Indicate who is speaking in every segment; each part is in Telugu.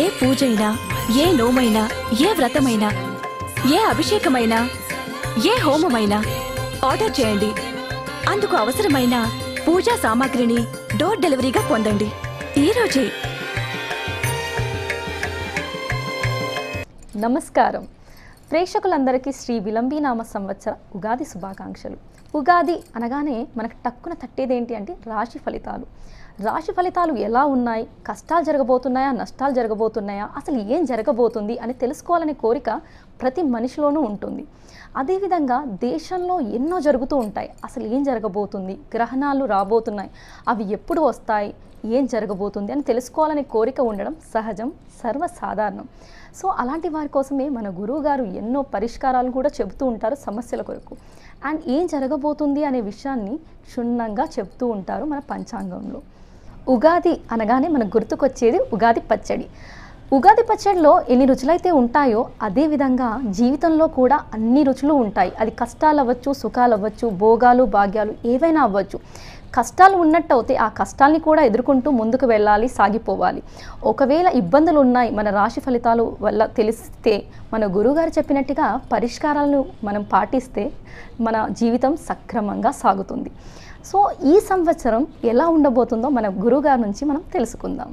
Speaker 1: ఏ పూజైనా ఏ నోమైనా ఏ వ్రతమైనా ఏ అభిషేకమైనా ఏ హోమమైనా ఆర్డర్ చేయండి అందుకు అవసరమైన పూజా సామాగ్రిని డోర్ డెలివరీగా పొందండి ఈరోజే
Speaker 2: నమస్కారం ప్రేక్షకులందరికీ శ్రీ విలంబీనామ సంవత్సర ఉగాది శుభాకాంక్షలు ఉగాది అనగానే మనకు టక్కున తట్టేదేంటి అంటే రాశి ఫలితాలు రాశి ఫలితాలు ఎలా ఉన్నాయి కష్టాలు జరగబోతున్నాయా నష్టాలు జరగబోతున్నాయా అసలు ఏం జరగబోతుంది అని తెలుసుకోవాలనే కోరిక ప్రతి మనిషిలోనూ ఉంటుంది అదేవిధంగా దేశంలో ఎన్నో జరుగుతూ ఉంటాయి అసలు ఏం జరగబోతుంది గ్రహణాలు రాబోతున్నాయి అవి ఎప్పుడు వస్తాయి ఏం జరగబోతుంది అని తెలుసుకోవాలనే కోరిక ఉండడం సహజం సర్వసాధారణం సో అలాంటి వారి కోసమే మన గురువు గారు ఎన్నో పరిష్కారాలు కూడా చెబుతూ ఉంటారు సమస్యల కొరకు అండ్ ఏం జరగబోతుంది అనే విషయాన్ని క్షుణ్ణంగా చెబుతూ ఉంటారు మన పంచాంగంలో ఉగాది అనగానే మనకు గుర్తుకొచ్చేది ఉగాది పచ్చడి ఉగాది పచ్చడిలో ఎన్ని రుచులైతే ఉంటాయో అదేవిధంగా జీవితంలో కూడా అన్ని రుచులు ఉంటాయి అది కష్టాలు అవ్వచ్చు సుఖాలు అవ్వచ్చు భోగాలు భాగ్యాలు ఏవైనా అవ్వచ్చు కష్టాలు ఉన్నట్టు అవుతే ఆ కష్టాల్ని కూడా ఎదుర్కొంటూ ముందుకు వెళ్ళాలి సాగిపోవాలి ఒకవేళ ఇబ్బందులు ఉన్నాయి మన రాశి ఫలితాలు వల్ల తెలిస్తే మన గురువుగారు చెప్పినట్టుగా పరిష్కారాలను మనం పాటిస్తే మన జీవితం సక్రమంగా సాగుతుంది సో ఈ సంవత్సరం ఎలా ఉండబోతుందో మన గురువుగారి నుంచి మనం తెలుసుకుందాం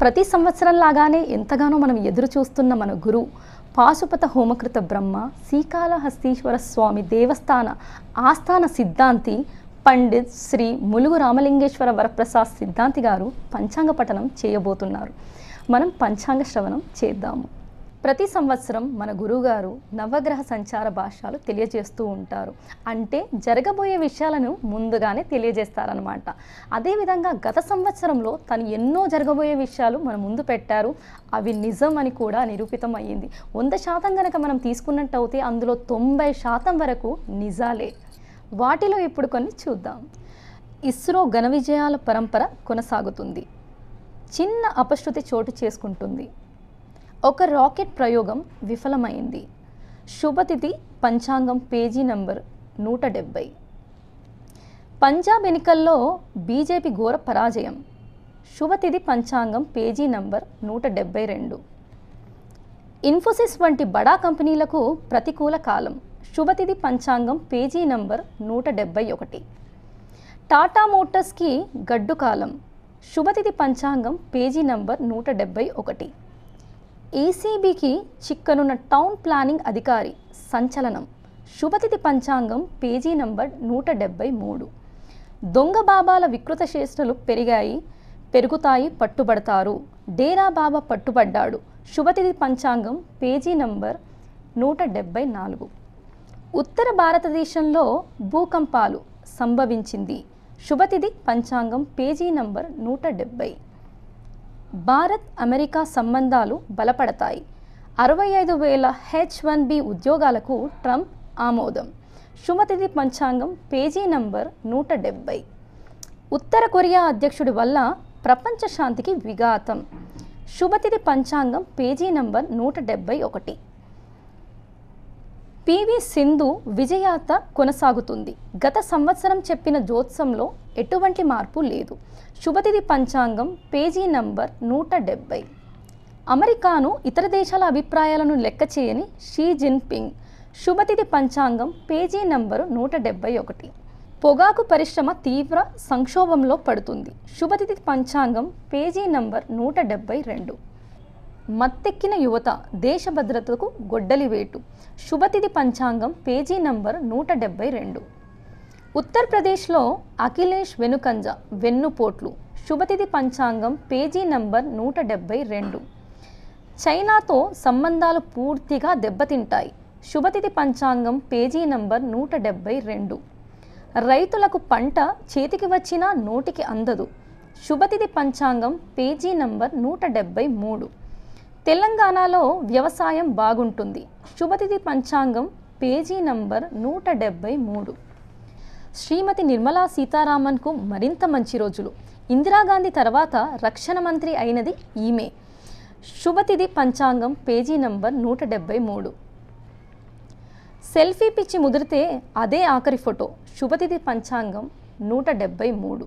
Speaker 2: ప్రతి సంవత్సరం లాగానే ఎంతగానో మనం ఎదురు చూస్తున్న మన గురువు పాశుపత హోమకృత బ్రహ్మ శ్రీకాళహస్తీశ్వర స్వామి దేవస్థాన ఆస్థాన సిద్ధాంతి పండిత్ శ్రీ ములుగు రామలింగేశ్వర వరప్రసాద్ సిద్ధాంతి గారు పంచాంగ పఠనం చేయబోతున్నారు మనం పంచాంగ శ్రవణం చేద్దాము ప్రతి సంవత్సరం మన గురువుగారు నవగ్రహ సంచార భాషలు తెలియజేస్తూ ఉంటారు అంటే జరగబోయే విషయాలను ముందుగానే తెలియజేస్తారనమాట అదేవిధంగా గత సంవత్సరంలో తను ఎన్నో జరగబోయే విషయాలు మన ముందు పెట్టారు అవి నిజం అని కూడా నిరూపితం అయ్యింది వంద శాతం కనుక మనం తీసుకున్నట్టయితే అందులో తొంభై శాతం వరకు నిజాలే వాటిలో ఇప్పుడు కొన్ని చూద్దాం ఇస్రో ఘన విజయాల పరంపర కొనసాగుతుంది చిన్న అపశృతి చోటు చేసుకుంటుంది ఒక రాకెట్ ప్రయోగం విఫలమైంది శుభతిథి పంచాంగం పేజీ నంబర్ నూట డెబ్బై పంజాబ్ ఎన్నికల్లో బీజేపీ ఘోర పరాజయం శుభతిథి పంచాంగం పేజీ నంబర్ నూట డెబ్బై రెండు ఇన్ఫోసిస్ వంటి బడా కంపెనీలకు ప్రతికూల కాలం శుభతిథి పంచాంగం పేజీ నంబర్ నూట డెబ్బై ఒకటి టాటా మోటార్స్కి గడ్డు కాలం శుభతిథి పంచాంగం పేజీ నంబర్ నూట డెబ్బై ఒకటి ఏసీబీకి చిక్కనున్న టౌన్ ప్లానింగ్ అధికారి సంచలనం శుభతిథి పంచాంగం పేజీ నంబర్ నూట డెబ్బై మూడు దొంగ బాబాల వికృత చేష్టలు పెరిగాయి పెరుగుతాయి పట్టుబడతారు డేరా బాబా పట్టుబడ్డాడు శుభతిథి పంచాంగం పేజీ నంబర్ నూట డెబ్బై నాలుగు ఉత్తర భారతదేశంలో భూకంపాలు సంభవించింది శుభతిథి పంచాంగం పేజీ నంబర్ నూట డెబ్బై భారత్ అమెరికా సంబంధాలు బలపడతాయి అరవై ఐదు వేల హెచ్ వన్ బి ఉద్యోగాలకు ట్రంప్ ఆమోదం సుమతిథి పంచాంగం పేజీ నంబర్ నూట డెబ్బై ఉత్తర కొరియా అధ్యక్షుడి వల్ల ప్రపంచ శాంతికి విఘాతం శుభతిథి పంచాంగం పేజీ నంబర్ నూట డెబ్బై ఒకటి పివి సింధు విజయాత కొనసాగుతుంది గత సంవత్సరం చెప్పిన జ్యోత్సంలో ఎటువంటి మార్పు లేదు శుభతిథి పంచాంగం పేజీ నంబర్ నూట డెబ్బై అమెరికాను ఇతర దేశాల అభిప్రాయాలను లెక్క చేయని షీ జిన్పింగ్ శుభతిథి పంచాంగం పేజీ నంబరు నూట డెబ్బై ఒకటి పొగాకు పరిశ్రమ తీవ్ర సంక్షోభంలో పడుతుంది శుభతిథి పంచాంగం పేజీ నంబర్ నూట డెబ్బై రెండు మత్తెక్కిన యువత దేశ భద్రతకు గొడ్డలి వేటు శుభతిథి పంచాంగం పేజీ నంబర్ నూట డెబ్బై రెండు ఉత్తరప్రదేశ్లో అఖిలేష్ వెనుకంజ వెన్నుపోట్లు శుభతిథి పంచాంగం పేజీ నంబర్ నూట డెబ్బై రెండు చైనాతో సంబంధాలు పూర్తిగా దెబ్బతింటాయి శుభతిథి పంచాంగం పేజీ నంబర్ నూట డెబ్బై రెండు రైతులకు పంట చేతికి వచ్చినా నోటికి అందదు శుభతిథి పంచాంగం పేజీ నంబర్ నూట డెబ్బై మూడు తెలంగాణలో వ్యవసాయం బాగుంటుంది శుభతిథి పంచాంగం పేజీ నంబర్ నూట డెబ్బై మూడు శ్రీమతి నిర్మలా సీతారామన్కు మరింత మంచి రోజులు ఇందిరాగాంధీ తర్వాత రక్షణ మంత్రి అయినది ఈమె శుభతిథి పంచాంగం పేజీ నంబర్ నూట డెబ్బై మూడు సెల్ఫీ పిచ్చి ముదిరితే అదే ఆఖరి ఫోటో శుభతిథి పంచాంగం నూట డెబ్బై మూడు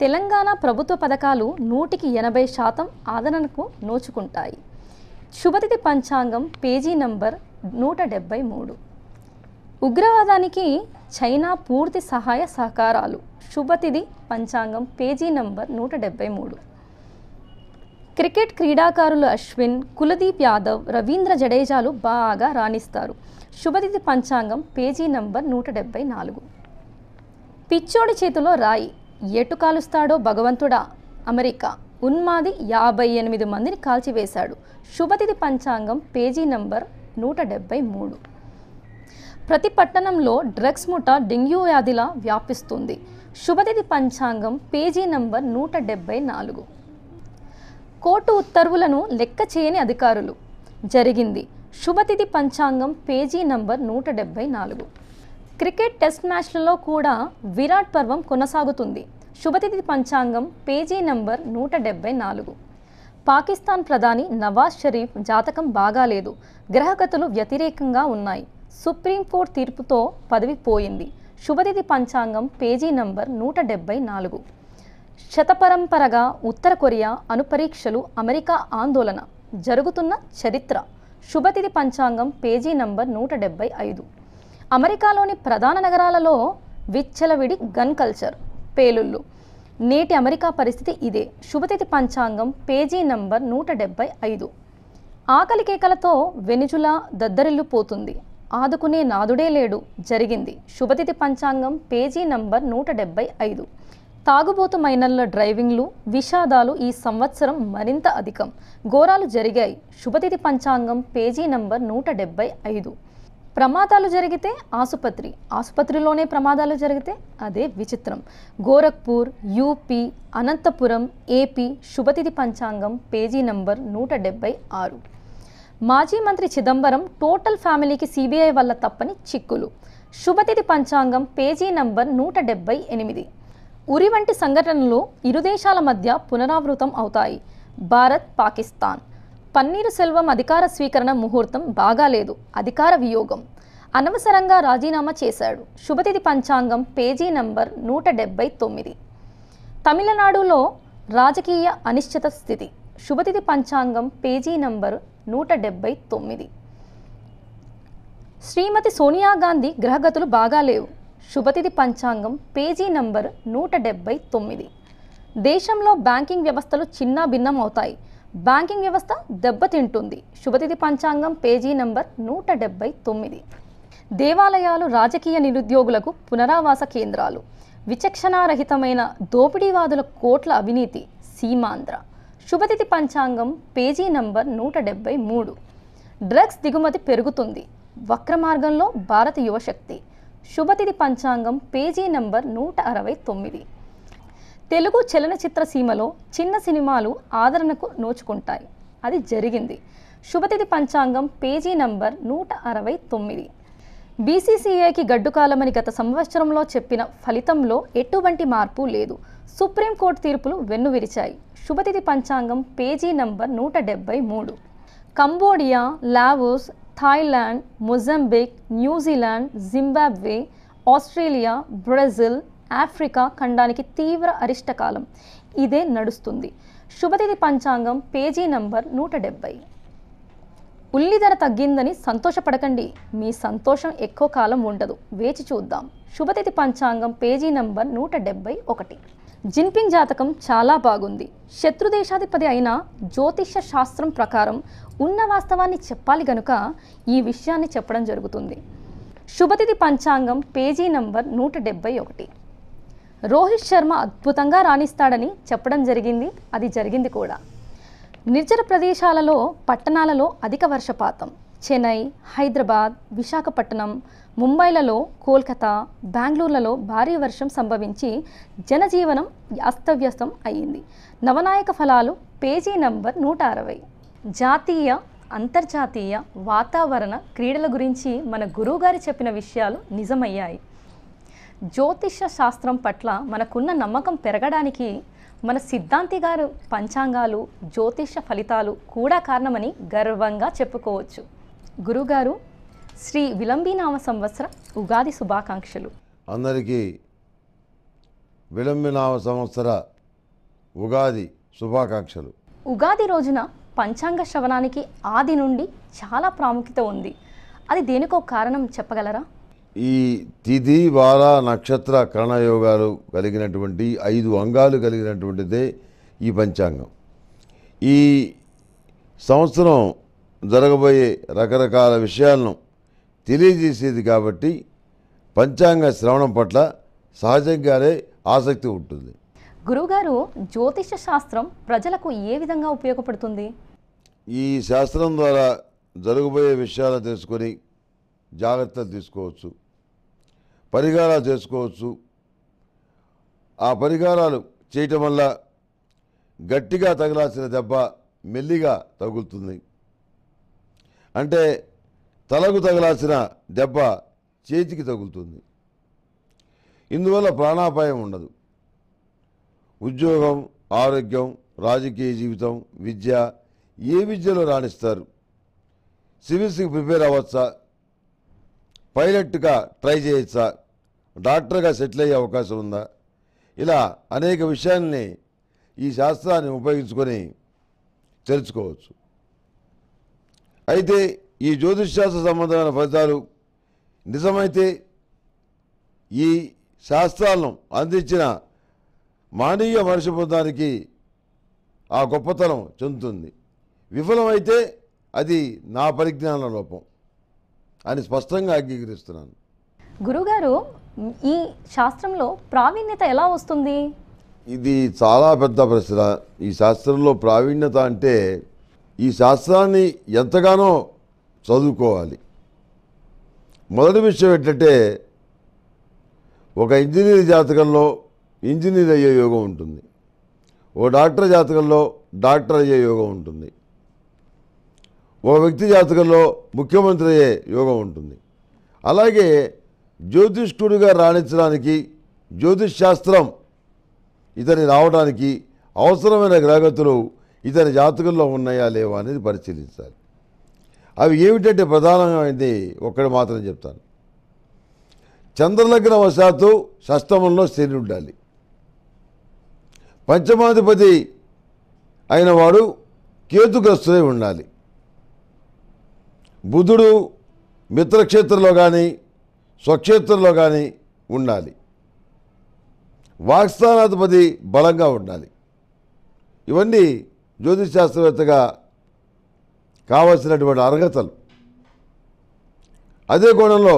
Speaker 2: తెలంగాణ ప్రభుత్వ పథకాలు నూటికి ఎనభై శాతం ఆదరణకు నోచుకుంటాయి శుభతిథి పంచాంగం పేజీ నంబర్ నూట డెబ్బై మూడు ఉగ్రవాదానికి చైనా పూర్తి సహాయ సహకారాలు శుభతిథి పంచాంగం పేజీ నంబర్ నూట డెబ్బై మూడు క్రికెట్ క్రీడాకారులు అశ్విన్ కులదీప్ యాదవ్ రవీంద్ర జడేజాలు బాగా రాణిస్తారు శుభతిథి పంచాంగం పేజీ నంబర్ నూట డెబ్బై నాలుగు పిచ్చోడి చేతిలో రాయి ఎటు కాలుస్తాడో భగవంతుడా అమెరికా ఉన్మాది యాభై ఎనిమిది మందిని కాల్చివేశాడు శుభతిథి పంచాంగం పేజీ నంబర్ నూట డెబ్బై మూడు ప్రతి పట్టణంలో డ్రగ్స్ ముఠ డెంగ్యూ వ్యాధిలా వ్యాపిస్తుంది శుభతిథి పంచాంగం పేజీ నంబర్ నూట డెబ్బై నాలుగు కోర్టు ఉత్తర్వులను లెక్క చేయని అధికారులు జరిగింది శుభతిథి పంచాంగం పేజీ నంబర్ నూట డెబ్బై నాలుగు క్రికెట్ టెస్ట్ మ్యాచ్లలో కూడా విరాట్ పర్వం కొనసాగుతుంది శుభతిథి పంచాంగం పేజీ నంబర్ నూట డెబ్బై నాలుగు పాకిస్తాన్ ప్రధాని నవాజ్ షరీఫ్ జాతకం బాగాలేదు గ్రహగతులు వ్యతిరేకంగా ఉన్నాయి సుప్రీంకోర్టు తీర్పుతో పదవి పోయింది శుభతిథి పంచాంగం పేజీ నంబర్ నూట డెబ్బై నాలుగు శతపరంపరగా ఉత్తర కొరియా అనుపరీక్షలు అమెరికా ఆందోళన జరుగుతున్న చరిత్ర శుభతిథి పంచాంగం పేజీ నంబర్ నూట డెబ్బై ఐదు అమెరికాలోని ప్రధాన నగరాలలో విచ్చలవిడి గన్ కల్చర్ పేలుళ్ళు నేటి అమెరికా పరిస్థితి ఇదే శుభతిథి పంచాంగం పేజీ నంబర్ నూట డెబ్బై ఐదు ఆకలి కేకలతో వెనుజులా దద్దరిల్లు పోతుంది ఆదుకునే నాదుడే లేడు జరిగింది శుభతిథి పంచాంగం పేజీ నంబర్ నూట డెబ్బై ఐదు తాగుబోతు మైనర్ల డ్రైవింగ్లు విషాదాలు ఈ సంవత్సరం మరింత అధికం ఘోరాలు జరిగాయి శుభతిథి పంచాంగం పేజీ నంబర్ నూట డెబ్బై ఐదు ప్రమాదాలు జరిగితే ఆసుపత్రి ఆసుపత్రిలోనే ప్రమాదాలు జరిగితే అదే విచిత్రం గోరఖ్పూర్ యూపీ అనంతపురం ఏపీ శుభతిథి పంచాంగం పేజీ నంబర్ నూట డెబ్బై ఆరు మాజీ మంత్రి చిదంబరం టోటల్ ఫ్యామిలీకి సిబిఐ వల్ల తప్పని చిక్కులు శుభతిథి పంచాంగం పేజీ నంబర్ నూట డెబ్బై ఎనిమిది ఉరి వంటి సంఘటనలు ఇరుదేశాల మధ్య పునరావృతం అవుతాయి భారత్ పాకిస్తాన్ పన్నీరు సెల్వం అధికార స్వీకరణ ముహూర్తం బాగాలేదు అధికార వియోగం అనవసరంగా రాజీనామా చేశాడు శుభతిథి పంచాంగం పేజీ నంబర్ నూట డెబ్బై తొమ్మిది తమిళనాడులో రాజకీయ అనిశ్చిత స్థితి శుభతిథి పంచాంగం పేజీ నంబర్ నూట డెబ్బై తొమ్మిది శ్రీమతి సోనియా గాంధీ గ్రహగతులు బాగాలేవు శుభతిథి పంచాంగం పేజీ నంబర్ నూట డెబ్బై తొమ్మిది దేశంలో బ్యాంకింగ్ వ్యవస్థలు చిన్న భిన్నం అవుతాయి బ్యాంకింగ్ వ్యవస్థ దెబ్బతింటుంది శుభతిథి పంచాంగం పేజీ నంబర్ నూట డెబ్బై తొమ్మిది దేవాలయాలు రాజకీయ నిరుద్యోగులకు పునరావాస కేంద్రాలు విచక్షణారహితమైన దోపిడీవాదుల కోట్ల అవినీతి సీమాంధ్ర శుభతిథి పంచాంగం పేజీ నంబర్ నూట డెబ్బై మూడు డ్రగ్స్ దిగుమతి పెరుగుతుంది వక్ర మార్గంలో భారత యువశక్తి శుభతిథి పంచాంగం పేజీ నంబర్ నూట అరవై తొమ్మిది తెలుగు చలనచిత్ర సీమలో చిన్న సినిమాలు ఆదరణకు నోచుకుంటాయి అది జరిగింది శుభతిథి పంచాంగం పేజీ నంబర్ నూట అరవై తొమ్మిది బీసీసీఐకి గడ్డుకాలమని గత సంవత్సరంలో చెప్పిన ఫలితంలో ఎటువంటి మార్పు లేదు సుప్రీంకోర్టు తీర్పులు వెన్ను విరిచాయి శుభతిథి పంచాంగం పేజీ నంబర్ నూట డెబ్బై మూడు Cambodia Laos Thailand Mozambique New Zealand Zimbabwe Australia Brazil Africa ఖండానికి తీవ్ర అరిష్టకాలం ఇదే నడుస్తుంది శుభతిథి పంచాంగం పేజీ నంబర్ నూట డెబ్బై ఉల్లి ధర తగ్గిందని సంతోషపడకండి మీ సంతోషం ఎక్కువ కాలం ఉండదు వేచి చూద్దాం శుభతిథి పంచాంగం పేజీ నంబర్ నూట డెబ్బై ఒకటి జిన్పింగ్ జాతకం చాలా బాగుంది శత్రు దేశాధిపతి అయిన జ్యోతిష శాస్త్రం ప్రకారం ఉన్న వాస్తవాన్ని చెప్పాలి గనుక ఈ విషయాన్ని చెప్పడం జరుగుతుంది శుభతిథి పంచాంగం పేజీ నంబర్ నూట డెబ్బై ఒకటి రోహిత్ శర్మ అద్భుతంగా రాణిస్తాడని చెప్పడం జరిగింది అది జరిగింది కూడా నిర్జర ప్రదేశాలలో పట్టణాలలో అధిక వర్షపాతం చెన్నై హైదరాబాద్ విశాఖపట్నం ముంబైలలో కోల్కతా బెంగళూరులలో భారీ వర్షం సంభవించి జనజీవనం అస్తవ్యస్తం అయ్యింది నవనాయక ఫలాలు పేజీ నంబర్ నూట అరవై జాతీయ అంతర్జాతీయ వాతావరణ క్రీడల గురించి మన గురువుగారు చెప్పిన విషయాలు నిజమయ్యాయి జ్యోతిష శాస్త్రం పట్ల మనకున్న నమ్మకం పెరగడానికి మన సిద్ధాంతి గారు పంచాంగాలు జ్యోతిష ఫలితాలు కూడా కారణమని గర్వంగా చెప్పుకోవచ్చు గురుగారు శ్రీ విలంబినామ సంవత్సర ఉగాది
Speaker 3: శుభాకాంక్షలు అందరికీ విలంబినామ సంవత్సర ఉగాది శుభాకాంక్షలు
Speaker 2: ఉగాది రోజున పంచాంగ శ్రవణానికి ఆది నుండి చాలా ప్రాముఖ్యత ఉంది అది దేనికో కారణం చెప్పగలరా
Speaker 3: ఈ తిథి వార నక్షత్ర కరణయోగాలు కలిగినటువంటి ఐదు అంగాలు కలిగినటువంటిదే ఈ పంచాంగం ఈ సంవత్సరం జరగబోయే రకరకాల విషయాలను తెలియజేసేది కాబట్టి పంచాంగ శ్రవణం పట్ల సహజంగానే ఆసక్తి ఉంటుంది
Speaker 2: గురువుగారు జ్యోతిష శాస్త్రం ప్రజలకు ఏ విధంగా ఉపయోగపడుతుంది
Speaker 3: ఈ శాస్త్రం ద్వారా జరగబోయే విషయాలు తెలుసుకొని జాగ్రత్తలు తీసుకోవచ్చు పరిగారాలు చేసుకోవచ్చు ఆ పరిగారాలు చేయటం వల్ల గట్టిగా తగిలాల్సిన దెబ్బ మెల్లిగా తగులుతుంది అంటే తలకు తగిలాల్సిన దెబ్బ చేతికి తగులుతుంది ఇందువల్ల ప్రాణాపాయం ఉండదు ఉద్యోగం ఆరోగ్యం రాజకీయ జీవితం విద్య ఏ విద్యలో రాణిస్తారు సివిల్స్కి ప్రిపేర్ అవ్వచ్చా పైలట్గా ట్రై చేయొచ్చా డాక్టర్గా సెటిల్ అయ్యే అవకాశం ఉందా ఇలా అనేక విషయాల్ని ఈ శాస్త్రాన్ని ఉపయోగించుకొని తెలుసుకోవచ్చు అయితే ఈ శాస్త్ర సంబంధమైన ఫలితాలు నిజమైతే ఈ శాస్త్రాలను అందించిన మానవీయ మనిషి బృందానికి ఆ గొప్పతనం చెందుతుంది విఫలమైతే అది నా పరిజ్ఞాన లోపం అని స్పష్టంగా అంగీకరిస్తున్నాను
Speaker 2: గురుగారు ఈ శాస్త్రంలో ప్రావీణ్యత ఎలా వస్తుంది
Speaker 3: ఇది చాలా పెద్ద ప్రశ్న ఈ శాస్త్రంలో ప్రావీణ్యత అంటే ఈ శాస్త్రాన్ని ఎంతగానో చదువుకోవాలి మొదటి విషయం ఏంటంటే ఒక ఇంజనీర్ జాతకంలో ఇంజనీర్ అయ్యే యోగం ఉంటుంది ఓ డాక్టర్ జాతకంలో డాక్టర్ అయ్యే యోగం ఉంటుంది ఓ వ్యక్తి జాతకంలో ముఖ్యమంత్రి అయ్యే యోగం ఉంటుంది అలాగే జ్యోతిష్కుడిగా రాణించడానికి జ్యోతిష్ శాస్త్రం ఇతని రావడానికి అవసరమైన గ్రహగతులు ఇతని జాతకంలో ఉన్నాయా లేవా అనేది పరిశీలించాలి అవి ఏమిటంటే ప్రధానమైనది ఒక్కటి మాత్రం చెప్తాను చంద్రలగ్న వశాత్తు షష్టమంలో శని ఉండాలి పంచమాధిపతి అయిన వాడు కేతుగ్రస్తులై ఉండాలి బుధుడు మిత్రక్షేత్రంలో కానీ స్వక్షేత్రంలో కానీ ఉండాలి వాక్స్థానాధిపతి బలంగా ఉండాలి ఇవన్నీ జ్యోతిష్ శాస్త్రవేత్తగా కావలసినటువంటి అర్హతలు అదే కోణంలో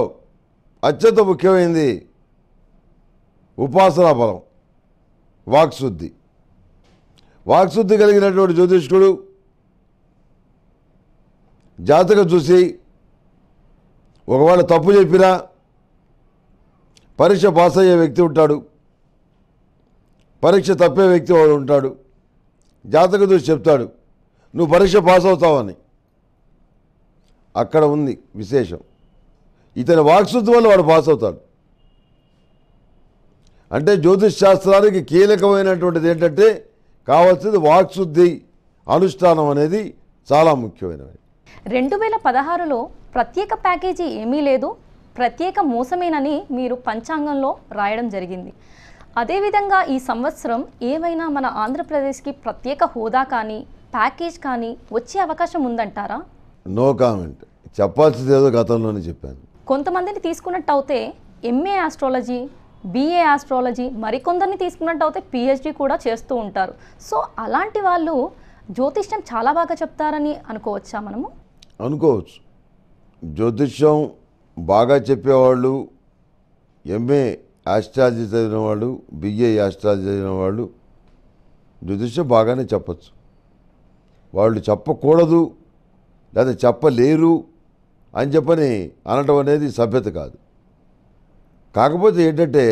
Speaker 3: అత్యంత ముఖ్యమైనది ఉపాసనా బలం వాక్శుద్ధి వాక్శుద్ధి కలిగినటువంటి జ్యోతిష్కుడు జాతకం చూసి ఒకవేళ తప్పు చెప్పినా పరీక్ష పాస్ అయ్యే వ్యక్తి ఉంటాడు పరీక్ష తప్పే వ్యక్తి వాడు ఉంటాడు జాతకం చూసి చెప్తాడు నువ్వు పరీక్ష పాస్ అవుతావని అక్కడ ఉంది విశేషం ఇతని వాక్శుద్ధి వల్ల వాడు పాస్ అవుతాడు అంటే జ్యోతిష్ శాస్త్రానికి కీలకమైనటువంటిది ఏంటంటే కావాల్సింది వాక్శుద్ధి అనుష్ఠానం అనేది చాలా ముఖ్యమైనది
Speaker 2: రెండు వేల పదహారులో ప్రత్యేక ప్యాకేజీ ఏమీ లేదు ప్రత్యేక మోసమేనని మీరు పంచాంగంలో రాయడం జరిగింది అదేవిధంగా ఈ సంవత్సరం ఏమైనా మన ఆంధ్రప్రదేశ్కి ప్రత్యేక హోదా కానీ ప్యాకేజ్ కానీ వచ్చే అవకాశం ఉందంటారా
Speaker 3: నో కామెంట్ చెప్పాల్సింది ఏదో గతంలోనే చెప్పాను
Speaker 2: కొంతమందిని తీసుకున్నట్టు అయితే ఎంఏ ఆస్ట్రాలజీ బీఏ ఆస్ట్రాలజీ మరికొందరిని తీసుకున్నట్టు అయితే పిహెచ్డి కూడా చేస్తూ ఉంటారు సో అలాంటి వాళ్ళు జ్యోతిష్యం చాలా బాగా చెప్తారని అనుకోవచ్చా మనము
Speaker 3: అనుకోవచ్చు జ్యోతిష్యం బాగా చెప్పేవాళ్ళు ఎంఏ ఆస్ట్రాలజీ చదివిన వాళ్ళు బిఏ ఆస్ట్రాలజీ చదివిన వాళ్ళు జ్యోతిష్యం బాగానే చెప్పచ్చు వాళ్ళు చెప్పకూడదు లేదా చెప్పలేరు అని చెప్పని అనటం అనేది సభ్యత కాదు కాకపోతే ఏంటంటే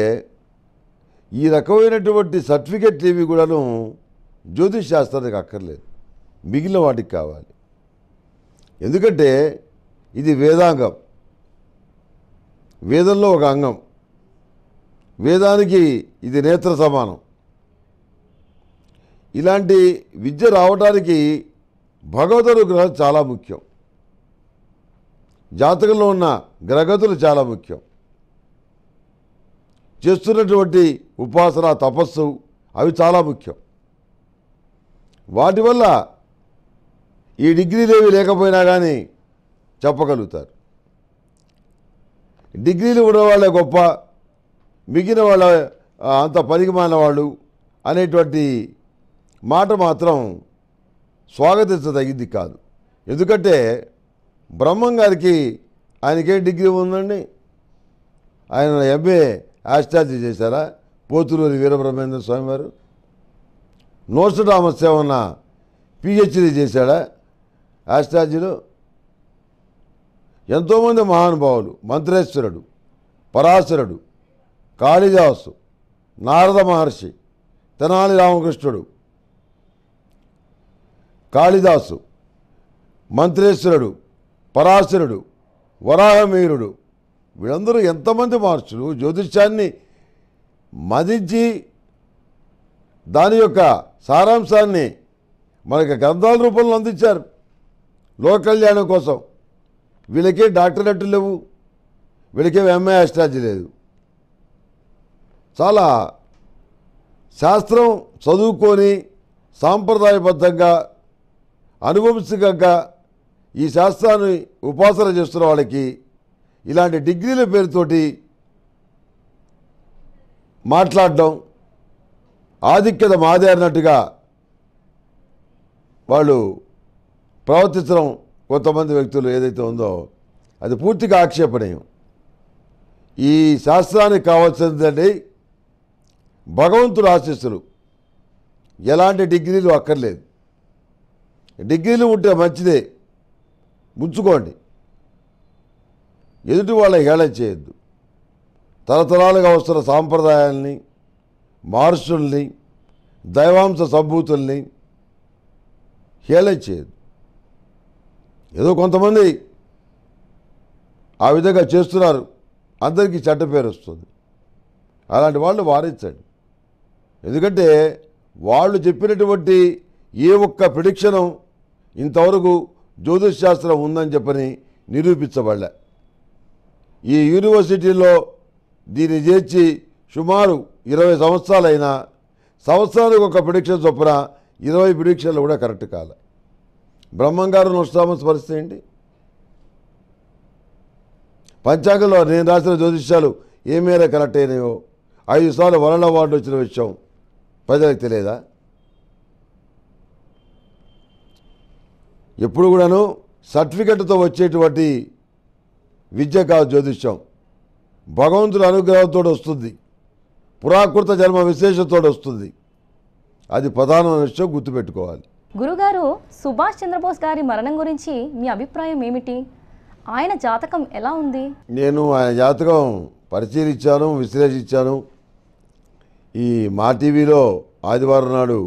Speaker 3: ఈ రకమైనటువంటి సర్టిఫికెట్లు ఇవి కూడాను జ్యోతిష్ శాస్త్రానికి అక్కర్లేదు మిగిలిన వాటికి కావాలి ఎందుకంటే ఇది వేదాంగం వేదంలో ఒక అంగం వేదానికి ఇది నేత్ర సమానం ఇలాంటి విద్య రావడానికి భగవదనుగ్రహం చాలా ముఖ్యం జాతకంలో ఉన్న గ్రహగతులు చాలా ముఖ్యం చేస్తున్నటువంటి ఉపాసన తపస్సు అవి చాలా ముఖ్యం వాటి వల్ల ఈ డిగ్రీలేవి లేకపోయినా కానీ చెప్పగలుగుతారు డిగ్రీలు ఉన్నవాళ్ళే గొప్ప మిగిలిన వాళ్ళ అంత పనికి వాళ్ళు అనేటువంటి మాట మాత్రం స్వాగతించదగింది కాదు ఎందుకంటే బ్రహ్మం గారికి ఆయనకే డిగ్రీ ఉందండి ఆయన ఎంఏ ఆస్ట్రాలజీ చేశారా పోతులూరి వీరబ్రహ్మేంద్ర స్వామి వారు నోస్టడామస్ ఏమన్నా పిహెచ్డీ చేశాడా ఆస్ట్రాజీలో ఎంతోమంది మహానుభావులు మంత్రేశ్వరుడు పరాశరుడు కాళిదాసు నారద మహర్షి తెనాలి రామకృష్ణుడు కాళిదాసు మంత్రేశ్వరుడు పరాశరుడు వరాహమీరుడు వీళ్ళందరూ ఎంతమంది మహర్షులు జ్యోతిష్యాన్ని మదించి దాని యొక్క సారాంశాన్ని మనకి గ్రంథాల రూపంలో అందించారు లోక కళ్యాణం కోసం వీళ్ళకే డాక్టరేట్లు లేవు వీళ్ళకే ఎంఏ ఆస్ట్రాజీ లేదు చాలా శాస్త్రం చదువుకొని సాంప్రదాయబద్ధంగా అనుభవించగంగా ఈ శాస్త్రాన్ని ఉపాసన చేస్తున్న వాళ్ళకి ఇలాంటి డిగ్రీల పేరుతోటి మాట్లాడడం ఆధిక్యత మాదే అన్నట్టుగా వాళ్ళు ప్రవర్తించడం కొంతమంది వ్యక్తులు ఏదైతే ఉందో అది పూర్తిగా ఆక్షేపణీయం ఈ శాస్త్రానికి కావాల్సిందండి భగవంతుడు ఆశిస్తులు ఎలాంటి డిగ్రీలు అక్కర్లేదు డిగ్రీలు ఉంటే మంచిదే ఉంచుకోండి ఎదుటి వాళ్ళ హేళం చేయొద్దు తరతరాలుగా వస్తున్న సాంప్రదాయాల్ని మార్షుల్ని దైవాంశ సంభూతుల్ని హేళం చేయొద్దు ఏదో కొంతమంది ఆ విధంగా చేస్తున్నారు అందరికీ చెడ్డ పేరు వస్తుంది అలాంటి వాళ్ళు వారించండి ఎందుకంటే వాళ్ళు చెప్పినటువంటి ఏ ఒక్క ప్రిడిక్షను ఇంతవరకు శాస్త్రం ఉందని చెప్పని నిరూపించబడలే ఈ యూనివర్సిటీలో దీన్ని చేర్చి సుమారు ఇరవై సంవత్సరాలైనా సంవత్సరానికి ఒక ప్రిడిక్షన్ చొప్పున ఇరవై ప్రిడిక్షన్లు కూడా కరెక్ట్ కాలే బ్రహ్మంగారు నోస్టామస్ పరిస్థితి ఏంటి పంచాంగంలో నేను రాసిన జ్యోతిష్యాలు ఏ మేర కరెక్ట్ అయినాయో ఐదు సార్లు వరల్డ్ అవార్డు వచ్చిన విషయం ప్రజలకు తెలియదా ఎప్పుడు కూడాను సర్టిఫికెట్తో వచ్చేటువంటి విద్య కాదు జ్యోతిష్యం భగవంతుడి అనుగ్రహంతో వస్తుంది పురాకృత జన్మ విశేషంతో వస్తుంది అది ప్రధానమైన విషయం గుర్తుపెట్టుకోవాలి
Speaker 2: గురుగారు సుభాష్ చంద్రబోస్ గారి మరణం గురించి మీ అభిప్రాయం ఏమిటి ఆయన జాతకం ఎలా ఉంది
Speaker 3: నేను ఆయన జాతకం పరిశీలించాను విశ్లేషించాను ఈ మా టీవీలో ఆదివారం నాడు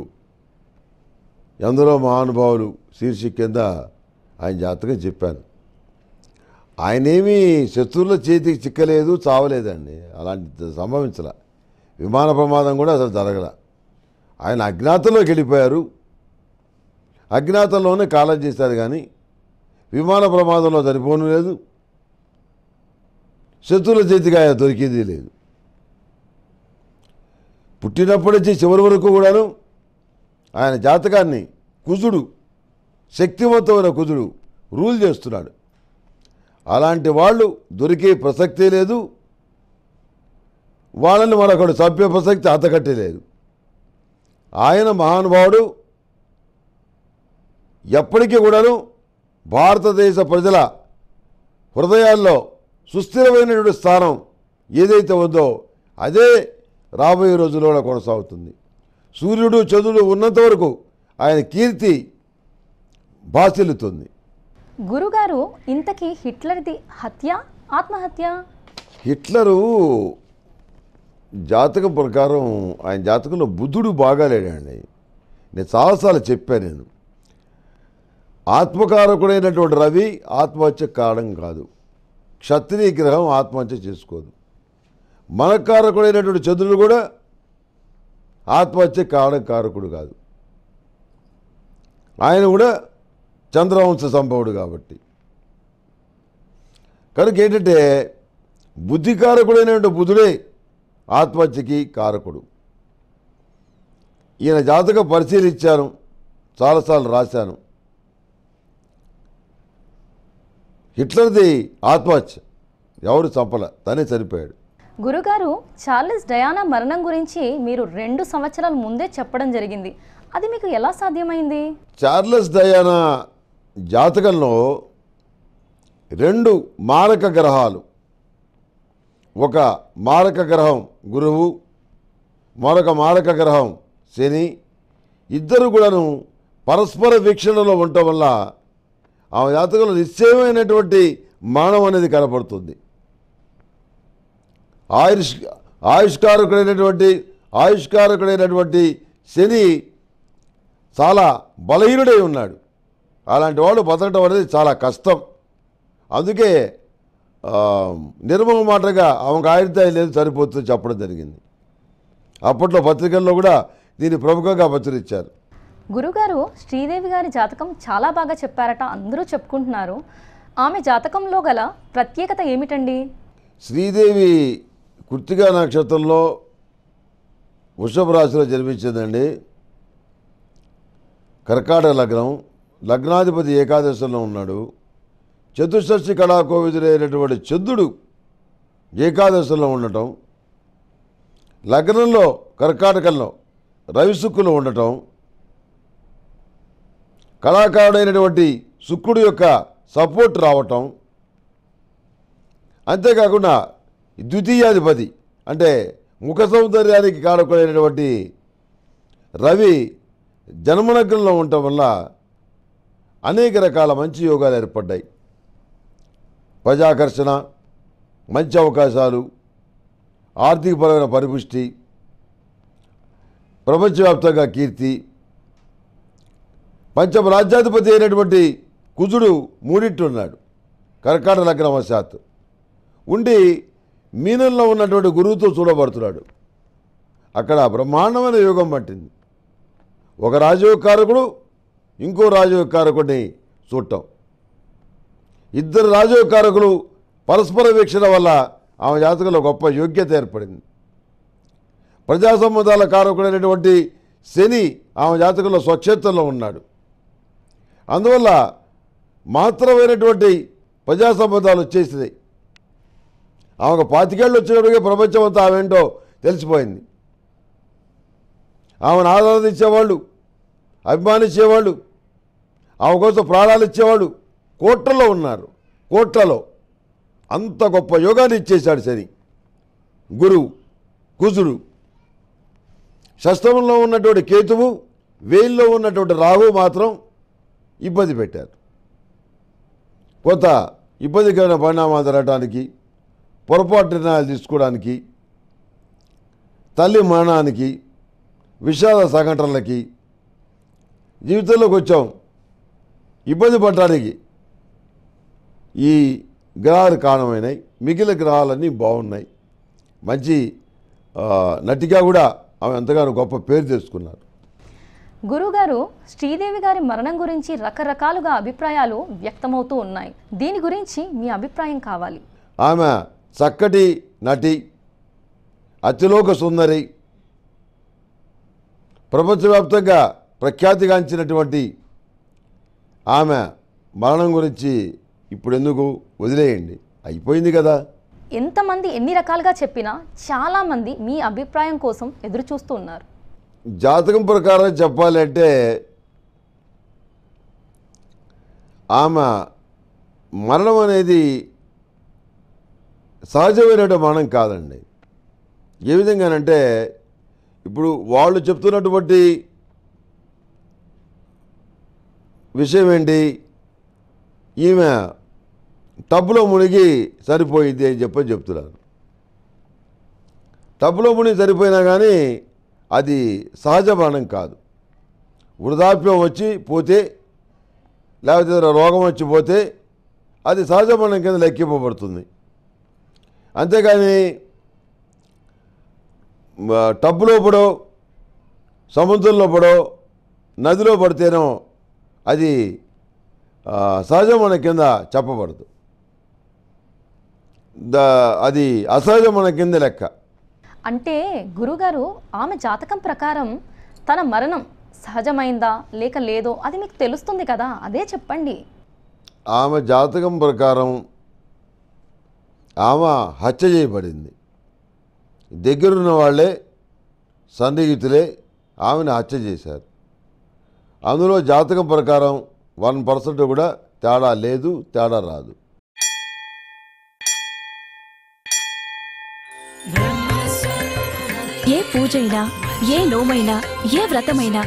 Speaker 3: ఎందరో మహానుభావులు శీర్షిక కింద ఆయన జాతకం చెప్పాను ఆయనేమీ శత్రువుల చేతికి చిక్కలేదు చావలేదండి అలాంటి సంభవించలే విమాన ప్రమాదం కూడా అసలు జరగల ఆయన అజ్ఞాతంలోకి వెళ్ళిపోయారు అజ్ఞాతంలోనే కాలం చేశారు కానీ విమాన ప్రమాదంలో చనిపోను లేదు శత్రుల చేతిగా దొరికేది లేదు పుట్టినప్పటి నుంచి చివరి వరకు కూడాను ఆయన జాతకాన్ని కుజుడు శక్తివంతమైన కుజుడు రూల్ చేస్తున్నాడు అలాంటి వాళ్ళు దొరికే ప్రసక్తే లేదు వాళ్ళని మరొకడు చంపే ప్రసక్తి లేదు ఆయన మహానుభావుడు ఎప్పటికీ కూడాను భారతదేశ ప్రజల హృదయాల్లో సుస్థిరమైనటువంటి స్థానం ఏదైతే ఉందో అదే రాబోయే రోజుల్లో కొనసాగుతుంది సూర్యుడు చంద్రుడు ఉన్నంత వరకు ఆయన కీర్తి బాసిల్లుతుంది
Speaker 2: గురుగారు ఇంతకీ హిట్లర్ది హత్య ఆత్మహత్య
Speaker 3: హిట్లరు జాతకం ప్రకారం ఆయన జాతకంలో బుద్ధుడు బాగాలేడండి నేను చాలాసార్లు చెప్పాను నేను ఆత్మకారకుడైనటువంటి రవి ఆత్మహత్య కారణం కాదు క్షత్రియ గ్రహం ఆత్మహత్య చేసుకోదు మనకారకుడైనటువంటి చంద్రుడు కూడా ఆత్మహత్య కారణం కారకుడు కాదు ఆయన కూడా చంద్రవంశ సంభవుడు కాబట్టి కనుక ఏంటంటే బుద్ధికారకుడైనటువంటి బుధుడే ఆత్మహత్యకి కారకుడు ఈయన జాతక పరిశీలించాను చాలాసార్లు రాశాను హిట్లర్ది ఆత్మహత్య ఎవరు చంపల తనే చనిపోయాడు
Speaker 2: గురుగారు చార్లెస్ డయానా మరణం గురించి మీరు రెండు సంవత్సరాల ముందే చెప్పడం జరిగింది అది మీకు ఎలా సాధ్యమైంది
Speaker 3: చార్లెస్ డయానా జాతకంలో రెండు మారక గ్రహాలు ఒక మారక గ్రహం గురువు మరొక మారక గ్రహం శని ఇద్దరు కూడాను పరస్పర వీక్షణలో ఉండటం వల్ల ఆమె జాతకంలో నిశ్చయమైనటువంటి మానం అనేది కనపడుతుంది ఆయుష్ ఆయుష్కారకుడైనటువంటి ఆయుష్కారకుడైనటువంటి శని చాలా బలహీనుడై ఉన్నాడు అలాంటి వాడు బతకడం అనేది చాలా కష్టం అందుకే నిర్మల మాటగా ఆమెకు ఆయుర్దాయం లేదు సరిపోతుంది చెప్పడం జరిగింది అప్పట్లో పత్రికల్లో కూడా దీన్ని ప్రముఖంగా ప్రచురించారు
Speaker 2: గురుగారు శ్రీదేవి గారి జాతకం చాలా బాగా చెప్పారట అందరూ చెప్పుకుంటున్నారు ఆమె జాతకంలో గల ప్రత్యేకత ఏమిటండి
Speaker 3: శ్రీదేవి కృత్తికా నక్షత్రంలో వృషభ రాశిలో జన్మించిందండి కర్కాట లగ్నం లగ్నాధిపతి ఏకాదశంలో ఉన్నాడు చతుషష్ఠి కళాకోవిదుడైనటువంటి చంద్రుడు ఏకాదశంలో ఉండటం లగ్నంలో కర్కాటకంలో రవిశుక్కులు ఉండటం కళాకారుడైనటువంటి శుక్రుడు యొక్క సపోర్ట్ రావటం అంతేకాకుండా ద్వితీయాధిపతి అంటే ముఖ సౌందర్యానికి కారకుడైనటువంటి రవి జన్మనగ్నంలో ఉండటం వల్ల అనేక రకాల మంచి యోగాలు ఏర్పడ్డాయి ప్రజాకర్షణ మంచి అవకాశాలు ఆర్థికపరమైన పరిపుష్టి ప్రపంచవ్యాప్తంగా కీర్తి పంచమ రాజ్యాధిపతి అయినటువంటి కుజుడు మూడింటి ఉన్నాడు కర్కాట లగ్నవశాత్తు ఉండి మీనంలో ఉన్నటువంటి గురువుతో చూడబడుతున్నాడు అక్కడ బ్రహ్మాండమైన యోగం పట్టింది ఒక రాజయోగకారకుడు ఇంకో రాజయోగకారకుడిని చూడటం ఇద్దరు రాజయోగకారకులు పరస్పర వీక్షణ వల్ల ఆమె జాతకంలో గొప్ప యోగ్యత ఏర్పడింది ప్రజా సంబంధాల కారకుడైనటువంటి శని ఆమె జాతకంలో స్వక్షేత్రంలో ఉన్నాడు అందువల్ల మాత్రమైనటువంటి ప్రజా సంబంధాలు వచ్చేసినాయి ఆమెకు పాతికేళ్ళు వచ్చేటప్పటికే ప్రపంచం అంతా ఆమెంటో తెలిసిపోయింది ఆమెను ఆదరణించేవాళ్ళు అభిమానించేవాళ్ళు ఆమె కోసం ప్రాణాలు ఇచ్చేవాళ్ళు కోట్లలో ఉన్నారు కోట్లలో అంత గొప్ప యోగాన్ని ఇచ్చేశాడు సరి గురువు కుజుడు శస్త్రంలో ఉన్నటువంటి కేతువు వేయిల్లో ఉన్నటువంటి రాహు మాత్రం ఇబ్బంది పెట్టారు కొంత ఇబ్బందికరమైన పరిణామాలు జరగడానికి పొరపాటు నిర్ణయాలు తీసుకోవడానికి తల్లి మరణానికి విషాద సంఘటనలకి జీవితంలోకి వచ్చాం ఇబ్బంది పడటానికి ఈ గ్రహాలు కారణమైనవి మిగిలిన గ్రహాలన్నీ బాగున్నాయి మంచి నటిగా కూడా ఆమె ఎంతగానో గొప్ప పేరు తెచ్చుకున్నారు
Speaker 2: గురుగారు శ్రీదేవి గారి మరణం గురించి రకరకాలుగా అభిప్రాయాలు వ్యక్తమవుతూ ఉన్నాయి దీని గురించి మీ అభిప్రాయం కావాలి
Speaker 3: ఆమె చక్కటి నటి అతిలోక సుందరి ప్రపంచవ్యాప్తంగా ప్రఖ్యాతిగాంచినటువంటి ఆమె మరణం గురించి ఇప్పుడు ఎందుకు వదిలేయండి అయిపోయింది కదా
Speaker 2: ఎంతమంది ఎన్ని రకాలుగా చెప్పినా చాలామంది మీ అభిప్రాయం కోసం ఎదురు చూస్తూ ఉన్నారు
Speaker 3: జాతకం ప్రకారం చెప్పాలంటే ఆమె మరణం అనేది సహజమైనటువంటి మరణం కాదండి ఏ విధంగానంటే ఇప్పుడు వాళ్ళు చెప్తున్నటువంటి విషయం ఏంటి ఈమె టబ్బులో మునిగి సరిపోయింది అని చెప్పని చెప్తున్నారు టబ్బులో మునిగి సరిపోయినా కానీ అది సహజ మరణం కాదు వృధాప్యం వచ్చి పోతే లేకపోతే రోగం వచ్చి పోతే అది సహజ మరణం కింద లెక్కింపబడుతుంది అంతేకాని టబ్బులో పడో సముద్రంలో పడో నదిలో పడితేనో అది సహజ మరణం కింద చెప్పబడదు అది అసహజ మరణం కింద లెక్క
Speaker 2: అంటే గురుగారు ఆమె జాతకం ప్రకారం తన మరణం సహజమైందా లేక లేదో అది మీకు తెలుస్తుంది కదా అదే చెప్పండి
Speaker 3: ఆమె జాతకం ప్రకారం ఆమె హత్య చేయబడింది దగ్గరున్న వాళ్ళే సన్నిహితులే ఆమెను హత్య చేశారు అందులో జాతకం ప్రకారం వన్ పర్సెంట్ కూడా తేడా లేదు తేడా రాదు
Speaker 1: ఏ పూజైనా ఏ నోమైనా ఏ వ్రతమైనా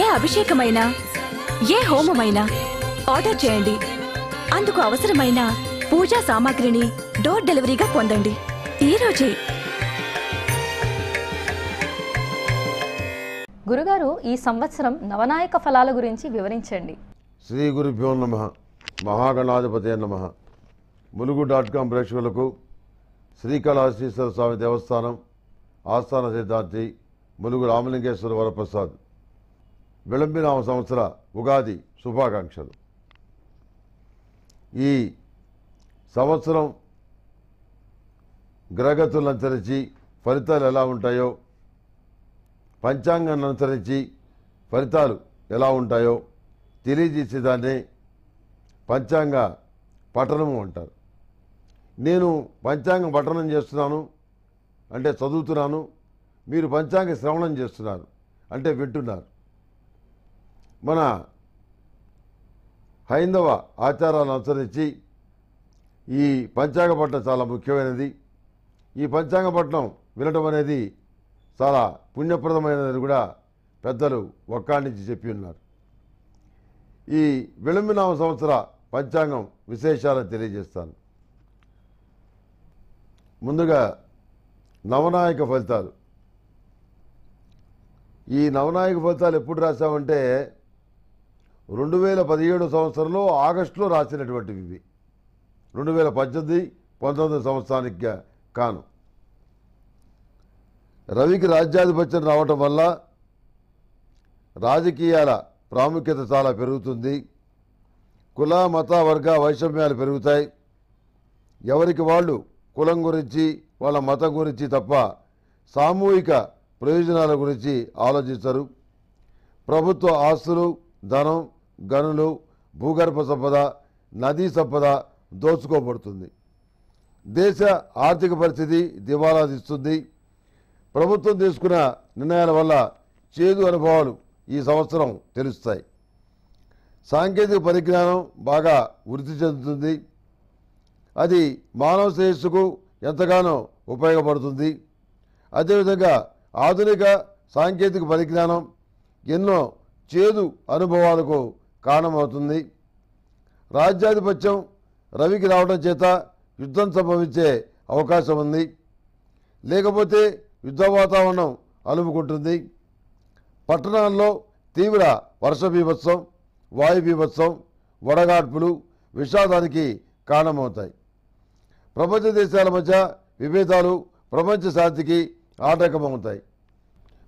Speaker 1: ఏ అభిషేకమైనా ఏ హోమమైనా ఆర్డర్ చేయండి అందుకు అవసరమైన పూజా సామాగ్రిని డోర్ డెలివరీగా పొందండి ఈరోజే గురుగారు ఈ సంవత్సరం
Speaker 2: నవనాయక ఫలాల గురించి వివరించండి
Speaker 3: శ్రీ గురుభ్యో నమ మహాగణాధిపతి నమ ములుగు డాట్ కాం ప్రేక్షకులకు శ్రీకాళహస్తీశ్వర స్వామి దేవస్థానం ఆస్థాన సిద్ధాంతి ములుగు రామలింగేశ్వర వరప్రసాద్ విళంబినామ సంవత్సర ఉగాది శుభాకాంక్షలు ఈ సంవత్సరం గ్రహగతులను అనుసరించి ఫలితాలు ఎలా ఉంటాయో పంచాంగాన్ని అనుసరించి ఫలితాలు ఎలా ఉంటాయో తెలియజేసేదాన్ని పంచాంగ పఠనము అంటారు నేను పంచాంగం పఠనం చేస్తున్నాను అంటే చదువుతున్నాను మీరు పంచాంగ శ్రవణం చేస్తున్నారు అంటే వింటున్నారు మన హైందవ ఆచారాలను అనుసరించి ఈ పంచాంగపట్నం చాలా ముఖ్యమైనది ఈ పంచాంగపట్నం వినడం అనేది చాలా పుణ్యప్రదమైనదని కూడా పెద్దలు ఒక్కాడించి చెప్పి ఉన్నారు ఈ విలంబినామ సంవత్సర పంచాంగం విశేషాలు తెలియజేస్తాను ముందుగా నవనాయక ఫలితాలు ఈ నవనాయక ఫలితాలు ఎప్పుడు రాసామంటే రెండు వేల పదిహేడు సంవత్సరంలో ఆగస్టులో రాసినటువంటివి ఇవి రెండు వేల పద్దెనిమిది పంతొమ్మిది సంవత్సరానికి కాను రవికి రాజ్యాధిపత్యం రావటం వల్ల రాజకీయాల ప్రాముఖ్యత చాలా పెరుగుతుంది కుల మత వర్గ వైషమ్యాలు పెరుగుతాయి ఎవరికి వాళ్ళు కులం గురించి వాళ్ళ మతం గురించి తప్ప సామూహిక ప్రయోజనాల గురించి ఆలోచించరు ప్రభుత్వ ఆస్తులు ధనం గనులు భూగర్భ సంపద నదీ సంపద దోచుకోబడుతుంది దేశ ఆర్థిక పరిస్థితి దివాలా తీస్తుంది ప్రభుత్వం తీసుకున్న నిర్ణయాల వల్ల చేదు అనుభవాలు ఈ సంవత్సరం తెలుస్తాయి సాంకేతిక పరిజ్ఞానం బాగా వృద్ధి చెందుతుంది అది మానవ శ్రేయస్సుకు ఎంతగానో ఉపయోగపడుతుంది అదేవిధంగా ఆధునిక సాంకేతిక పరిజ్ఞానం ఎన్నో చేదు అనుభవాలకు కారణమవుతుంది రాజ్యాధిపత్యం రవికి రావడం చేత యుద్ధం సంభవించే అవకాశం ఉంది లేకపోతే యుద్ధ వాతావరణం అలుముకుంటుంది పట్టణాల్లో తీవ్ర వర్ష బీభత్సం వాయు బీభత్సం వడగాడ్పులు విషాదానికి కారణమవుతాయి ప్రపంచ దేశాల మధ్య విభేదాలు ప్రపంచ శాంతికి ఆటంకమవుతాయి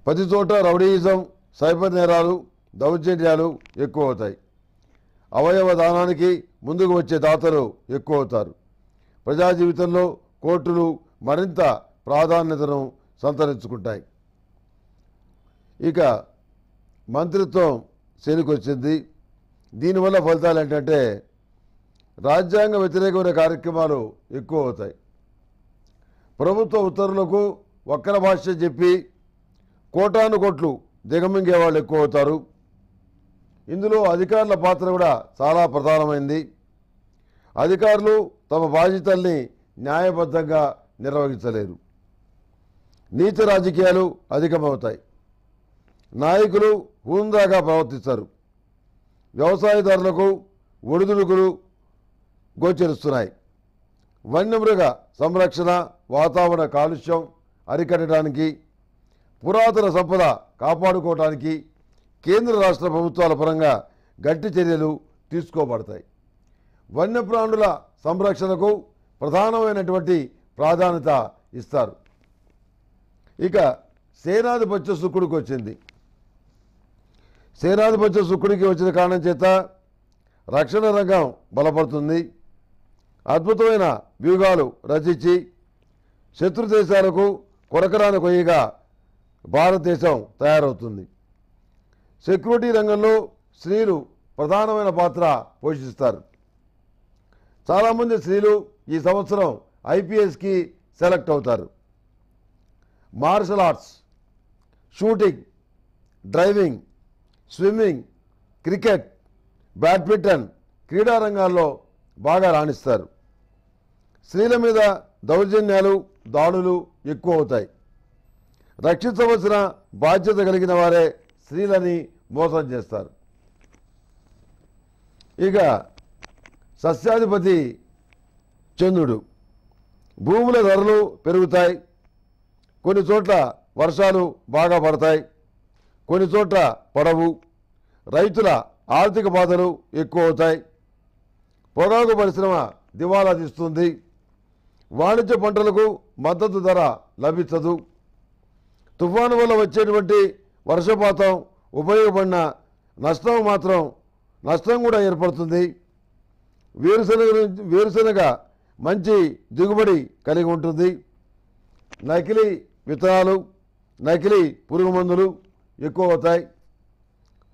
Speaker 3: ప్రతి చోట రౌడీయిజం సైబర్ నేరాలు దౌర్జన్యాలు ఎక్కువ అవుతాయి అవయవ దానానికి ముందుకు వచ్చే దాతలు ఎక్కువ అవుతారు ప్రజా జీవితంలో కోర్టులు మరింత ప్రాధాన్యతను సంతరించుకుంటాయి ఇక మంత్రిత్వం శనికొచ్చింది దీనివల్ల ఫలితాలు ఏంటంటే రాజ్యాంగ వ్యతిరేకమైన కార్యక్రమాలు ఎక్కువ అవుతాయి ప్రభుత్వ ఉత్తర్వులకు వక్ర భాష చెప్పి కోటాను కోట్లు దిగమింగే వాళ్ళు ఎక్కువ అవుతారు ఇందులో అధికారుల పాత్ర కూడా చాలా ప్రధానమైంది అధికారులు తమ బాధ్యతల్ని న్యాయబద్ధంగా నిర్వహించలేరు నీచ రాజకీయాలు అధికమవుతాయి నాయకులు హూందాగా ప్రవర్తిస్తారు వ్యవసాయదారులకు ఒడిదుడుకులు గోచరిస్తున్నాయి వన్యమృగ సంరక్షణ వాతావరణ కాలుష్యం అరికట్టడానికి పురాతన సంపద కాపాడుకోవడానికి కేంద్ర రాష్ట్ర ప్రభుత్వాల పరంగా గట్టి చర్యలు తీసుకోబడతాయి వన్యప్రాణుల సంరక్షణకు ప్రధానమైనటువంటి ప్రాధాన్యత ఇస్తారు ఇక సేనాధిపత్య శుక్రుడికి వచ్చింది సేనాధిపత్య శుక్రుడికి వచ్చిన కారణం చేత రక్షణ రంగం బలపడుతుంది అద్భుతమైన వ్యూహాలు రచించి శత్రు దేశాలకు కొరకరాని కొయ్యగా భారతదేశం తయారవుతుంది సెక్యూరిటీ రంగంలో స్త్రీలు ప్రధానమైన పాత్ర పోషిస్తారు చాలామంది స్త్రీలు ఈ సంవత్సరం ఐపీఎస్కి సెలెక్ట్ అవుతారు martial arts shooting driving swimming cricket badminton క్రీడా రంగాల్లో బాగా రాణిస్తారు స్త్రీల మీద దౌర్జన్యాలు దాడులు ఎక్కువ అవుతాయి రక్షించవలసిన బాధ్యత కలిగిన వారే స్త్రీలని మోసం చేస్తారు ఇక సస్యాధిపతి చంద్రుడు భూముల ధరలు పెరుగుతాయి కొన్ని చోట్ల వర్షాలు బాగా పడతాయి కొన్ని చోట్ల పడవు రైతుల ఆర్థిక బాధలు ఎక్కువ అవుతాయి పొగాకు పరిశ్రమ దివాలా తీస్తుంది వాణిజ్య పంటలకు మద్దతు ధర లభించదు తుఫాను వల్ల వచ్చేటువంటి వర్షపాతం ఉపయోగపడిన నష్టం మాత్రం నష్టం కూడా ఏర్పడుతుంది వేరుశెనగ వేరుశెనగ మంచి దిగుబడి కలిగి ఉంటుంది నకిలీ విత్తనాలు నకిలీ పురుగు మందులు ఎక్కువ అవుతాయి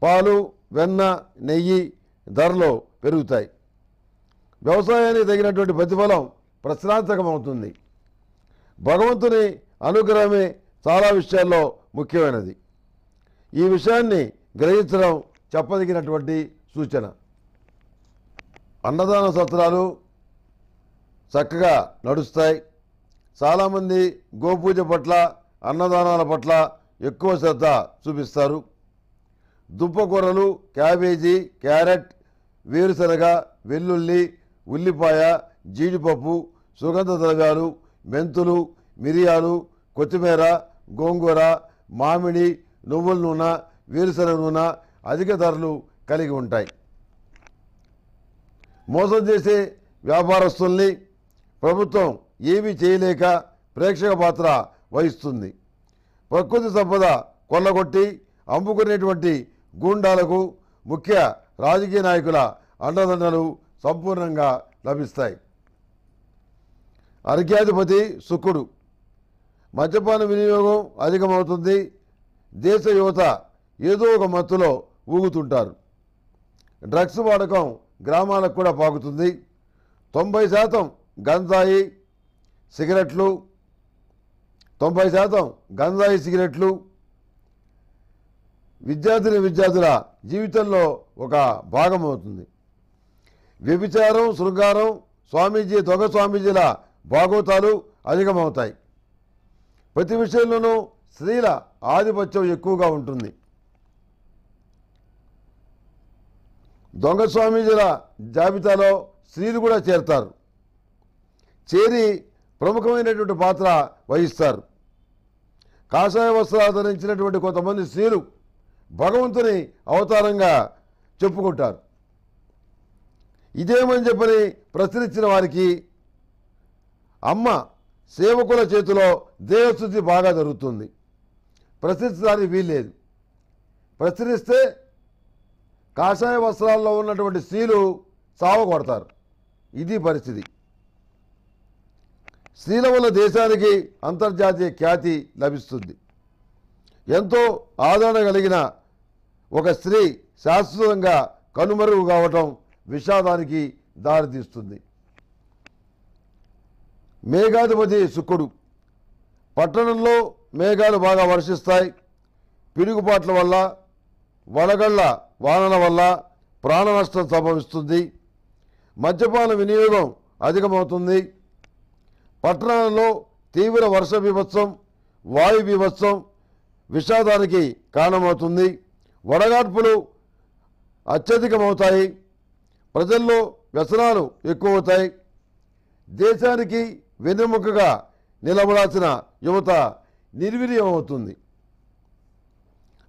Speaker 3: పాలు వెన్న నెయ్యి ధరలో పెరుగుతాయి వ్యవసాయానికి తగినటువంటి ప్రతిఫలం ప్రశ్నార్థకమవుతుంది భగవంతుని అనుగ్రహమే చాలా విషయాల్లో ముఖ్యమైనది ఈ విషయాన్ని గ్రహించడం చెప్పదగినటువంటి సూచన అన్నదాన సత్రాలు చక్కగా నడుస్తాయి చాలామంది గోపూజ పట్ల అన్నదానాల పట్ల ఎక్కువ శ్రద్ధ చూపిస్తారు దుప్పకూరలు క్యాబేజీ క్యారెట్ వేరుశనగ వెల్లుల్లి ఉల్లిపాయ జీడిపప్పు సుగంధ ద్రవ్యాలు మెంతులు మిరియాలు కొత్తిమీర గోంగూర మామిడి నువ్వుల నూనె వేరుశనగ నూనె అధిక ధరలు కలిగి ఉంటాయి మోసం చేసే వ్యాపారస్తుల్ని ప్రభుత్వం ఏమీ చేయలేక ప్రేక్షక పాత్ర వహిస్తుంది ప్రకృతి సంపద కొల్లగొట్టి అమ్ముకునేటువంటి గూండాలకు ముఖ్య రాజకీయ నాయకుల అండదండలు సంపూర్ణంగా లభిస్తాయి అర్ఘ్యాధిపతి శుక్రుడు మద్యపాన వినియోగం అధికమవుతుంది దేశ యువత ఏదో ఒక మత్తులో ఊగుతుంటారు డ్రగ్స్ వాడకం గ్రామాలకు కూడా పాకుతుంది తొంభై శాతం గంజాయి సిగరెట్లు తొంభై శాతం గంజాయి సిగరెట్లు విద్యార్థిని విద్యార్థుల జీవితంలో ఒక భాగం అవుతుంది వ్యభిచారం శృంగారం స్వామీజీ దొంగ స్వామీజీల భాగోతాలు అధికమవుతాయి ప్రతి విషయంలోనూ స్త్రీల ఆధిపత్యం ఎక్కువగా ఉంటుంది దొంగ స్వామీజీల జాబితాలో స్త్రీలు కూడా చేరతారు చేరి ప్రముఖమైనటువంటి పాత్ర వహిస్తారు కాషాయ వస్త్రాలు ధరించినటువంటి కొంతమంది స్త్రీలు భగవంతుని అవతారంగా చెప్పుకుంటారు ఇదేమని చెప్పని ప్రశ్నించిన వారికి అమ్మ సేవకుల చేతిలో దేవస్థుతి బాగా జరుగుతుంది ప్రశ్నించడానికి వీల్లేదు ప్రశ్నిస్తే కాషాయ వస్త్రాల్లో ఉన్నటువంటి స్త్రీలు సావ కొడతారు ఇది పరిస్థితి స్త్రీల వల్ల దేశానికి అంతర్జాతీయ ఖ్యాతి లభిస్తుంది ఎంతో ఆదరణ కలిగిన ఒక స్త్రీ శాశ్వతంగా కనుమరుగు కావటం విషాదానికి దారితీస్తుంది మేఘాధిపతి శుక్రుడు పట్టణంలో మేఘాలు బాగా వర్షిస్తాయి పిరుగుపాట్ల వల్ల వడగళ్ల వానల వల్ల ప్రాణ నష్టం సంభవిస్తుంది మద్యపాన వినియోగం అధికమవుతుంది పట్టణాలలో తీవ్ర వర్ష బీభత్సం వాయు బీభత్సం విషాదానికి కారణమవుతుంది వడగాడ్పులు అత్యధికమవుతాయి ప్రజల్లో వ్యసనాలు ఎక్కువవుతాయి దేశానికి వెన్నెముకగా నిలబడాల్సిన యువత నిర్వీర్యమవుతుంది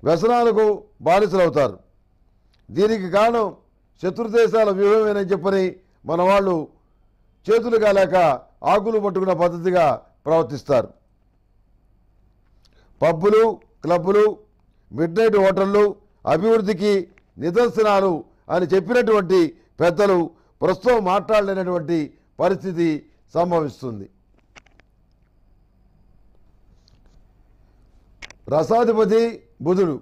Speaker 3: వ్యసనాలకు బానిసలవుతారు దీనికి కారణం శత్రుదేశాల వ్యూహమేనని చెప్పని మన వాళ్ళు చేతులు కాలేక ఆకులు పట్టుకున్న పద్ధతిగా ప్రవర్తిస్తారు పబ్బులు క్లబ్బులు మిడ్ నైట్ హోటళ్ళు అభివృద్ధికి నిదర్శనాలు అని చెప్పినటువంటి పెద్దలు ప్రస్తుతం మాట్లాడలేనటువంటి పరిస్థితి సంభవిస్తుంది రసాధిపతి బుధుడు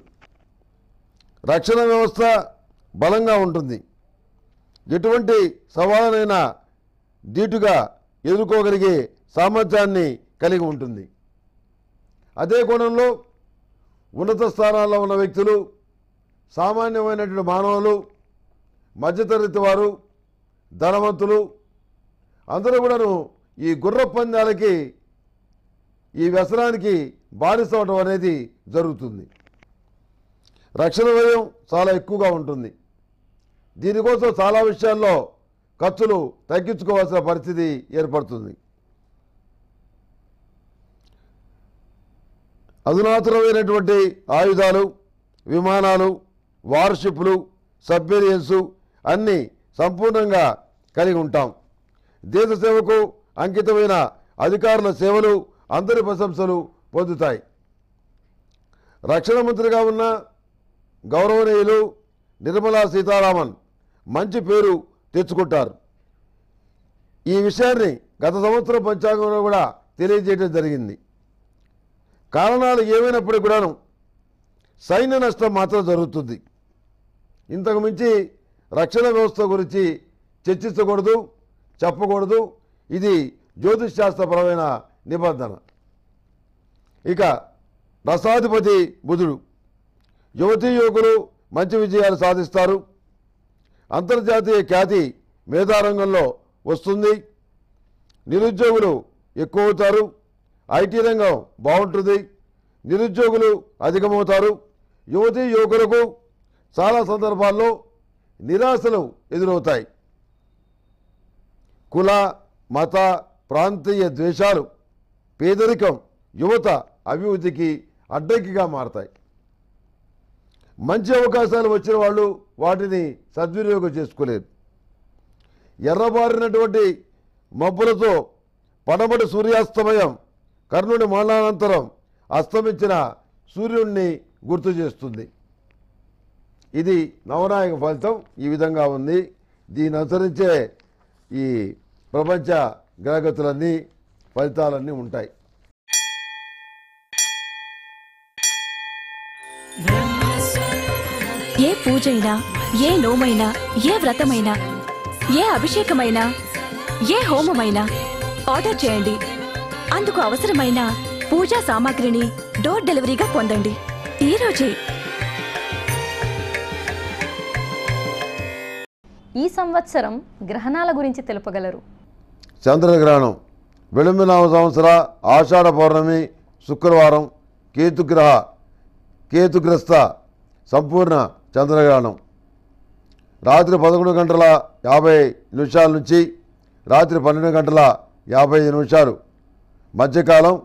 Speaker 3: రక్షణ వ్యవస్థ బలంగా ఉంటుంది ఎటువంటి సవాళ్ళనైనా ధీటుగా ఎదుర్కోగలిగే సామర్థ్యాన్ని కలిగి ఉంటుంది అదే కోణంలో ఉన్నత స్థానాల్లో ఉన్న వ్యక్తులు సామాన్యమైనటువంటి మానవులు మధ్యతరగతి వారు ధనవంతులు అందరూ కూడాను ఈ గుర్ర పందాలకి ఈ వ్యసనానికి బానిస అవడం అనేది జరుగుతుంది రక్షణ వ్యయం చాలా ఎక్కువగా ఉంటుంది దీనికోసం చాలా విషయాల్లో ఖర్చులు తగ్గించుకోవాల్సిన పరిస్థితి ఏర్పడుతుంది అధునాతనమైనటువంటి ఆయుధాలు విమానాలు వార్షిప్లు సబ్మెరియన్సు అన్నీ సంపూర్ణంగా కలిగి ఉంటాం దేశ సేవకు అంకితమైన అధికారుల సేవలు అందరి ప్రశంసలు పొందుతాయి రక్షణ మంత్రిగా ఉన్న గౌరవనీయులు నిర్మలా సీతారామన్ మంచి పేరు తెచ్చుకుంటారు ఈ విషయాన్ని గత సంవత్సరం పంచాంగంలో కూడా తెలియజేయడం జరిగింది కారణాలు ఏమైనప్పటికీ కూడాను సైన్య నష్టం మాత్రం జరుగుతుంది ఇంతకుమించి రక్షణ వ్యవస్థ గురించి చర్చించకూడదు చెప్పకూడదు ఇది జ్యోతిష్శాస్త్రపరమైన నిబంధన ఇక రసాధిపతి బుధుడు యువతీ యువకులు మంచి విజయాలు సాధిస్తారు అంతర్జాతీయ ఖ్యాతి మేధారంగంలో వస్తుంది నిరుద్యోగులు ఎక్కువ అవుతారు ఐటీ రంగం బాగుంటుంది నిరుద్యోగులు అధికమవుతారు యువతీ యువకులకు చాలా సందర్భాల్లో నిరాశలు ఎదురవుతాయి కుల మత ప్రాంతీయ ద్వేషాలు పేదరికం యువత అభివృద్ధికి అడ్డంకిగా మారతాయి మంచి అవకాశాలు వచ్చిన వాళ్ళు వాటిని సద్వినియోగం చేసుకోలేరు ఎర్రబారినటువంటి మబ్బులతో పడమటి సూర్యాస్తమయం కర్ణుడి మరణానంతరం అస్తమించిన సూర్యుడిని గుర్తు చేస్తుంది ఇది నవనాయక ఫలితం ఈ విధంగా ఉంది దీని అనుసరించే ఈ ప్రపంచ గ్రహగతులన్నీ ఫలితాలన్నీ ఉంటాయి
Speaker 1: ఏ పూజైనా ఏ నోమైనా ఏ వ్రతమైనా ఏ అభిషేకమైనా ఏ హోమమైనా ఆర్డర్ చేయండి అందుకు అవసరమైన పూజా సామాగ్రిని డోర్ డెలివరీగా పొందండి ఈరోజే
Speaker 2: ఈ సంవత్సరం గ్రహణాల గురించి తెలుపగలరు
Speaker 3: చంద్రగ్రహణం వెలుంబి నామ సంవత్సర ఆషాఢ పౌర్ణమి శుక్రవారం కేతుగ్రహ కేతుగ్రస్త సంపూర్ణ చంద్రగ్రహణం రాత్రి పదకొండు గంటల యాభై నిమిషాల నుంచి రాత్రి పన్నెండు గంటల యాభై ఐదు నిమిషాలు మధ్యకాలం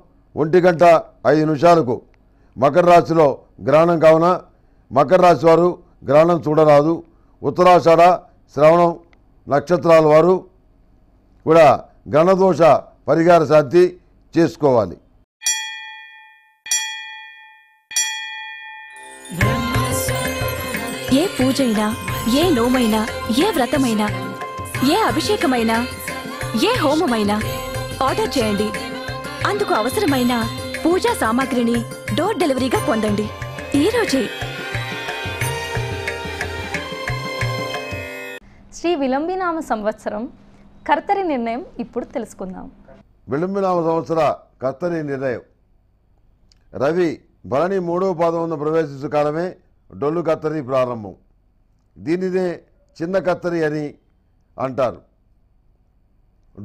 Speaker 3: ఒంటి గంట ఐదు నిమిషాలకు మకర రాశిలో గ్రహణం కావున మకర రాశి వారు గ్రహణం చూడరాదు ఉత్తరాషాఢ శ్రవణం నక్షత్రాల వారు కూడా గణదోష పరిహార శాంతి చేసుకోవాలి
Speaker 1: ఏ పూజైనా ఏ నోమైనా ఏ వ్రతమైనా ఏ అభిషేకమైనా ఏ హోమమైనా ఆర్డర్ చేయండి అందుకు అవసరమైన పూజా సామాగ్రిని డోర్ డెలివరీగా పొందండి ఈరోజే
Speaker 2: శ్రీ విలంబినామ సంవత్సరం కర్తరి నిర్ణయం ఇప్పుడు తెలుసుకుందాం
Speaker 3: విలంబినామ సంవత్సర కర్తరి నిర్ణయం రవి భరణి మూడవ పాదంలో ప్రవేశించు కాలమే డొల్లు కత్తరి ప్రారంభం దీనినే చిన్న కత్తరి అని అంటారు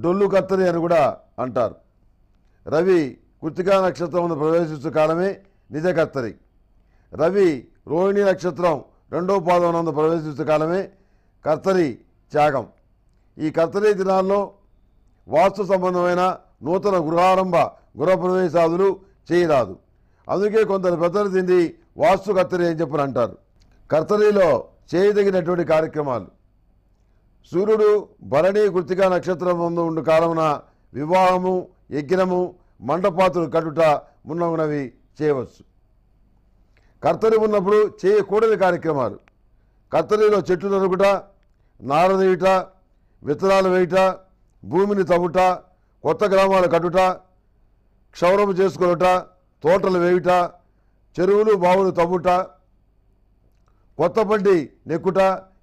Speaker 3: డొల్లు కత్తరి అని కూడా అంటారు రవి కృతికా నక్షత్రం ప్రవేశించు కాలమే నిజ కత్తరి రవి రోహిణి నక్షత్రం రెండవ పాదం నందు ప్రవేశించే కాలమే కర్తరి త్యాగం ఈ కర్తరి దినాల్లో వాస్తు సంబంధమైన నూతన గృహారంభ గృహప్రవేశాదులు చేయరాదు అందుకే కొందరు పెద్దలు తింది వాస్తు కర్తరి అని చెప్పని అంటారు కర్తరిలో చేయదగినటువంటి కార్యక్రమాలు సూర్యుడు భరణి కృతిక నక్షత్రం ముందు ఉండు కాలమున వివాహము యజ్ఞము మండపాతులు కట్టుట మున్నగునవి చేయవచ్చు కర్తరి ఉన్నప్పుడు చేయకూడని కార్యక్రమాలు కర్తరిలో చెట్లు నరుకుట నారదేయుట విత్తనాలు వేయుట భూమిని తవ్వుట కొత్త గ్రామాలు కట్టుట క్షౌరము చేసుకొనుట తోటలు వేయుట చెరువులు బావులు తవ్వుట కొత్త పండి నెక్కుట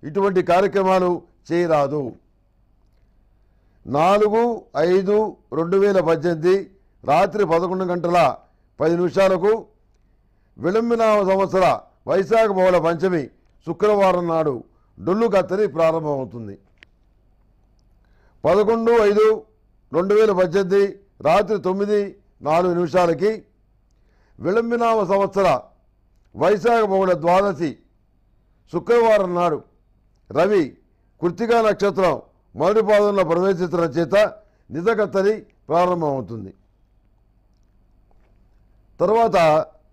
Speaker 3: ఇటువంటి కార్యక్రమాలు చేయరాదు నాలుగు ఐదు రెండు వేల పద్దెనిమిది రాత్రి పదకొండు గంటల పది నిమిషాలకు విలంబిన సంవత్సర వైశాఖ భవన పంచమి శుక్రవారం నాడు డొల్లు కత్తెర ప్రారంభమవుతుంది పదకొండు ఐదు రెండు వేల పద్దెనిమిది రాత్రి తొమ్మిది నాలుగు నిమిషాలకి విళంబినామ సంవత్సర వైశాఖ బహుళ ద్వాదశి శుక్రవారం నాడు రవి కృతికా నక్షత్రం మొదటి పాదంలో ప్రవేశించడం చేత నిజకత్తరి ప్రారంభమవుతుంది తర్వాత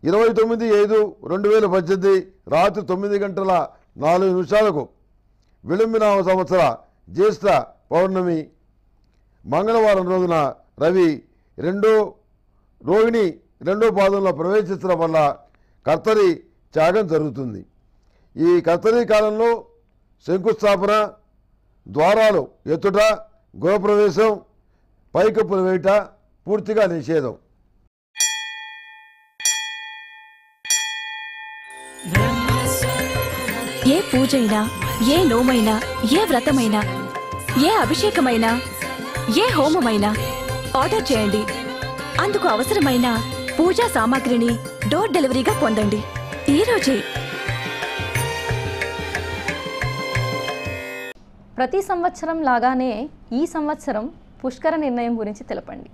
Speaker 3: ఇరవై తొమ్మిది ఐదు రెండు వేల పద్దెనిమిది రాత్రి తొమ్మిది గంటల నాలుగు నిమిషాలకు విలుంబినామ సంవత్సర జ్యేష్ఠ పౌర్ణమి మంగళవారం రోజున రవి రెండో రోహిణి రెండో పాదంలో ప్రవేశించడం వల్ల కర్తరి త్యాగం జరుగుతుంది ఈ కర్తరి కాలంలో శంకుస్థాపన ద్వారాలు ఎత్తుట గృహప్రవేశం పైకప్పులు వేయట పూర్తిగా నిషేధం
Speaker 1: పూజైనా ఏ నోమైనా ఏ వ్రతమైనా ఏ అభిషేకమైనా ఏ హోమమైనా ఆర్డర్ చేయండి అందుకు అవసరమైన పూజా సామాగ్రిని డోర్ డెలివరీగా పొందండి ఈరోజే
Speaker 2: ప్రతి సంవత్సరం లాగానే
Speaker 1: ఈ సంవత్సరం
Speaker 2: పుష్కర నిర్ణయం గురించి తెలపండి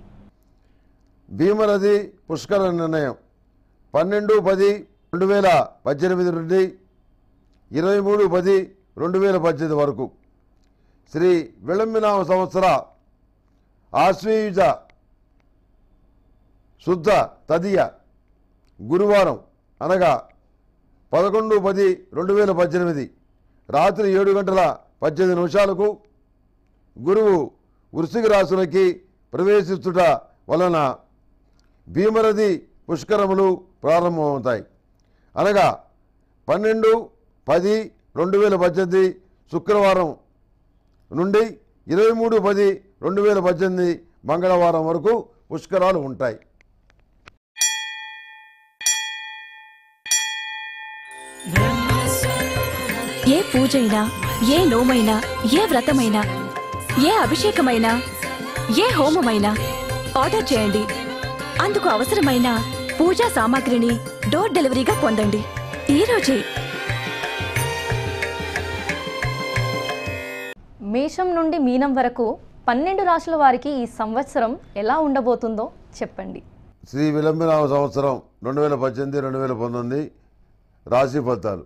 Speaker 3: భీమనది పుష్కర నిర్ణయం పన్నెండు పది రెండు వేల పద్దెనిమిది నుండి ఇరవై మూడు పది రెండు వేల పద్దెనిమిది వరకు శ్రీ విళంబినామ సంవత్సర ఆశ్వయుజ శుద్ధ తదియ గురువారం అనగా పదకొండు పది రెండు వేల పద్దెనిమిది రాత్రి ఏడు గంటల పద్దెనిమిది నిమిషాలకు గురువు వృశ్చిక రాశులకి ప్రవేశిస్తుట వలన భీమరది పుష్కరములు ప్రారంభమవుతాయి అనగా పన్నెండు పది రెండు వేల పద్దెనిమిది శుక్రవారం నుండి ఇరవై మూడు పది రెండు వేల పద్దెనిమిది మంగళవారం వరకు పుష్కరాలు ఉంటాయి
Speaker 1: ఏ పూజైనా ఏ నోమైనా ఏ వ్రతమైనా ఏ అభిషేకమైనా ఏ హోమమైనా ఆర్డర్ చేయండి అందుకు అవసరమైన పూజా సామాగ్రిని డోర్ డెలివరీగా పొందండి ఈరోజే
Speaker 2: మేషం నుండి మీనం వరకు పన్నెండు రాశుల వారికి ఈ సంవత్సరం ఎలా ఉండబోతుందో చెప్పండి
Speaker 3: శ్రీ విలంబిన సంవత్సరం రెండు వేల పద్దెనిమిది రెండు వేల పంతొమ్మిది రాశి ఫలితాలు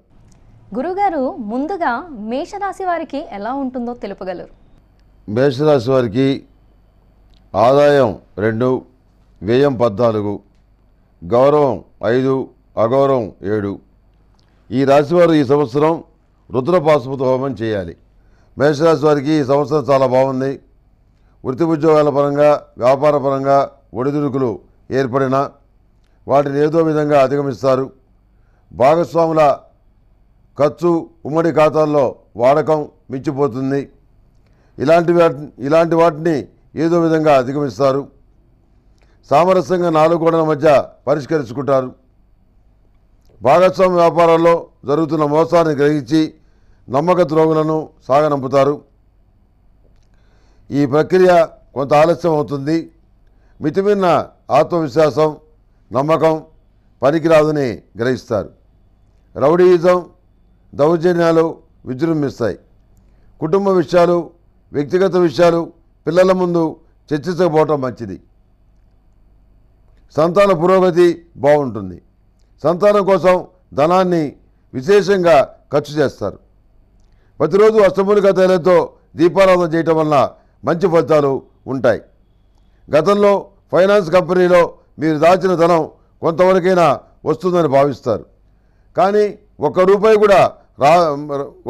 Speaker 2: గురుగారు ముందుగా మేషరాశి వారికి ఎలా ఉంటుందో తెలుపగలరు
Speaker 3: మేషరాశి వారికి ఆదాయం రెండు వ్యయం పద్నాలుగు గౌరవం ఐదు అగౌరవం ఏడు ఈ రాశివారు ఈ సంవత్సరం రుద్రపాశుపతి హోమం చేయాలి మేషరాశి వారికి ఈ సంవత్సరం చాలా బాగుంది వృత్తి ఉద్యోగాల పరంగా వ్యాపార పరంగా ఒడిదుడుకులు ఏర్పడినా వాటిని ఏదో విధంగా అధిగమిస్తారు భాగస్వాముల ఖర్చు ఉమ్మడి ఖాతాల్లో వాడకం మించిపోతుంది ఇలాంటి వాటి ఇలాంటి వాటిని ఏదో విధంగా అధిగమిస్తారు సామరస్యంగా నాలుగు గోడల మధ్య పరిష్కరించుకుంటారు భాగస్వామి వ్యాపారాల్లో జరుగుతున్న మోసాన్ని గ్రహించి నమ్మక ద్రోగులను సాగనంపుతారు ఈ ప్రక్రియ కొంత ఆలస్యం అవుతుంది మితిమిన్న ఆత్మవిశ్వాసం నమ్మకం పనికిరాదని గ్రహిస్తారు రౌడీయిజం దౌర్జన్యాలు విజృంభిస్తాయి కుటుంబ విషయాలు వ్యక్తిగత విషయాలు పిల్లల ముందు చర్చించకపోవటం మంచిది సంతాన పురోగతి బాగుంటుంది సంతానం కోసం ధనాన్ని విశేషంగా ఖర్చు చేస్తారు ప్రతిరోజు అష్టమూలిక తైలంతో దీపారాధన చేయటం వల్ల మంచి ఫలితాలు ఉంటాయి గతంలో ఫైనాన్స్ కంపెనీలో మీరు దాచిన ధనం కొంతవరకైనా వస్తుందని భావిస్తారు కానీ ఒక్క రూపాయి కూడా రా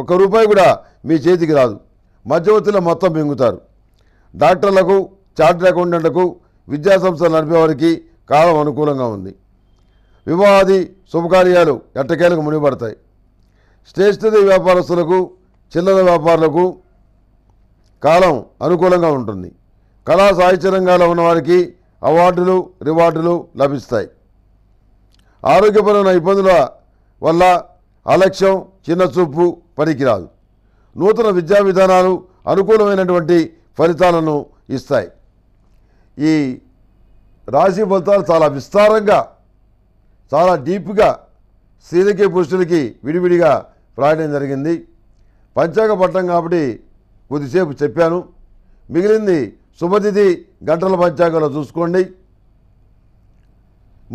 Speaker 3: ఒక్క రూపాయి కూడా మీ చేతికి రాదు మధ్యవర్తుల మొత్తం మింగుతారు డాక్టర్లకు చార్టెడ్ అకౌంటెంట్లకు సంస్థలు నడిపేవారికి కాలం అనుకూలంగా ఉంది వివాహాది శుభకార్యాలు ఎట్టకేలకు మునిపడతాయి స్టేషనరీ వ్యాపారస్తులకు చిల్లర వ్యాపారులకు కాలం అనుకూలంగా ఉంటుంది కళా సాహిత్య రంగాల్లో ఉన్నవారికి అవార్డులు రివార్డులు లభిస్తాయి ఆరోగ్యపరమైన ఇబ్బందుల వల్ల అలక్ష్యం చిన్నచూపు పనికిరాదు నూతన విద్యా విధానాలు అనుకూలమైనటువంటి ఫలితాలను ఇస్తాయి ఈ రాశి ఫలితాలు చాలా విస్తారంగా చాలా డీప్గా స్త్రీలకి పురుషులకి విడివిడిగా రాయడం జరిగింది పంచాంగ పట్టం కాబట్టి కొద్దిసేపు చెప్పాను మిగిలింది శుభతిథి గంటల పంచాంగంలో చూసుకోండి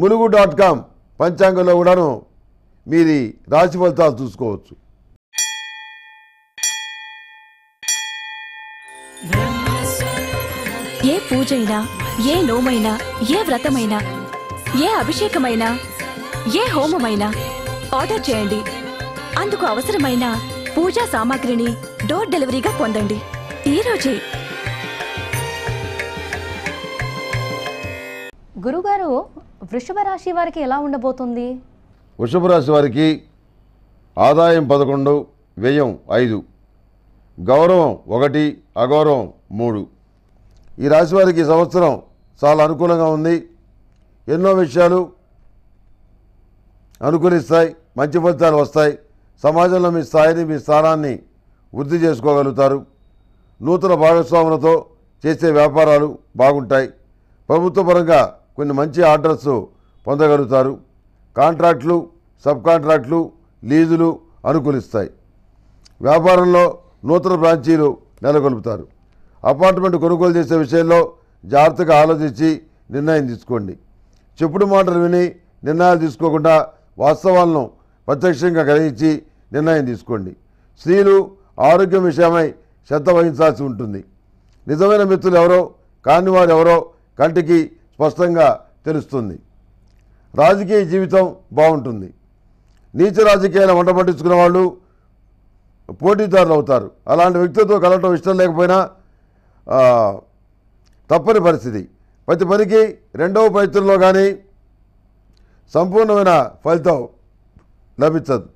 Speaker 3: ములుగు డాట్ కామ్ పంచాంగంలో కూడాను మీది రాశి ఫలితాలు చూసుకోవచ్చు
Speaker 1: ఏ పూజైనా ఏ నోమైనా ఏ వ్రతమైనా ఏ అభిషేకమైనా ఏ హోమమైనా ఆర్డర్ చేయండి అందుకు అవసరమైన పూజా సామాగ్రిని డోర్ డెలివరీగా పొందండి ఈరోజే గురుగారు వృషభ రాశి వారికి
Speaker 2: ఎలా ఉండబోతుంది
Speaker 3: వృషభ రాశి వారికి ఆదాయం పదకొండు వ్యయం ఐదు గౌరవం ఒకటి అగౌరవం మూడు ఈ రాశి వారికి సంవత్సరం చాలా అనుకూలంగా ఉంది ఎన్నో విషయాలు అనుకూలిస్తాయి మంచి ఫలితాలు వస్తాయి సమాజంలో మీ స్థాయిని మీ స్థానాన్ని వృద్ధి చేసుకోగలుగుతారు నూతన భాగస్వాములతో చేసే వ్యాపారాలు బాగుంటాయి ప్రభుత్వ పరంగా కొన్ని మంచి ఆర్డర్స్ పొందగలుగుతారు కాంట్రాక్ట్లు సబ్ కాంట్రాక్ట్లు లీజులు అనుకూలిస్తాయి వ్యాపారంలో నూతన బ్రాంచీలు నెలకొల్పుతారు అపార్ట్మెంట్ కొనుగోలు చేసే విషయంలో జాగ్రత్తగా ఆలోచించి నిర్ణయం తీసుకోండి చెప్పుడు మాటలు విని నిర్ణయాలు తీసుకోకుండా వాస్తవాలను ప్రత్యక్షంగా కలిగించి నిర్ణయం తీసుకోండి స్త్రీలు ఆరోగ్యం విషయమై శ్రద్ధ వహించాల్సి ఉంటుంది నిజమైన మిత్రులు ఎవరో కాని వారు ఎవరో కంటికి స్పష్టంగా తెలుస్తుంది రాజకీయ జీవితం బాగుంటుంది నీచ రాజకీయాలు వంట పట్టించుకున్న వాళ్ళు పోటీదారులు అవుతారు అలాంటి వ్యక్తులతో కలవటం ఇష్టం లేకపోయినా తప్పని పరిస్థితి ప్రతి పనికి రెండవ ప్రయత్నంలో కానీ సంపూర్ణమైన ఫలితం లభించదు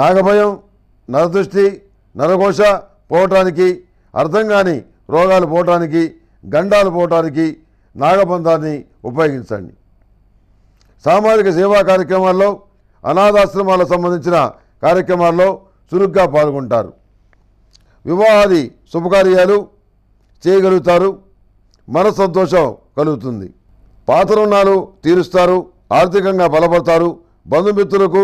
Speaker 3: నాగభయం నరదృష్టి నరఘోష పోవటానికి అర్థం కాని రోగాలు పోవటానికి గండాలు పోవటానికి నాగబంధాన్ని ఉపయోగించండి సామాజిక సేవా కార్యక్రమాల్లో అనాథాశ్రమాలకు సంబంధించిన కార్యక్రమాల్లో చురుగ్గా పాల్గొంటారు వివాహాది శుభకార్యాలు చేయగలుగుతారు మన సంతోషం కలుగుతుంది పాత రుణాలు తీరుస్తారు ఆర్థికంగా బలపడతారు బంధుమిత్రులకు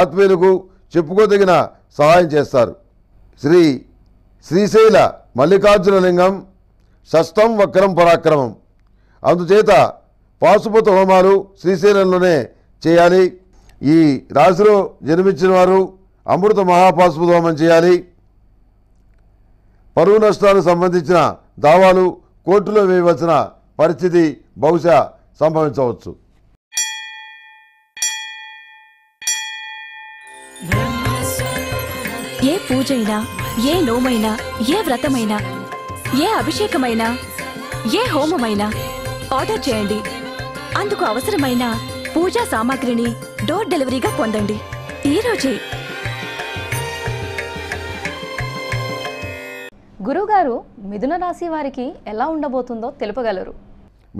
Speaker 3: ఆత్మీయులకు చెప్పుకోదగిన సహాయం చేస్తారు శ్రీ శ్రీశైల మల్లికార్జునలింగం షష్టం వక్రం పరాక్రమం అందుచేత పాశుపత హోమాలు శ్రీశైలంలోనే చేయాలి ఈ రాశిలో జన్మించిన వారు అమృత మహాపాశుపత హోమం చేయాలి పరువు నష్టాలకు సంబంధించిన దావాలు కోర్టులో వేయవలసిన పరిస్థితి బహుశా సంభవించవచ్చు
Speaker 1: పూజైనా ఏ నోమైనా ఏ వ్రతమైనా ఏ అభిషేకమైనా ఏ హోమమైనా ఆర్డర్ చేయండి అందుకు అవసరమైన పూజా సామాగ్రిని డోర్ డెలివరీగా పొందండి ఈరోజే గురుగారు మిథున రాశి
Speaker 2: వారికి ఎలా ఉండబోతుందో తెలుపగలరు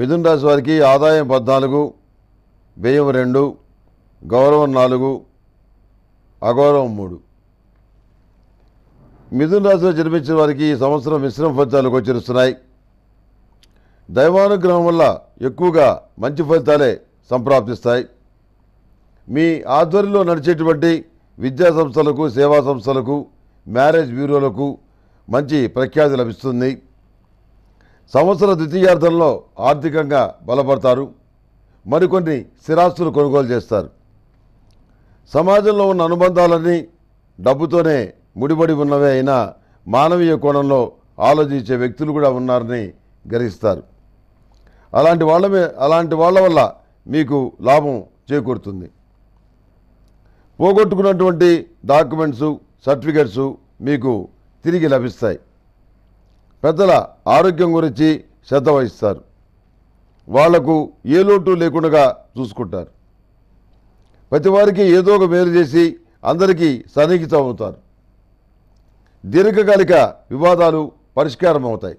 Speaker 3: మిథున రాశి వారికి ఆదాయం పద్నాలుగు వ్యయం రెండు గౌరవం నాలుగు అగౌరవం మూడు మిథున రాశిలో జన్మించిన వారికి ఈ సంవత్సరం మిశ్రమ ఫలితాలు గోచరిస్తున్నాయి దైవానుగ్రహం వల్ల ఎక్కువగా మంచి ఫలితాలే సంప్రాప్తిస్తాయి మీ ఆధ్వర్యంలో నడిచేటువంటి విద్యా సంస్థలకు సేవా సంస్థలకు మ్యారేజ్ బ్యూరోలకు మంచి ప్రఖ్యాతి లభిస్తుంది సంవత్సర ద్వితీయార్థంలో ఆర్థికంగా బలపడతారు మరికొన్ని స్థిరాస్తులు కొనుగోలు చేస్తారు సమాజంలో ఉన్న అనుబంధాలన్నీ డబ్బుతోనే ముడిపడి ఉన్నవే అయినా మానవీయ కోణంలో ఆలోచించే వ్యక్తులు కూడా ఉన్నారని గ్రహిస్తారు అలాంటి వాళ్ళ అలాంటి వాళ్ళ వల్ల మీకు లాభం చేకూరుతుంది పోగొట్టుకున్నటువంటి డాక్యుమెంట్సు సర్టిఫికెట్సు మీకు తిరిగి లభిస్తాయి పెద్దల ఆరోగ్యం గురించి శ్రద్ధ వహిస్తారు వాళ్లకు ఏ లోటు లేకుండా చూసుకుంటారు ప్రతి వారికి ఏదో ఒక మేలు చేసి అందరికీ సన్నిహితం అవుతారు దీర్ఘకాలిక వివాదాలు పరిష్కారం అవుతాయి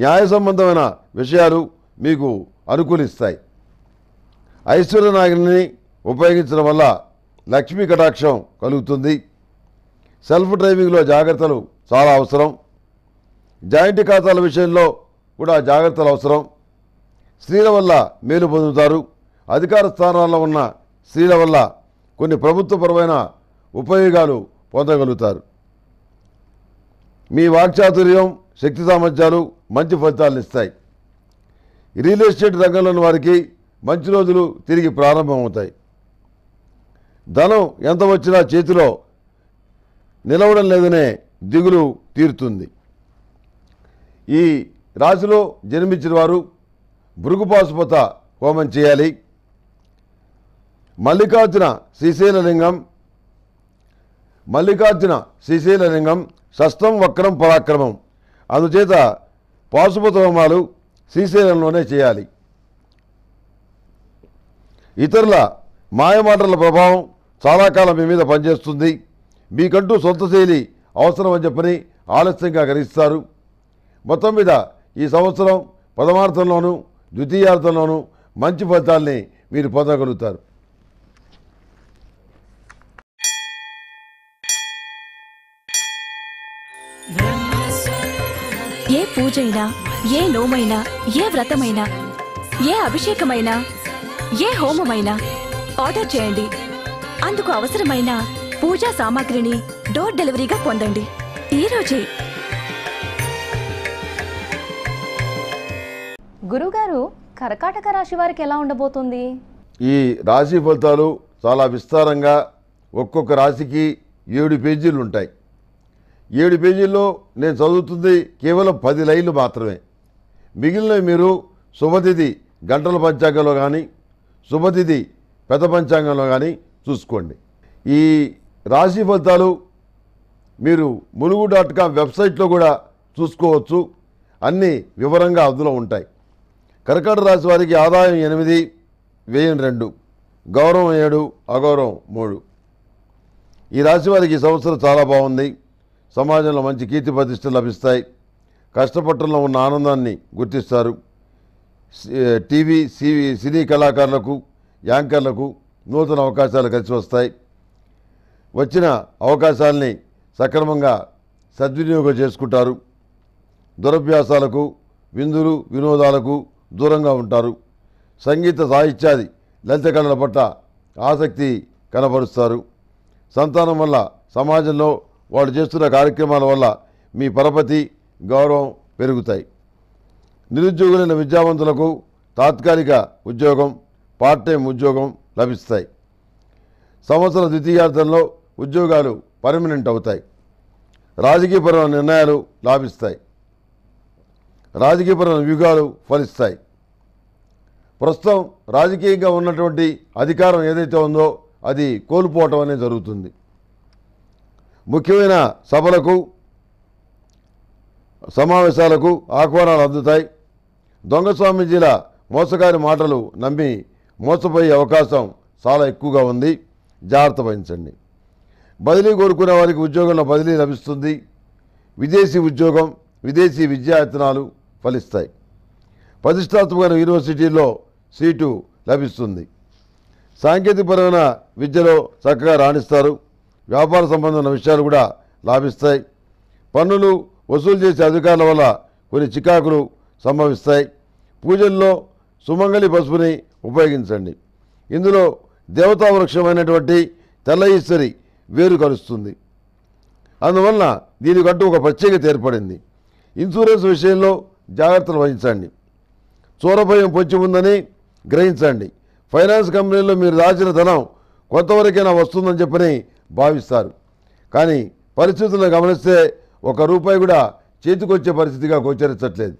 Speaker 3: న్యాయ సంబంధమైన విషయాలు మీకు అనుకూలిస్తాయి ఐశ్వర్య నాగిని ఉపయోగించడం వల్ల లక్ష్మీ కటాక్షం కలుగుతుంది సెల్ఫ్ డ్రైవింగ్లో జాగ్రత్తలు చాలా అవసరం జాయింట్ ఖాతాల విషయంలో కూడా జాగ్రత్తలు అవసరం స్త్రీల వల్ల మేలు పొందుతారు అధికార స్థానాల్లో ఉన్న స్త్రీల వల్ల కొన్ని ప్రభుత్వపరమైన ఉపయోగాలు పొందగలుగుతారు మీ వాక్చాతుర్యం శక్తి సామర్థ్యాలు మంచి ఫలితాలను ఇస్తాయి రియల్ ఎస్టేట్ రంగంలోని వారికి మంచి రోజులు తిరిగి ప్రారంభమవుతాయి ధనం ఎంత వచ్చినా చేతిలో నిలవడం లేదనే దిగులు తీరుతుంది ఈ రాశిలో జన్మించిన వారు భృగుపాసుపత హోమం చేయాలి మల్లికార్జున శ్రీశైలలింగం మల్లికార్జున శ్రీశైలలింగం సస్తం వక్రం పరాక్రమం అందుచేత పాశుపత హోమాలు శ్రీశైలంలోనే చేయాలి ఇతరుల మాయమాటల ప్రభావం చాలా కాలం మీ మీద పనిచేస్తుంది మీకంటూ సొంత శైలి అవసరం అని చెప్పని ఆలస్యంగా గ్రహిస్తారు మొత్తం మీద ఈ సంవత్సరం పదమార్థంలోనూ ద్వితీయార్థంలోనూ మంచి ఫలితాల్ని మీరు పొందగలుగుతారు
Speaker 1: పూజైనా ఏ నోమైనా ఏ వ్రతమైనా ఏ అభిషేకమైనా ఏ హోమమైనా ఆర్డర్ చేయండి అందుకు అవసరమైన పూజా సామాగ్రిని డోర్ డెలివరీగా పొందండి ఈరోజే గురుగారు కర్కాటక రాశి
Speaker 2: వారికి ఎలా ఉండబోతుంది
Speaker 3: ఈ రాశి ఫలితాలు చాలా విస్తారంగా ఒక్కొక్క రాశికి ఏడు పేజీలు ఉంటాయి ఏడు పేజీల్లో నేను చదువుతుంది కేవలం పది లైన్లు మాత్రమే మిగిలిన మీరు శుభతిథి గంటల పంచాంగంలో కానీ శుభతిథి పెద్ద పంచాంగంలో కానీ చూసుకోండి ఈ రాశి ఫలితాలు మీరు ములుగు డాట్ కామ్ వెబ్సైట్లో కూడా చూసుకోవచ్చు అన్నీ వివరంగా అందులో ఉంటాయి కర్కాటక రాశి వారికి ఆదాయం ఎనిమిది వ్యయం రెండు గౌరవం ఏడు అగౌరవం మూడు ఈ రాశి వారికి ఈ సంవత్సరం చాలా బాగుంది సమాజంలో మంచి కీర్తి ప్రతిష్టలు లభిస్తాయి కష్టపట్టంలో ఉన్న ఆనందాన్ని గుర్తిస్తారు టీవీ సివి సినీ కళాకారులకు యాంకర్లకు నూతన అవకాశాలు కలిసి వస్తాయి వచ్చిన అవకాశాలని సక్రమంగా సద్వినియోగం చేసుకుంటారు దురభ్యాసాలకు విందులు వినోదాలకు దూరంగా ఉంటారు సంగీత సాహిత్యాది లలిత కళల పట్ల ఆసక్తి కనపరుస్తారు సంతానం వల్ల సమాజంలో వాళ్ళు చేస్తున్న కార్యక్రమాల వల్ల మీ పరపతి గౌరవం పెరుగుతాయి నిరుద్యోగులైన విద్యావంతులకు తాత్కాలిక ఉద్యోగం పార్ట్ టైం ఉద్యోగం లభిస్తాయి సంవత్సర ద్వితీయార్థంలో ఉద్యోగాలు పర్మినెంట్ అవుతాయి రాజకీయపరమైన నిర్ణయాలు లాభిస్తాయి రాజకీయపరమైన వ్యూహాలు ఫలిస్తాయి ప్రస్తుతం రాజకీయంగా ఉన్నటువంటి అధికారం ఏదైతే ఉందో అది కోల్పోవటం అనేది జరుగుతుంది ముఖ్యమైన సభలకు సమావేశాలకు ఆహ్వానాలు అందుతాయి దొంగ స్వామీజీల మోసగారి మాటలు నమ్మి మోసపోయే అవకాశం చాలా ఎక్కువగా ఉంది జాగ్రత్త వహించండి బదిలీ కోరుకునే వారికి ఉద్యోగంలో బదిలీ లభిస్తుంది విదేశీ ఉద్యోగం విదేశీ విద్యాయత్నాలు ఫలిస్తాయి ప్రతిష్టాత్మక యూనివర్సిటీల్లో సీటు లభిస్తుంది సాంకేతికపరమైన విద్యలో చక్కగా రాణిస్తారు వ్యాపార సంబంధం ఉన్న విషయాలు కూడా లాభిస్తాయి పన్నులు వసూలు చేసే అధికారుల వల్ల కొన్ని చికాకులు సంభవిస్తాయి పూజల్లో సుమంగళి పసుపుని ఉపయోగించండి ఇందులో దేవతా వృక్షమైనటువంటి తెల్ల ఈశ్వరి వేరు కలుస్తుంది అందువల్ల దీనికంటూ ఒక ప్రత్యేకత ఏర్పడింది ఇన్సూరెన్స్ విషయంలో జాగ్రత్తలు వహించండి చూరభయం పొంచి ఉందని గ్రహించండి ఫైనాన్స్ కంపెనీలో మీరు దాచిన ధనం కొంతవరకైనా వస్తుందని చెప్పని భావిస్తారు కానీ పరిస్థితులను గమనిస్తే ఒక రూపాయి కూడా చేతికొచ్చే పరిస్థితిగా గోచరించట్లేదు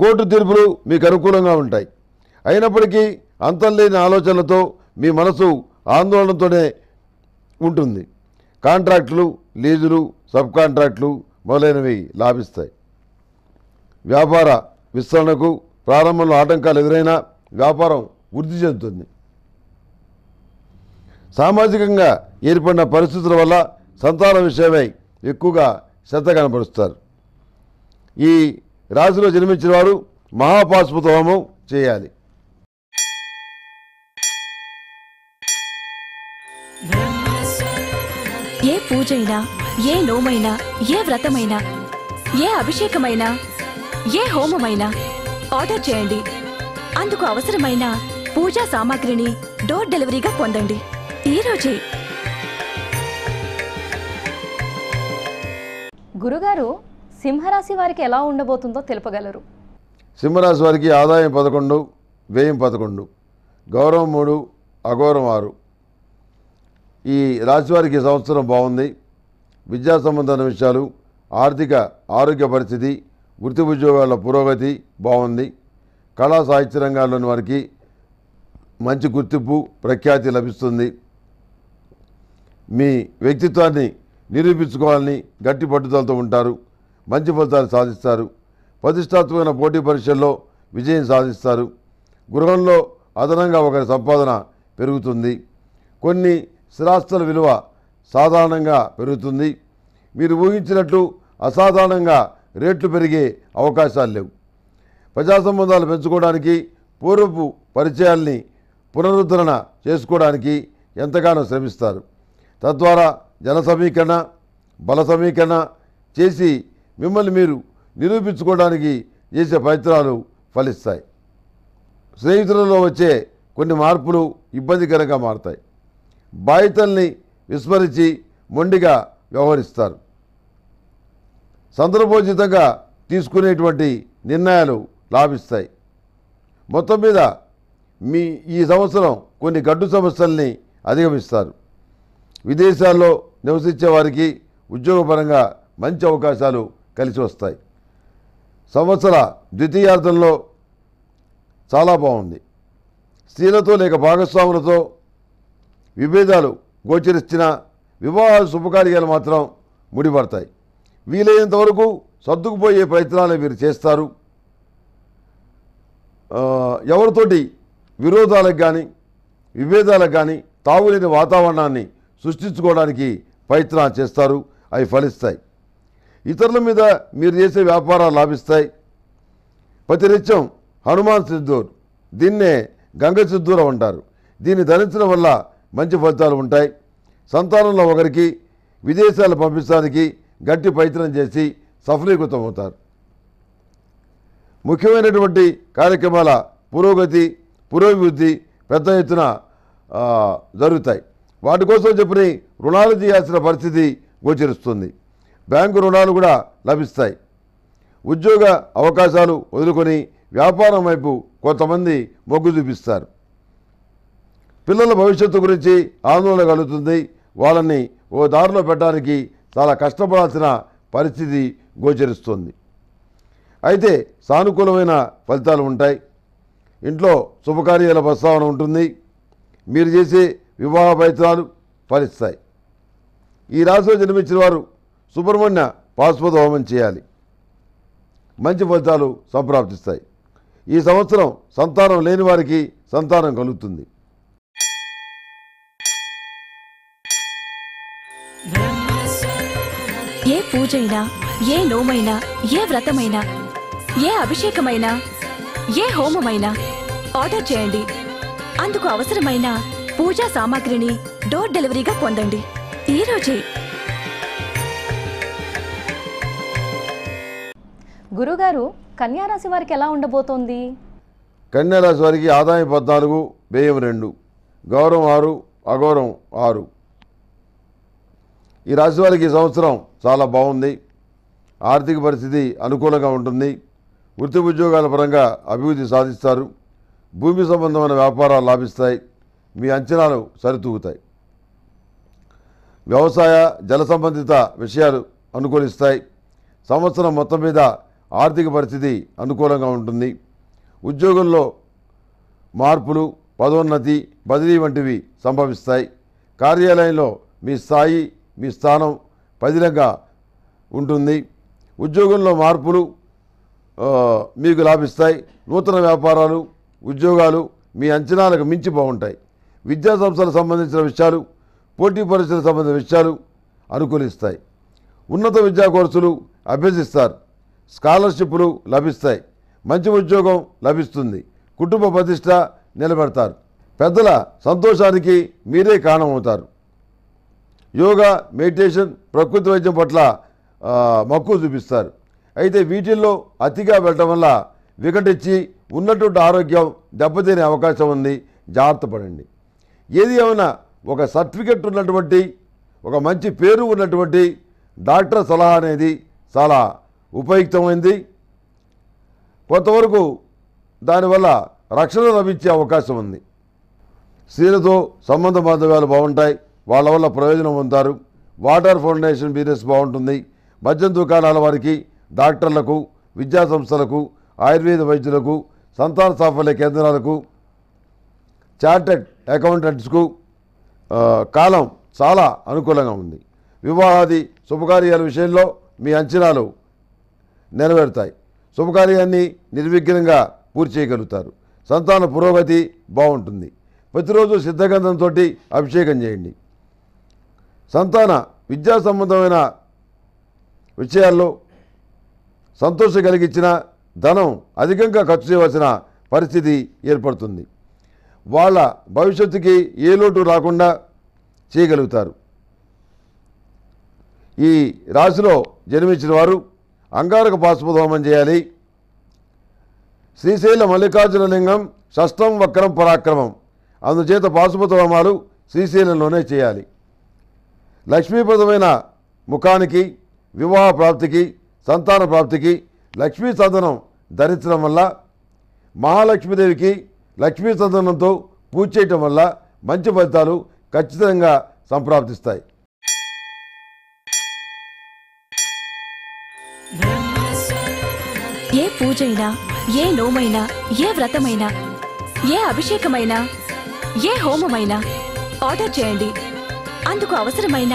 Speaker 3: కోర్టు తీర్పులు మీకు అనుకూలంగా ఉంటాయి అయినప్పటికీ అంతం లేని ఆలోచనలతో మీ మనసు ఆందోళనతోనే ఉంటుంది కాంట్రాక్టులు లీజులు సబ్ కాంట్రాక్టులు మొదలైనవి లాభిస్తాయి వ్యాపార విస్తరణకు ప్రారంభంలో ఆటంకాలు ఎదురైనా వ్యాపారం వృద్ధి చెందుతుంది సామాజికంగా ఏర్పడిన పరిస్థితుల వల్ల సంతానం విషయమై ఎక్కువగా శ్రద్ధ కనపరుస్తారు ఈ రాశిలో జన్మించిన వారు మహాపాశుపత హోమం చేయాలి
Speaker 1: ఏ పూజైనా ఏ నోమైనా ఏ వ్రతమైనా ఏ అభిషేకమైనా ఏ హోమమైనా ఆర్డర్ చేయండి అందుకు అవసరమైన పూజా సామాగ్రిని డోర్ డెలివరీగా పొందండి ఈ గురుగారు
Speaker 2: సింహరాశి వారికి ఎలా ఉండబోతుందో తెలుపగలరు
Speaker 3: సింహరాశి వారికి ఆదాయం పదకొండు వ్యయం పదకొండు గౌరవం మూడు అగౌరవం ఆరు ఈ రాశి వారికి సంవత్సరం బాగుంది విద్యా సంబంధమైన విషయాలు ఆర్థిక ఆరోగ్య పరిస్థితి వృత్తి ఉద్యోగాల పురోగతి బాగుంది కళా సాహిత్య రంగాల్లోని వారికి మంచి గుర్తింపు ప్రఖ్యాతి లభిస్తుంది మీ వ్యక్తిత్వాన్ని నిరూపించుకోవాలని గట్టి పట్టుదలతో ఉంటారు మంచి ఫలితాలు సాధిస్తారు ప్రతిష్టాత్మకమైన పోటీ పరీక్షల్లో విజయం సాధిస్తారు గృహంలో అదనంగా ఒకరి సంపాదన పెరుగుతుంది కొన్ని స్థిరాస్తుల విలువ సాధారణంగా పెరుగుతుంది మీరు ఊహించినట్లు అసాధారణంగా రేట్లు పెరిగే అవకాశాలు లేవు ప్రజా సంబంధాలు పెంచుకోవడానికి పూర్వపు పరిచయాల్ని పునరుద్ధరణ చేసుకోవడానికి ఎంతగానో శ్రమిస్తారు తద్వారా జన సమీకరణ బల సమీకరణ చేసి మిమ్మల్ని మీరు నిరూపించుకోవడానికి చేసే ప్రయత్నాలు ఫలిస్తాయి స్నేహితులలో వచ్చే కొన్ని మార్పులు ఇబ్బందికరంగా మారుతాయి బాధితుల్ని విస్మరించి మొండిగా వ్యవహరిస్తారు సందర్భోచితంగా తీసుకునేటువంటి నిర్ణయాలు లాభిస్తాయి మొత్తం మీద మీ ఈ సంవత్సరం కొన్ని గడ్డు సమస్యల్ని అధిగమిస్తారు విదేశాల్లో నివసించే వారికి ఉద్యోగపరంగా మంచి అవకాశాలు కలిసి వస్తాయి సంవత్సర ద్వితీయార్థంలో చాలా బాగుంది స్త్రీలతో లేక భాగస్వాములతో విభేదాలు గోచరించిన వివాహ శుభకార్యాలు మాత్రం ముడిపడతాయి వీలైనంతవరకు సర్దుకుపోయే ప్రయత్నాలు మీరు చేస్తారు ఎవరితోటి విరోధాలకు కానీ విభేదాలకు కానీ తాగులేని వాతావరణాన్ని సృష్టించుకోవడానికి ప్రయత్నం చేస్తారు అవి ఫలిస్తాయి ఇతరుల మీద మీరు చేసే వ్యాపారాలు లాభిస్తాయి ప్రతినిత్యం హనుమాన్ సిద్ధూర్ దీన్నే గంగ సిద్ధూరం అంటారు దీన్ని ధరించడం వల్ల మంచి ఫలితాలు ఉంటాయి సంతానంలో ఒకరికి విదేశాలు పంపించడానికి గట్టి ప్రయత్నం చేసి సఫలీకృతం అవుతారు ముఖ్యమైనటువంటి కార్యక్రమాల పురోగతి పురోభివృద్ధి పెద్ద ఎత్తున జరుగుతాయి వాటి కోసం చెప్పని రుణాలు చేయాల్సిన పరిస్థితి గోచరిస్తుంది బ్యాంకు రుణాలు కూడా లభిస్తాయి ఉద్యోగ అవకాశాలు వదులుకొని వ్యాపారం వైపు కొంతమంది మొగ్గు చూపిస్తారు పిల్లల భవిష్యత్తు గురించి ఆందోళన కలుగుతుంది వాళ్ళని ఓ దారిలో పెట్టడానికి చాలా కష్టపడాల్సిన పరిస్థితి గోచరిస్తుంది అయితే సానుకూలమైన ఫలితాలు ఉంటాయి ఇంట్లో శుభకార్యాల ప్రస్తావన ఉంటుంది మీరు చేసే వివాహ ప్రయత్నాలు ఫలిస్తాయి ఈ రాశిలో జన్మించిన వారు సుబ్రహ్మణ్య పాశుపత హోమం చేయాలి మంచి ఫలితాలు సంప్రాప్తిస్తాయి ఈ సంవత్సరం సంతానం లేని వారికి సంతానం కలుగుతుంది
Speaker 1: ఏ పూజైనా ఏ నోమైనా ఏ వ్రతమైనా ఏ అభిషేకమైనా ఏ హోమమైనా ఆర్డర్ చేయండి అందుకు అవసరమైన పూజా సామాగ్రిని డోర్ డెలివరీగా పొందండి ఈరోజే
Speaker 2: గురుగారు కన్యారాశి వారికి ఎలా ఉండబోతోంది
Speaker 3: కన్యారాశి వారికి ఆదాయం పద్నాలుగు వ్యయం రెండు గౌరవం ఆరు అగౌరవం ఆరు ఈ రాశి వారికి ఈ సంవత్సరం చాలా బాగుంది ఆర్థిక పరిస్థితి అనుకూలంగా ఉంటుంది వృత్తి ఉద్యోగాల పరంగా అభివృద్ధి సాధిస్తారు భూమి సంబంధమైన వ్యాపారాలు లాభిస్తాయి మీ అంచనాలు సరితూగుతాయి వ్యవసాయ జల సంబంధిత విషయాలు అనుకూలిస్తాయి సంవత్సరం మొత్తం మీద ఆర్థిక పరిస్థితి అనుకూలంగా ఉంటుంది ఉద్యోగంలో మార్పులు పదోన్నతి బదిలీ వంటివి సంభవిస్తాయి కార్యాలయంలో మీ స్థాయి మీ స్థానం పదిలంగా ఉంటుంది ఉద్యోగంలో మార్పులు మీకు లాభిస్తాయి నూతన వ్యాపారాలు ఉద్యోగాలు మీ అంచనాలకు మించి బాగుంటాయి విద్యా సంస్థలకు సంబంధించిన విషయాలు పోటీ పరీక్షలకు సంబంధించిన విషయాలు అనుకూలిస్తాయి ఉన్నత విద్యా కోర్సులు అభ్యసిస్తారు స్కాలర్షిప్లు లభిస్తాయి మంచి ఉద్యోగం లభిస్తుంది కుటుంబ ప్రతిష్ట నిలబెడతారు పెద్దల సంతోషానికి మీరే కారణమవుతారు యోగా మెడిటేషన్ ప్రకృతి వైద్యం పట్ల మక్కువ చూపిస్తారు అయితే వీటిల్లో అతిగా వెళ్ళటం వల్ల వికటించి ఉన్నటువంటి ఆరోగ్యం దెబ్బతినే అవకాశం ఉంది జాగ్రత్త పడండి ఏది ఏమైనా ఒక సర్టిఫికెట్ ఉన్నటువంటి ఒక మంచి పేరు ఉన్నటువంటి డాక్టర్ సలహా అనేది చాలా ఉపయుక్తమైంది కొంతవరకు దానివల్ల రక్షణ లభించే అవకాశం ఉంది స్త్రీలతో సంబంధ బాంధవ్యాలు బాగుంటాయి వాళ్ళ వల్ల ప్రయోజనం పొందుతారు వాటర్ ఫౌండేషన్ బిజినెస్ బాగుంటుంది మద్యం దుకాణాల వారికి డాక్టర్లకు విద్యా సంస్థలకు ఆయుర్వేద వైద్యులకు సంతాన సాఫల్య కేంద్రాలకు చార్టెడ్ అకౌంటెంట్స్కు కాలం చాలా అనుకూలంగా ఉంది వివాహాది శుభకార్యాల విషయంలో మీ అంచనాలు నెరవేరుతాయి శుభకార్యాన్ని నిర్విఘ్నంగా పూర్తి చేయగలుగుతారు సంతాన పురోగతి బాగుంటుంది ప్రతిరోజు సిద్ధగంధంతో అభిషేకం చేయండి సంతాన విద్యా సంబంధమైన విషయాల్లో సంతోషం కలిగించిన ధనం అధికంగా ఖర్చు చేయవలసిన పరిస్థితి ఏర్పడుతుంది వాళ్ళ భవిష్యత్తుకి ఏ లోటు రాకుండా చేయగలుగుతారు ఈ రాశిలో జన్మించిన వారు అంగారక హోమం చేయాలి శ్రీశైల మల్లికార్జున లింగం షష్టం వక్రం పరాక్రమం అందుచేత పాశుపతోమాలు శ్రీశైలంలోనే చేయాలి లక్ష్మీప్రదమైన ముఖానికి వివాహ ప్రాప్తికి సంతాన ప్రాప్తికి లక్ష్మీ సదనం ధరించడం వల్ల మహాలక్ష్మీదేవికి లక్ష్మీ సదనంతో పూజ చేయటం వల్ల మంచి ఫలితాలు ఖచ్చితంగా సంప్రాప్తిస్తాయి
Speaker 1: ఏ పూజైనా ఏ నోమైనా ఏ వ్రతమైనా ఏ అభిషేకమైనా ఏ హోమమైనా ఆర్డర్ చేయండి అందుకు అవసరమైన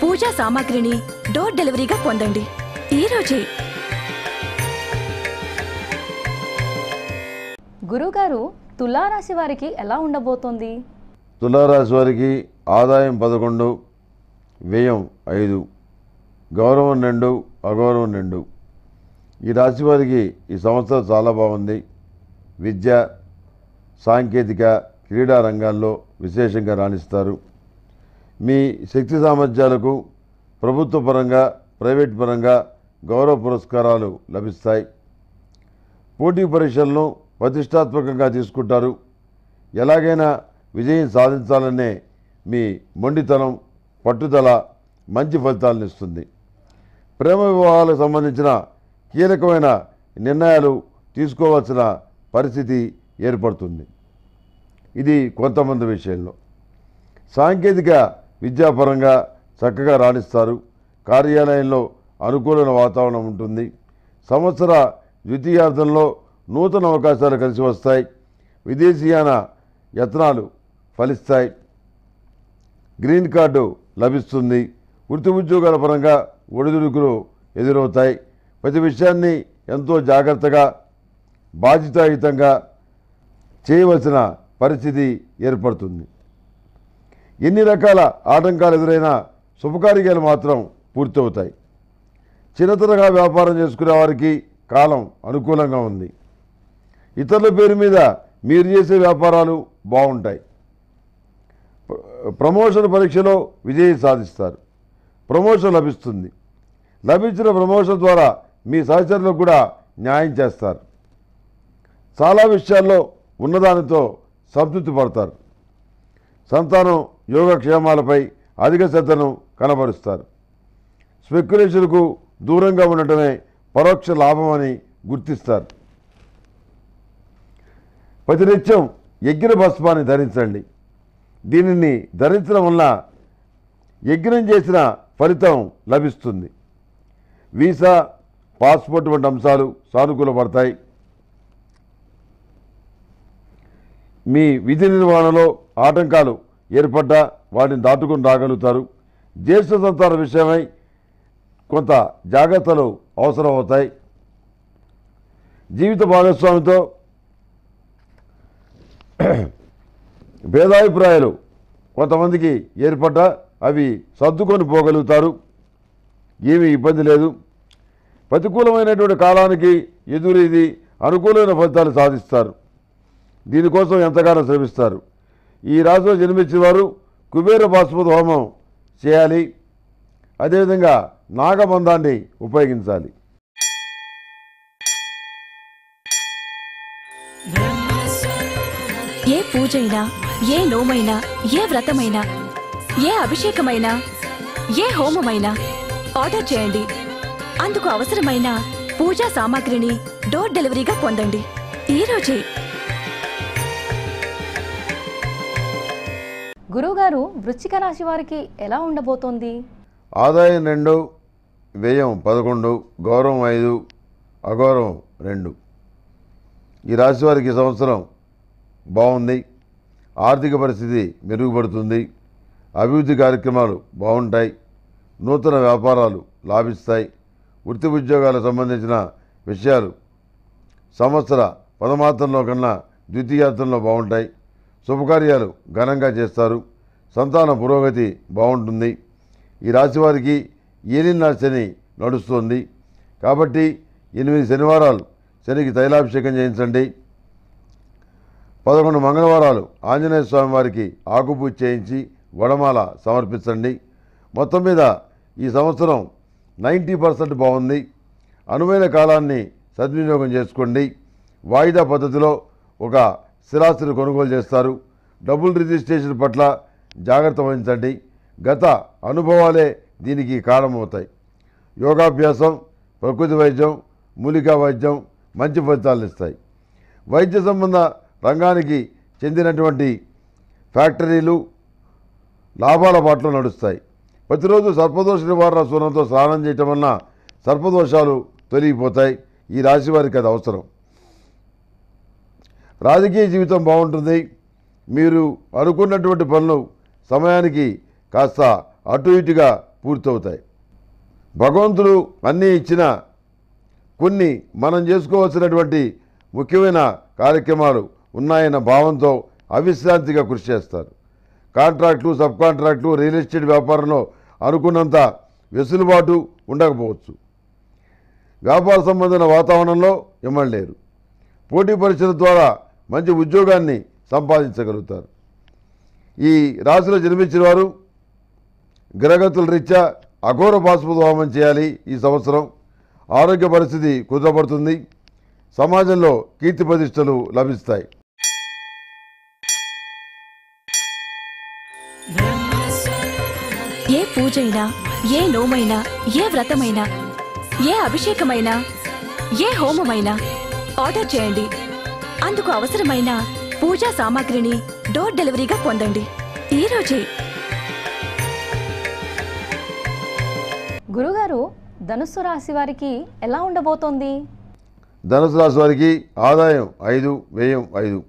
Speaker 1: పూజా సామాగ్రిని డోర్ డెలివరీగా పొందండి ఈరోజే గురుగారు
Speaker 2: తులారాశి వారికి ఎలా ఉండబోతోంది
Speaker 3: తులారాశి వారికి ఆదాయం పదకొండు వ్యయం ఐదు గౌరవం రెండు అగౌరవం రెండు ఈ రాశి వారికి ఈ సంవత్సరం చాలా బాగుంది విద్య సాంకేతిక క్రీడా రంగాల్లో విశేషంగా రాణిస్తారు మీ శక్తి సామర్థ్యాలకు ప్రభుత్వ పరంగా ప్రైవేట్ పరంగా గౌరవ పురస్కారాలు లభిస్తాయి పోటీ పరీక్షలను ప్రతిష్టాత్మకంగా తీసుకుంటారు ఎలాగైనా విజయం సాధించాలనే మీ మొండితనం పట్టుదల మంచి ఫలితాలను ఇస్తుంది ప్రేమ వివాహాలకు సంబంధించిన కీలకమైన నిర్ణయాలు తీసుకోవాల్సిన పరిస్థితి ఏర్పడుతుంది ఇది కొంతమంది విషయంలో సాంకేతిక విద్యాపరంగా చక్కగా రాణిస్తారు కార్యాలయంలో అనుకూలమైన వాతావరణం ఉంటుంది సంవత్సర ద్వితీయార్థంలో నూతన అవకాశాలు కలిసి వస్తాయి విదేశీయాన యత్నాలు ఫలిస్తాయి గ్రీన్ కార్డు లభిస్తుంది వృత్తి ఉద్యోగాల పరంగా ఒడిదుడుకులు ఎదురవుతాయి ప్రతి విషయాన్ని ఎంతో జాగ్రత్తగా బాధ్యతాయుతంగా చేయవలసిన పరిస్థితి ఏర్పడుతుంది ఎన్ని రకాల ఆటంకాలు ఎదురైనా శుభకార్యాలు మాత్రం పూర్తవుతాయి చిన్న వ్యాపారం చేసుకునే వారికి కాలం అనుకూలంగా ఉంది ఇతరుల పేరు మీద మీరు చేసే వ్యాపారాలు బాగుంటాయి ప్రమోషన్ పరీక్షలో విజయం సాధిస్తారు ప్రమోషన్ లభిస్తుంది లభించిన ప్రమోషన్ ద్వారా మీ సహచరులకు కూడా న్యాయం చేస్తారు చాలా విషయాల్లో ఉన్నదానితో సంతృప్తి పడతారు సంతానం యోగక్షేమాలపై అధిక శ్రద్ధను కనబరుస్తారు స్పెక్యులేషన్కు దూరంగా ఉండటమే పరోక్ష లాభం అని గుర్తిస్తారు ప్రతినిత్యం యజ్ఞ భస్మాన్ని ధరించండి దీనిని ధరించడం వల్ల యజ్ఞం చేసిన ఫలితం లభిస్తుంది వీసా పాస్పోర్ట్ వంటి అంశాలు సానుకూలపడతాయి మీ విధి నిర్వహణలో ఆటంకాలు ఏర్పడ్డా వాటిని దాటుకుని రాగలుగుతారు జ్యేష్ఠ సంతాన విషయమై కొంత జాగ్రత్తలు అవసరమవుతాయి జీవిత భాగస్వామితో భేదాభిప్రాయాలు కొంతమందికి ఏర్పడ్డా అవి సర్దుకొని పోగలుగుతారు ఏమీ ఇబ్బంది లేదు ప్రతికూలమైనటువంటి కాలానికి ఎదురేది అనుకూలమైన ఫలితాలు సాధిస్తారు దీనికోసం ఎంతగానో శ్రమిస్తారు ఈ రాశిలో జన్మించేవారు కుబేర బాస్పద హోమం చేయాలి అదేవిధంగా నాగబంధాన్ని ఉపయోగించాలి
Speaker 1: పూజైనా ఏ నోమైనా ఏ వ్రతమైనా ఏ అభిషేకమైనా ఏ హోమమైనా ఆర్డర్ చేయండి అందుకు అవసరమైన పూజా సామాగ్రిని డోర్ డెలివరీగా పొందండి ఈరోజే గురువుగారు వృశ్చిక రాశి వారికి
Speaker 2: ఎలా ఉండబోతోంది
Speaker 3: ఆదాయం రెండు వ్యయం పదకొండు గౌరవం ఐదు అగౌరవం రెండు ఈ రాశి వారికి సంవత్సరం బాగుంది ఆర్థిక పరిస్థితి మెరుగుపడుతుంది అభివృద్ధి కార్యక్రమాలు బాగుంటాయి నూతన వ్యాపారాలు లాభిస్తాయి వృత్తి ఉద్యోగాలకు సంబంధించిన విషయాలు సంవత్సర పదమాత్రంలో కన్నా ద్వితీయార్థంలో బాగుంటాయి శుభకార్యాలు ఘనంగా చేస్తారు సంతాన పురోగతి బాగుంటుంది ఈ రాశివారికి ఏనిన్న శని నడుస్తుంది కాబట్టి ఎనిమిది శనివారాలు శనికి తైలాభిషేకం చేయించండి పదకొండు మంగళవారాలు ఆంజనేయ స్వామి వారికి ఆకుపూజ చేయించి వడమాల సమర్పించండి మొత్తం మీద ఈ సంవత్సరం నైంటీ పర్సెంట్ బాగుంది అనువైన కాలాన్ని సద్వినియోగం చేసుకోండి వాయిదా పద్ధతిలో ఒక స్థిరాస్తులు కొనుగోలు చేస్తారు డబుల్ రిజిస్ట్రేషన్ పట్ల జాగ్రత్త వహించండి గత అనుభవాలే దీనికి కారణమవుతాయి యోగాభ్యాసం ప్రకృతి వైద్యం మూలికా వైద్యం మంచి ఫలితాలను ఇస్తాయి వైద్య సంబంధ రంగానికి చెందినటువంటి ఫ్యాక్టరీలు లాభాల బాటలో నడుస్తాయి ప్రతిరోజు సర్పదోష నివారణ సూర్యంతో స్నానం చేయటం వలన సర్పదోషాలు తొలగిపోతాయి ఈ రాశి వారికి అది అవసరం రాజకీయ జీవితం బాగుంటుంది మీరు అనుకున్నటువంటి పనులు సమయానికి కాస్త అటు ఇటుగా పూర్తవుతాయి భగవంతుడు అన్నీ ఇచ్చిన కొన్ని మనం చేసుకోవాల్సినటువంటి ముఖ్యమైన కార్యక్రమాలు ఉన్నాయన్న భావంతో అవిశ్రాంతిగా కృషి చేస్తారు కాంట్రాక్టులు సబ్ కాంట్రాక్టులు రియల్ ఎస్టేట్ వ్యాపారంలో అనుకున్నంత వెసులుబాటు ఉండకపోవచ్చు వ్యాపార సంబంధమైన వాతావరణంలో ఇమ్మలేరు పోటీ పరీక్షల ద్వారా మంచి ఉద్యోగాన్ని సంపాదించగలుగుతారు ఈ రాశిలో జన్మించిన వారు గ్రహగతుల రీత్యా అఘోర హోమం చేయాలి ఈ సంవత్సరం ఆరోగ్య పరిస్థితి కుదరపడుతుంది సమాజంలో కీర్తి ప్రతిష్టలు లభిస్తాయి
Speaker 1: పూజైనా ఏ నోమైనా ఏ వ్రతమైనా ఏ అభిషేకమైనా ఏ హోమమైనా ఆర్డర్ చేయండి అందుకు అవసరమైన పూజా సామాగ్రిని డోర్ డెలివరీగా పొందండి ఈరోజే గురుగారు
Speaker 2: ధనుస్సు రాశి వారికి ఎలా ఉండబోతోంది
Speaker 3: ధనుసు రాశి వారికి ఆదాయం ఐదు వ్యయం ఐదు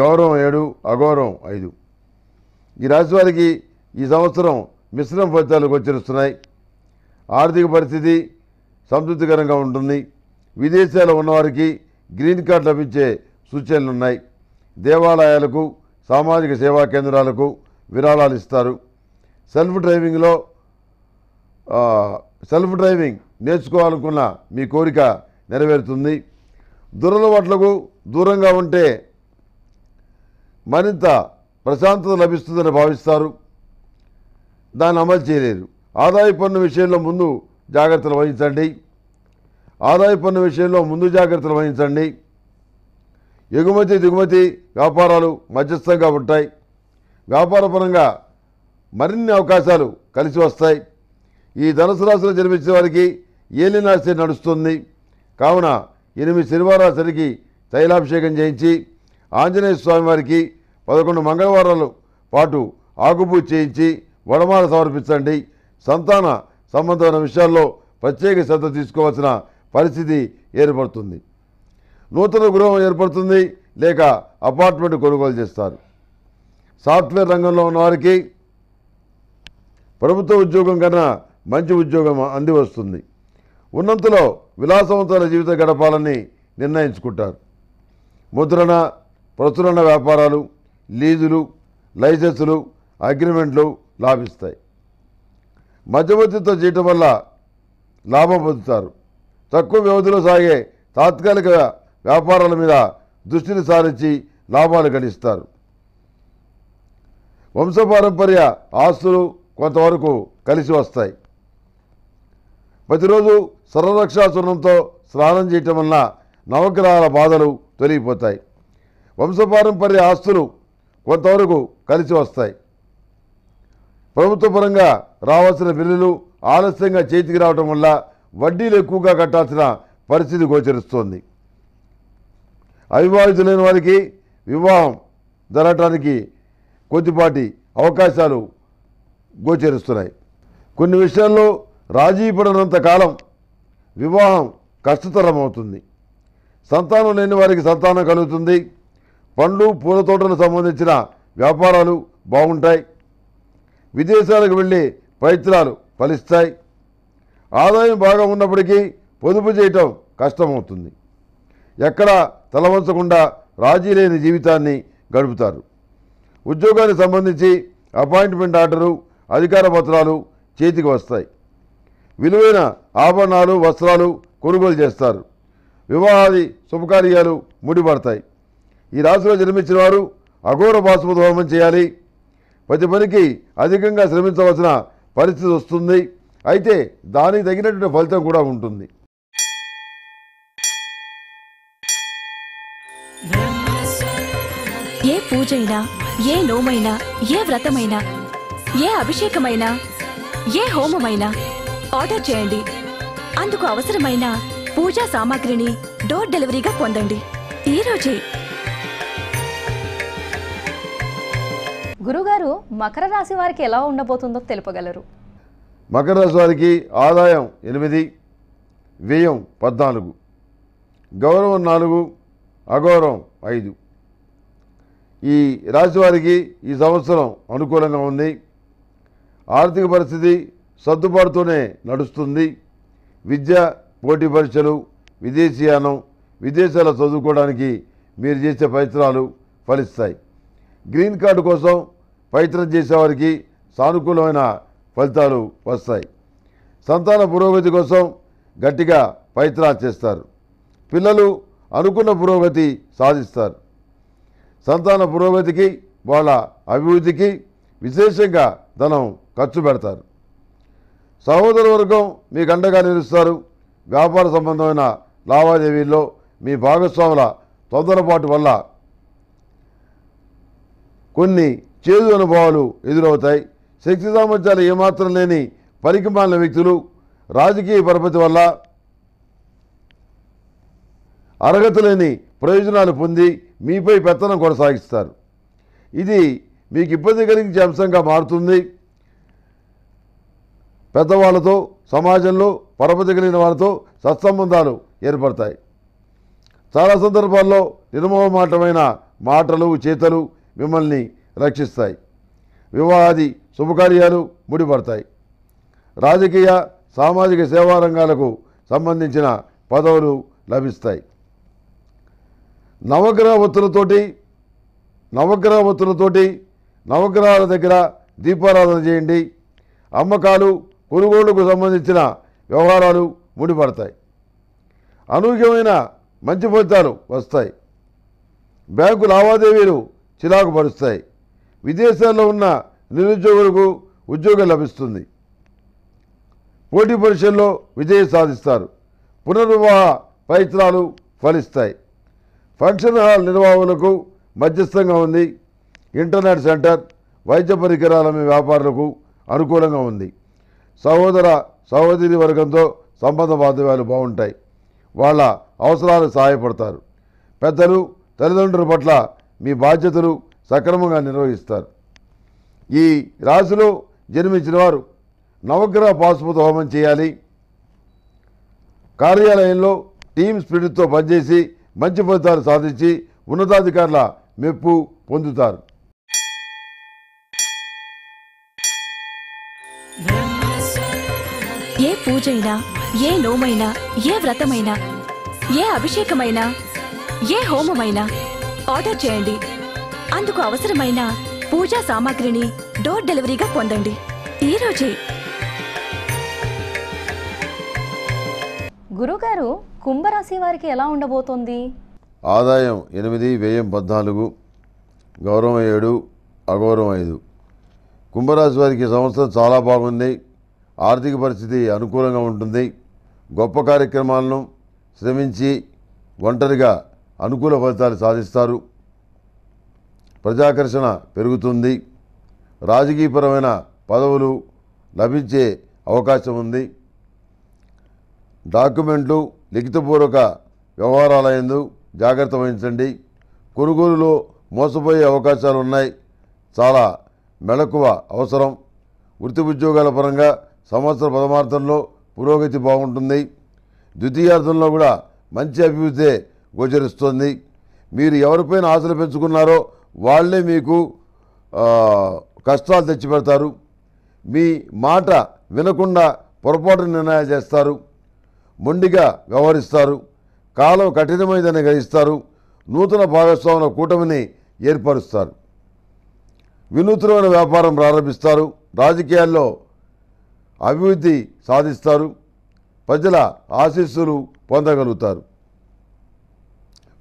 Speaker 3: గౌరవం ఏడు అగౌరవం ఐదు ఈ రాశి వారికి ఈ సంవత్సరం మిశ్రమ ఫలితాలు గోచరిస్తున్నాయి ఆర్థిక పరిస్థితి సంతృప్తికరంగా ఉంటుంది విదేశాల్లో ఉన్నవారికి గ్రీన్ కార్డు లభించే సూచనలు ఉన్నాయి దేవాలయాలకు సామాజిక సేవా కేంద్రాలకు విరాళాలు ఇస్తారు సెల్ఫ్ డ్రైవింగ్లో సెల్ఫ్ డ్రైవింగ్ నేర్చుకోవాలనుకున్న మీ కోరిక నెరవేరుతుంది దురలవాట్లకు దూరంగా ఉంటే మరింత ప్రశాంతత లభిస్తుందని భావిస్తారు దాన్ని అమలు చేయలేదు ఆదాయ పన్ను విషయంలో ముందు జాగ్రత్తలు వహించండి ఆదాయ పన్ను విషయంలో ముందు జాగ్రత్తలు వహించండి ఎగుమతి దిగుమతి వ్యాపారాలు మధ్యస్థంగా ఉంటాయి వ్యాపారపరంగా మరిన్ని అవకాశాలు కలిసి వస్తాయి ఈ ధనుసు రాశిలో జన్మించిన వారికి ఏలినాశి నడుస్తుంది కావున ఎనిమిది సరికి తైలాభిషేకం చేయించి ఆంజనేయ స్వామివారికి పదకొండు మంగళవారాలు పాటు ఆకుపూజ చేయించి వడమాల సమర్పించండి సంతాన సంబంధమైన విషయాల్లో ప్రత్యేక శ్రద్ధ తీసుకోవాల్సిన పరిస్థితి ఏర్పడుతుంది నూతన గృహం ఏర్పడుతుంది లేక అపార్ట్మెంట్ కొనుగోలు చేస్తారు సాఫ్ట్వేర్ రంగంలో ఉన్నవారికి ప్రభుత్వ ఉద్యోగం కన్నా మంచి ఉద్యోగం అంది వస్తుంది ఉన్నంతలో విలాసవంతమైన జీవితం గడపాలని నిర్ణయించుకుంటారు ముద్రణ ప్రచురణ వ్యాపారాలు లీజులు లైసెన్సులు అగ్రిమెంట్లు లాభిస్తాయి మధ్యవర్తితో చేయటం వల్ల లాభం పొందుతారు తక్కువ వ్యవధిలో సాగే తాత్కాలిక వ్యాపారాల మీద దృష్టిని సారించి లాభాలు గడిస్తారు వంశపారంపర్య ఆస్తులు కొంతవరకు కలిసి వస్తాయి ప్రతిరోజు సర్వరక్షాసురణంతో స్నానం చేయటం వలన నవగ్రహాల బాధలు తొలగిపోతాయి వంశపారంపర్య ఆస్తులు కొంతవరకు కలిసి వస్తాయి ప్రభుత్వ పరంగా రావాల్సిన బిల్లులు ఆలస్యంగా చేతికి రావటం వల్ల వడ్డీలు ఎక్కువగా కట్టాల్సిన పరిస్థితి గోచరిస్తోంది అవివాహితులైన వారికి వివాహం జరగటానికి కొద్దిపాటి అవకాశాలు గోచరిస్తున్నాయి కొన్ని విషయాల్లో రాజీ పడనంత కాలం వివాహం కష్టతరం అవుతుంది సంతానం లేని వారికి సంతానం కలుగుతుంది పండ్లు పూల తోటలకు సంబంధించిన వ్యాపారాలు బాగుంటాయి విదేశాలకు వెళ్ళి ప్రయత్నాలు ఫలిస్తాయి ఆదాయం బాగా ఉన్నప్పటికీ పొదుపు చేయటం కష్టమవుతుంది ఎక్కడ తలవంచకుండా రాజీ లేని జీవితాన్ని గడుపుతారు ఉద్యోగానికి సంబంధించి అపాయింట్మెంట్ ఆర్డరు అధికార పత్రాలు చేతికి వస్తాయి విలువైన ఆభరణాలు వస్త్రాలు కొనుగోలు చేస్తారు వివాహాది శుభకార్యాలు ముడిపడతాయి ఈ రాశిలో జన్మించిన వారు అఘోర బాసుపు హోమం చేయాలి ప్రతి పనికి అధికంగా శ్రమించవలసిన పరిస్థితి వస్తుంది అయితే దానికి తగినటువంటి ఫలితం కూడా ఉంటుంది
Speaker 1: ఏ పూజైనా ఏ నోమైనా ఏ వ్రతమైనా ఏ అభిషేకమైనా ఏ హోమమైనా ఆర్డర్ చేయండి అందుకు అవసరమైన పూజా సామాగ్రిని డోర్ డెలివరీగా పొందండి ఈరోజే
Speaker 2: గురుగారు మకర రాశి వారికి ఎలా ఉండబోతుందో తెలుపగలరు
Speaker 3: మకర రాశి వారికి ఆదాయం ఎనిమిది వ్యయం పద్నాలుగు గౌరవం నాలుగు అగౌరవం ఐదు ఈ రాశి వారికి ఈ సంవత్సరం అనుకూలంగా ఉంది ఆర్థిక పరిస్థితి సర్దుబాటుతోనే నడుస్తుంది విద్య పోటీ పరీక్షలు విదేశీయానం విదేశాల చదువుకోవడానికి మీరు చేసే ప్రయత్నాలు ఫలిస్తాయి గ్రీన్ కార్డు కోసం ప్రయత్నం చేసేవారికి సానుకూలమైన ఫలితాలు వస్తాయి సంతాన పురోగతి కోసం గట్టిగా ప్రయత్నాలు చేస్తారు పిల్లలు అనుకున్న పురోగతి సాధిస్తారు సంతాన పురోగతికి వాళ్ళ అభివృద్ధికి విశేషంగా ధనం ఖర్చు పెడతారు సహోదర వర్గం మీ గండగా నిలుస్తారు వ్యాపార సంబంధమైన లావాదేవీల్లో మీ భాగస్వాముల తొందరపాటు వల్ల కొన్ని చేదు అనుభవాలు ఎదురవుతాయి శక్తి సామర్థ్యాలు ఏమాత్రం లేని పరికిమాలిన వ్యక్తులు రాజకీయ పరపతి వల్ల అర్హత లేని ప్రయోజనాలు పొంది మీపై పెత్తనం కొనసాగిస్తారు ఇది మీకు ఇబ్బంది కలిగించే అంశంగా మారుతుంది పెద్దవాళ్ళతో సమాజంలో పరపతి కలిగిన వాళ్ళతో సత్సంబంధాలు ఏర్పడతాయి చాలా సందర్భాల్లో నిర్మోహమాటమైన మాటలు చేతలు మిమ్మల్ని రక్షిస్తాయి వివాహాది శుభకార్యాలు ముడిపడతాయి రాజకీయ సామాజిక సేవా రంగాలకు సంబంధించిన పదవులు లభిస్తాయి నవగ్రహ ఒత్తులతోటి నవగ్రహ ఒత్తులతోటి నవగ్రహాల దగ్గర దీపారాధన చేయండి అమ్మకాలు కొనుగోళ్లకు సంబంధించిన వ్యవహారాలు ముడిపడతాయి అనూహ్యమైన మంచి ఫలితాలు వస్తాయి బ్యాంకు లావాదేవీలు చిరాకు పరుస్తాయి విదేశాల్లో ఉన్న నిరుద్యోగులకు ఉద్యోగం లభిస్తుంది పోటీ పరీక్షల్లో విజయం సాధిస్తారు పునర్వివాహ ప్రయత్నాలు ఫలిస్తాయి ఫంక్షన్ హాల్ నిర్వాహకులకు మధ్యస్థంగా ఉంది ఇంటర్నెట్ సెంటర్ వైద్య పరికరాల వ్యాపారులకు అనుకూలంగా ఉంది సహోదర సహోదరి వర్గంతో సంబంధ బాధ్యాలు బాగుంటాయి వాళ్ళ అవసరాలు సహాయపడతారు పెద్దలు తల్లిదండ్రుల పట్ల మీ బాధ్యతలు సక్రమంగా నిర్వహిస్తారు ఈ రాశిలో జన్మించిన వారు నవగ్రహ పాశుపత హోమం చేయాలి కార్యాలయంలో టీమ్ స్పిరిట్తో పనిచేసి మంచి ఫలితాలు సాధించి ఉన్నతాధికారుల మెప్పు పొందుతారు
Speaker 1: ఏ పూజైనా ఏ నోమైనా ఏ వ్రతమైనా ఏ అభిషేకమైనా ఏ హోమమైనా ఆర్డర్ చేయండి అందుకు అవసరమైన పూజా సామాగ్రిని డోర్ డెలివరీగా పొందండి ఈరోజే గురుగారు
Speaker 2: కుంభరాశి వారికి ఎలా ఉండబోతోంది
Speaker 3: ఆదాయం ఎనిమిది వ్యయం పద్నాలుగు గౌరవం ఏడు అగౌరవం ఐదు కుంభరాశి వారికి సంవత్సరం చాలా బాగుంది ఆర్థిక పరిస్థితి అనుకూలంగా ఉంటుంది గొప్ప కార్యక్రమాలను శ్రమించి ఒంటరిగా అనుకూల ఫలితాలు సాధిస్తారు ప్రజాకర్షణ పెరుగుతుంది రాజకీయపరమైన పదవులు లభించే అవకాశం ఉంది డాక్యుమెంట్లు లిఖితపూర్వక వ్యవహారాలయందు జాగ్రత్త వహించండి కొనుగోలులో మోసపోయే అవకాశాలు ఉన్నాయి చాలా మెళకువ అవసరం వృత్తి ఉద్యోగాల పరంగా సంవత్సర పదమార్థంలో పురోగతి బాగుంటుంది ద్వితీయార్థంలో కూడా మంచి అభివృద్ధి గోచరిస్తుంది మీరు ఎవరిపైన ఆశలు పెంచుకున్నారో వాళ్ళే మీకు కష్టాలు తెచ్చిపెడతారు మీ మాట వినకుండా పొరపాటు నిర్ణయాలు చేస్తారు మొండిగా వ్యవహరిస్తారు కాలం కఠినమైందని గ్రహిస్తారు నూతన భాగస్వాముల కూటమిని ఏర్పరుస్తారు వినూత్నమైన వ్యాపారం ప్రారంభిస్తారు రాజకీయాల్లో అభివృద్ధి సాధిస్తారు ప్రజల ఆశీస్సులు పొందగలుగుతారు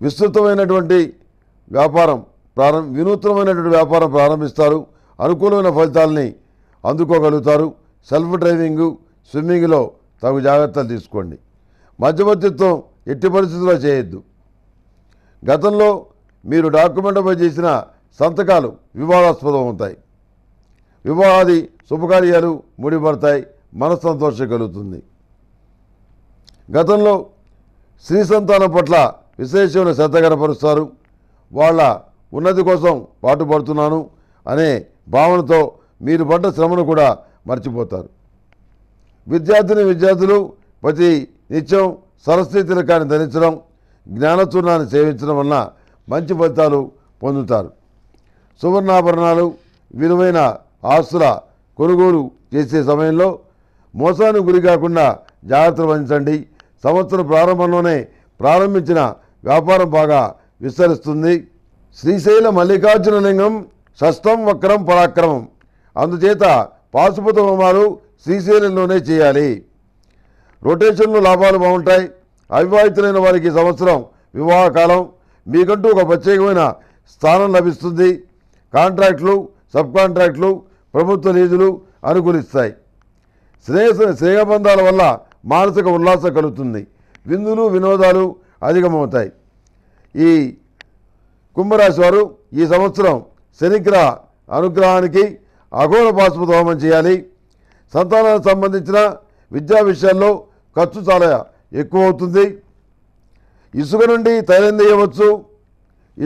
Speaker 3: విస్తృతమైనటువంటి వ్యాపారం ప్రారంభ వినూత్నమైనటువంటి వ్యాపారం ప్రారంభిస్తారు అనుకూలమైన ఫలితాలని అందుకోగలుగుతారు సెల్ఫ్ డ్రైవింగు స్విమ్మింగ్లో తగు జాగ్రత్తలు తీసుకోండి మధ్యవర్తిత్వం ఎట్టి పరిస్థితుల్లో చేయొద్దు గతంలో మీరు డాక్యుమెంట్పై చేసిన సంతకాలు వివాదాస్పదం అవుతాయి వివాహాది శుభకార్యాలు ముడిపడతాయి మనస్సంతోషం కలుగుతుంది గతంలో స్త్రీ సంతానం పట్ల విశేషమైన శ్రద్ధ కనపరుస్తారు వాళ్ళ ఉన్నతి కోసం పాటుపడుతున్నాను అనే భావనతో మీరు పడ్డ శ్రమను కూడా మర్చిపోతారు విద్యార్థిని విద్యార్థులు ప్రతి నిత్యం సరస్వతి తిలకాన్ని ధరించడం జ్ఞానచూర్ణాన్ని సేవించడం వలన మంచి ఫలితాలు పొందుతారు సువర్ణాభరణాలు విలువైన ఆస్తుల కొనుగోలు చేసే సమయంలో మోసానికి గురి కాకుండా జాగ్రత్తలు వహించండి సంవత్సరం ప్రారంభంలోనే ప్రారంభించిన వ్యాపారం బాగా విస్తరిస్తుంది శ్రీశైల మల్లికార్జున లింగం సస్తం వక్రం పరాక్రమం అందుచేత పాశుపత హోమాలు శ్రీశైలంలోనే చేయాలి రొటేషన్లు లాభాలు బాగుంటాయి అవివాహితులైన వారికి సంవత్సరం వివాహకాలం మీకంటూ ఒక ప్రత్యేకమైన స్థానం లభిస్తుంది కాంట్రాక్టులు సబ్ కాంట్రాక్టులు ప్రభుత్వ నిధులు అనుకూలిస్తాయి స్నేహ శ్రేయబంధాల వల్ల మానసిక ఉల్లాసం కలుగుతుంది విందులు వినోదాలు అధికమవుతాయి ఈ కుంభరాశి వారు ఈ సంవత్సరం శనిగ్రహ అనుగ్రహానికి అఘోర పాశుపత హోమం చేయాలి సంతానానికి సంబంధించిన విద్యా విషయాల్లో ఖర్చు చాలా ఎక్కువ అవుతుంది ఇసుక నుండి తైలం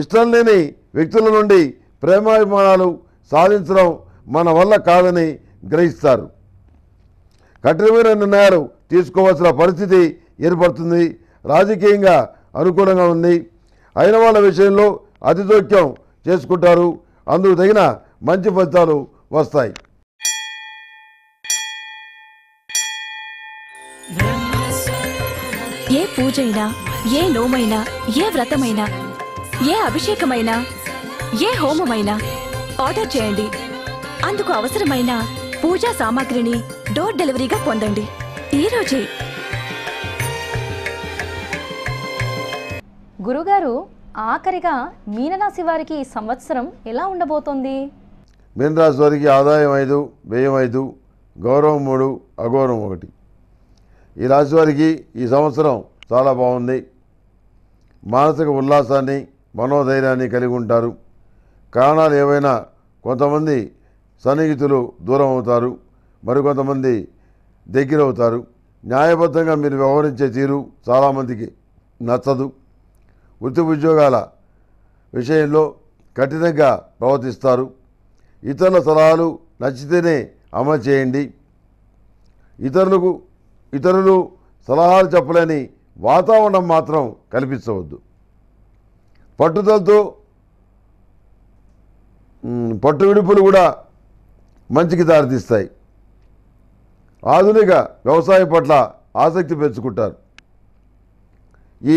Speaker 3: ఇష్టం లేని వ్యక్తుల నుండి ప్రేమాభిమానాలు సాధించడం మన వల్ల కాదని గ్రహిస్తారు కఠినమైన నిర్ణయాలు తీసుకోవాల్సిన పరిస్థితి ఏర్పడుతుంది రాజకీయంగా అనుకూలంగా ఉంది అయిన వాళ్ళ విషయంలో జోక్యం చేసుకుంటారు అందుకు తగిన మంచి ఫలితాలు వస్తాయి
Speaker 1: ఏ పూజైనా ఏ నోమైనా ఏ వ్రతమైనా ఏ అభిషేకమైనా ఏ హోమమైనా ఆర్డర్ చేయండి అందుకు అవసరమైన పూజా సామాగ్రిని డోర్ డెలివరీగా పొందండి ఈరోజే
Speaker 2: గురుగారు ఆఖరిగా మీనరాశి వారికి ఈ సంవత్సరం ఎలా ఉండబోతోంది
Speaker 3: మీనరాశి వారికి ఆదాయం ఐదు వ్యయం ఐదు గౌరవం మూడు అగౌరవం ఒకటి ఈ రాశి వారికి ఈ సంవత్సరం చాలా బాగుంది మానసిక ఉల్లాసాన్ని మనోధైర్యాన్ని కలిగి ఉంటారు కారణాలు ఏవైనా కొంతమంది సన్నిహితులు దూరం అవుతారు మరికొంతమంది దగ్గరవుతారు న్యాయబద్ధంగా మీరు వ్యవహరించే తీరు చాలామందికి నచ్చదు వృత్తి ఉద్యోగాల విషయంలో కఠినంగా ప్రవర్తిస్తారు ఇతరుల సలహాలు నచ్చితేనే అమలు చేయండి ఇతరులకు ఇతరులు సలహాలు చెప్పలేని వాతావరణం మాత్రం కల్పించవద్దు పట్టుదలతో పట్టు విడుపులు కూడా మంచికి దారితీస్తాయి ఆధునిక వ్యవసాయం పట్ల ఆసక్తి పెంచుకుంటారు ఈ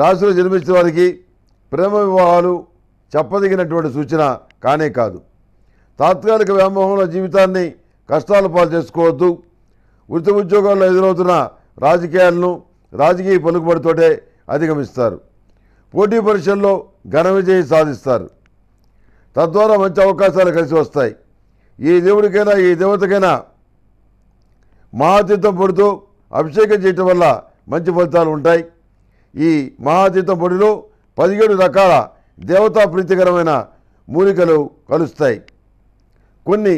Speaker 3: రాశిలో జన్మించిన వారికి ప్రేమ వివాహాలు చెప్పదగినటువంటి సూచన కానే కాదు తాత్కాలిక వ్యామోహంలో జీవితాన్ని కష్టాలు పాలు చేసుకోవద్దు వృత్తి ఉద్యోగాల్లో ఎదురవుతున్న రాజకీయాలను రాజకీయ పలుకుబడితోటే అధిగమిస్తారు పోటీ పరీక్షల్లో ఘన విజయం సాధిస్తారు తద్వారా మంచి అవకాశాలు కలిసి వస్తాయి ఏ దేవుడికైనా ఏ దేవతకైనా మహాతీర్థం పడుతూ అభిషేకం చేయటం వల్ల మంచి ఫలితాలు ఉంటాయి ఈ మహాతీర్థం పొడిలో పదిహేడు రకాల దేవతా ప్రీతికరమైన మూలికలు కలుస్తాయి కొన్ని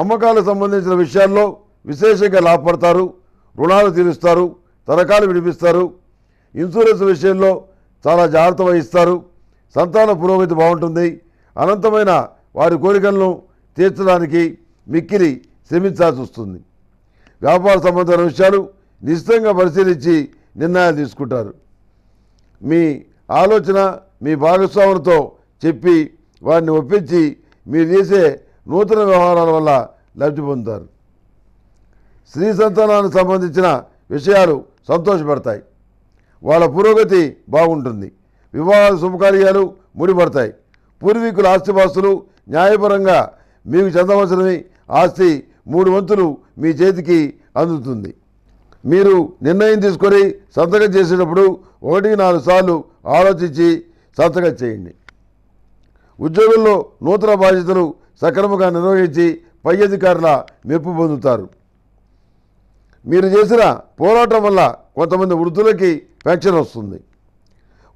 Speaker 3: అమ్మకాలకు సంబంధించిన విషయాల్లో విశేషంగా లాభపడతారు రుణాలు తీరుస్తారు తరకాలు విడిపిస్తారు ఇన్సూరెన్స్ విషయంలో చాలా జాగ్రత్త వహిస్తారు సంతాన పురోగతి బాగుంటుంది అనంతమైన వారి కోరికలను తీర్చడానికి మిక్కిలి శ్రమించాల్సి వస్తుంది వ్యాపార సంబంధమైన విషయాలు నిశ్చితంగా పరిశీలించి నిర్ణయాలు తీసుకుంటారు మీ ఆలోచన మీ భాగస్వాములతో చెప్పి వారిని ఒప్పించి మీరు చేసే నూతన వ్యవహారాల వల్ల లబ్ధి పొందుతారు స్త్రీ సంతానానికి సంబంధించిన విషయాలు సంతోషపడతాయి వాళ్ళ పురోగతి బాగుంటుంది వివాహాలు శుభకార్యాలు ముడిపడతాయి పూర్వీకుల ఆస్తిపాస్తులు న్యాయపరంగా మీకు చెందవలసినవి ఆస్తి మూడు వంతులు మీ చేతికి అందుతుంది మీరు నిర్ణయం తీసుకొని సంతకం చేసేటప్పుడు ఒకటి నాలుగు సార్లు ఆలోచించి సంతకం చేయండి ఉద్యోగుల్లో నూతన బాధ్యతలు సక్రమంగా నిర్వహించి పై అధికారుల మెప్పు పొందుతారు మీరు చేసిన పోరాటం వల్ల కొంతమంది వృద్ధులకి పెన్షన్ వస్తుంది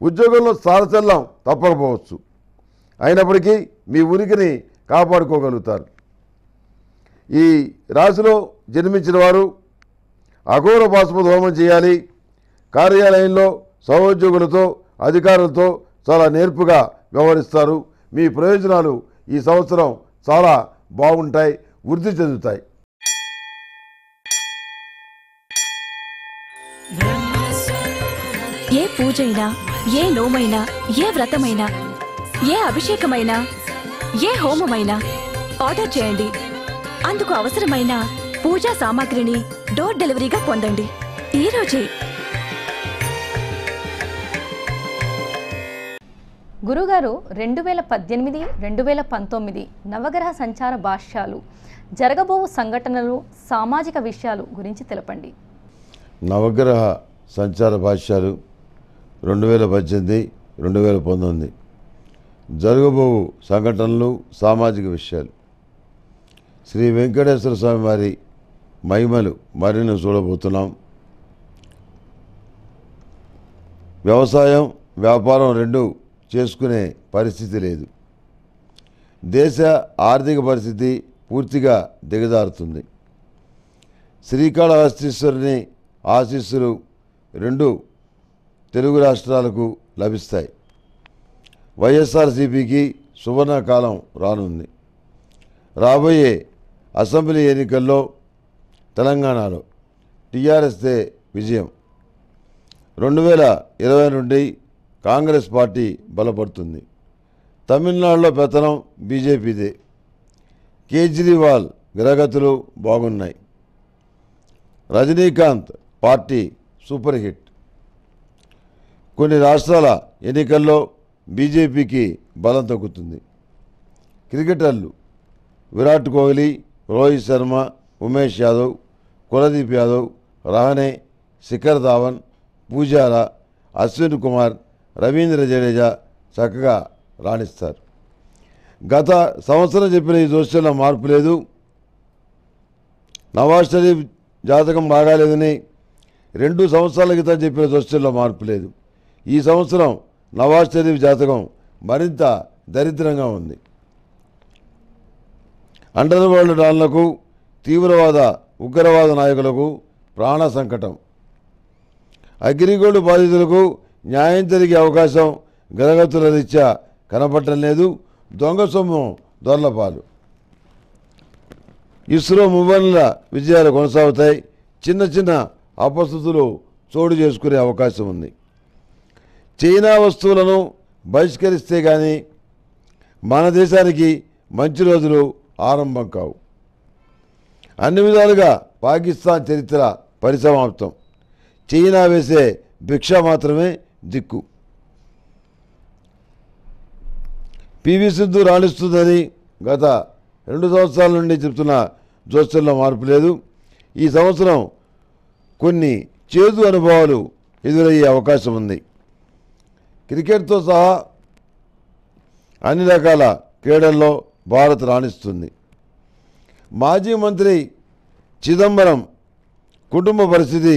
Speaker 3: ఉద్యోగంలో సారచల్లం తప్పకపోవచ్చు అయినప్పటికీ మీ ఉనికిని కాపాడుకోగలుగుతారు ఈ రాశిలో జన్మించిన వారు అఘోర పాస్మ హోమం చేయాలి కార్యాలయంలో సహోద్యోగులతో అధికారులతో చాలా నేర్పుగా వ్యవహరిస్తారు మీ ప్రయోజనాలు ఈ సంవత్సరం చాలా బాగుంటాయి వృద్ధి చెందుతాయి
Speaker 1: ఏ పూజైనా ఏ నోమైనా ఏ వ్రతమైనా ఏ అభిషేకమైనా ఏ హోమమైనా ఆర్డర్ చేయండి అందుకు అవసరమైన పూజా సామాగ్రిని డోర్ డెలివరీగా పొందండి ఈ గురుగారు రెండు
Speaker 2: వేల పద్దెనిమిది రెండు వేల పంతొమ్మిది నవగ్రహ సంచార భాష్యాలు జరగబోవు సంఘటనలు సామాజిక విషయాలు గురించి తెలపండి
Speaker 3: నవగ్రహ సంచార భాష్యాలు రెండు వేల పద్దెనిమిది రెండు వేల పంతొమ్మిది జరగబోవు సంఘటనలు సామాజిక విషయాలు శ్రీ వెంకటేశ్వర స్వామి వారి మహిమలు మరిన్ని చూడబోతున్నాం వ్యవసాయం వ్యాపారం రెండు చేసుకునే పరిస్థితి లేదు దేశ ఆర్థిక పరిస్థితి పూర్తిగా దిగజారుతుంది శ్రీకాళహస్తీశ్వరుని ఆశీస్సులు రెండు తెలుగు రాష్ట్రాలకు లభిస్తాయి వైఎస్ఆర్సీపీకి సువర్ణకాలం రానుంది రాబోయే అసెంబ్లీ ఎన్నికల్లో తెలంగాణలో టీఆర్ఎస్దే విజయం రెండు వేల ఇరవై నుండి కాంగ్రెస్ పార్టీ బలపడుతుంది తమిళనాడులో పెత్తనం బీజేపీదే కేజ్రీవాల్ గ్రగతులు బాగున్నాయి రజనీకాంత్ పార్టీ సూపర్ హిట్ కొన్ని రాష్ట్రాల ఎన్నికల్లో బీజేపీకి బలం తగ్గుతుంది క్రికెటర్లు విరాట్ కోహ్లీ రోహిత్ శర్మ ఉమేష్ యాదవ్ కులదీప్ యాదవ్ రహనే శిఖర్ ధావన్ పూజారా అశ్విన్ కుమార్ రవీంద్ర జడేజా చక్కగా రాణిస్తారు గత సంవత్సరం చెప్పిన ఈ దోషంలో మార్పు లేదు నవాజ్ షరీఫ్ జాతకం బాగాలేదని రెండు సంవత్సరాల క్రితం చెప్పిన జోష్యంలో మార్పు లేదు ఈ సంవత్సరం నవాజ్ షరీఫ్ జాతకం మరింత దరిద్రంగా ఉంది అండర్ వరల్డ్ డాన్లకు తీవ్రవాద ఉగ్రవాద నాయకులకు ప్రాణ సంకటం అగ్రిగోల్డ్ బాధితులకు న్యాయం జరిగే అవకాశం గరగతుల రీత్యా కనపడటం లేదు దొంగ సొమ్ము దొర్లపాలు ఇస్రో ముబన్ల విజయాలు కొనసాగుతాయి చిన్న చిన్న అపస్థితులు చోటు చేసుకునే అవకాశం ఉంది చైనా వస్తువులను బహిష్కరిస్తే కానీ మన దేశానికి మంచి రోజులు ఆరంభం కావు అన్ని విధాలుగా పాకిస్తాన్ చరిత్ర పరిసమాప్తం చైనా వేసే భిక్ష మాత్రమే దిక్కు పివి సింధు రాణిస్తుందని గత రెండు సంవత్సరాల నుండి చెప్తున్న జోస్టల్లో మార్పు లేదు ఈ సంవత్సరం కొన్ని చేదు అనుభవాలు ఎదురయ్యే అవకాశం ఉంది క్రికెట్తో సహా అన్ని రకాల క్రీడల్లో భారత్ రాణిస్తుంది మాజీ మంత్రి చిదంబరం కుటుంబ పరిస్థితి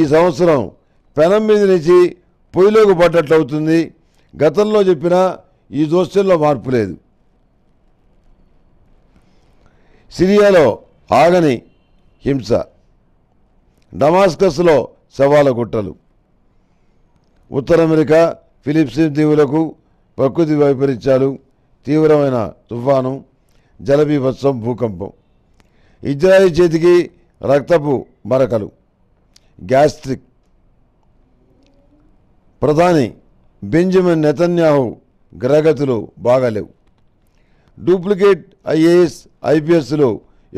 Speaker 3: ఈ సంవత్సరం పెనం మీద నుంచి పొయ్యిలోకి పడ్డట్లవుతుంది గతంలో చెప్పిన ఈ దోస్తుల్లో మార్పు లేదు సిరియాలో ఆగని హింస డమాస్కస్లో సవాల గుట్టలు ఉత్తర అమెరికా ఫిలిప్సిన్ దీవులకు ప్రకృతి వైపరీత్యాలు తీవ్రమైన తుఫాను జలబీభత్సం భూకంపం ఇజ్రాయిల్ చేతికి రక్తపు మరకలు గ్యాస్ట్రిక్ ప్రధాని బెంజమిన్ నెతన్యాహు గ్రహగతులు బాగాలేవు డూప్లికేట్ ఐఏఎస్ ఐపీఎస్లు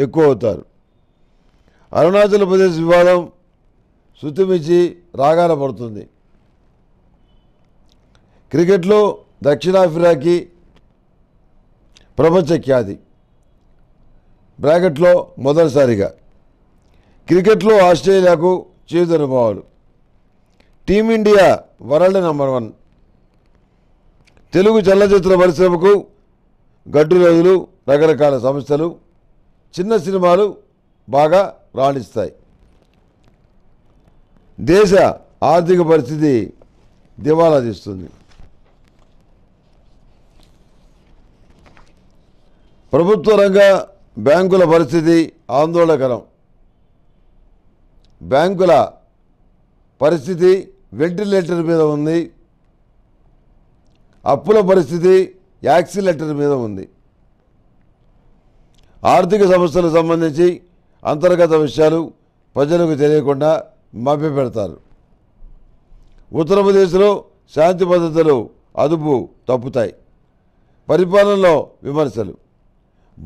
Speaker 3: ఎక్కువ అవుతారు అరుణాచల్ ప్రదేశ్ వివాదం శుతిమించి రాగాన పడుతుంది క్రికెట్లో దక్షిణాఫ్రికాకి ప్రపంచ ఖ్యాతి బ్రాకెట్లో మొదటిసారిగా క్రికెట్లో ఆస్ట్రేలియాకు చేదనుభవాలు Team India world number one Telugu చలనచిత్ర పరిశ్రమకు గడ్డు రోజులు రకరకాల సంస్థలు చిన్న సినిమాలు బాగా రాణిస్తాయి దేశ ఆర్థిక పరిస్థితి దివాలా తీస్తుంది ప్రభుత్వ రంగ బ్యాంకుల పరిస్థితి ఆందోళనకరం బ్యాంకుల పరిస్థితి వెంటిలేటర్ మీద ఉంది అప్పుల పరిస్థితి యాక్సిలేటర్ మీద ఉంది ఆర్థిక సమస్యలకు సంబంధించి అంతర్గత విషయాలు ప్రజలకు తెలియకుండా పెడతారు ఉత్తరప్రదేశ్లో శాంతి భద్రతలు అదుపు తప్పుతాయి పరిపాలనలో విమర్శలు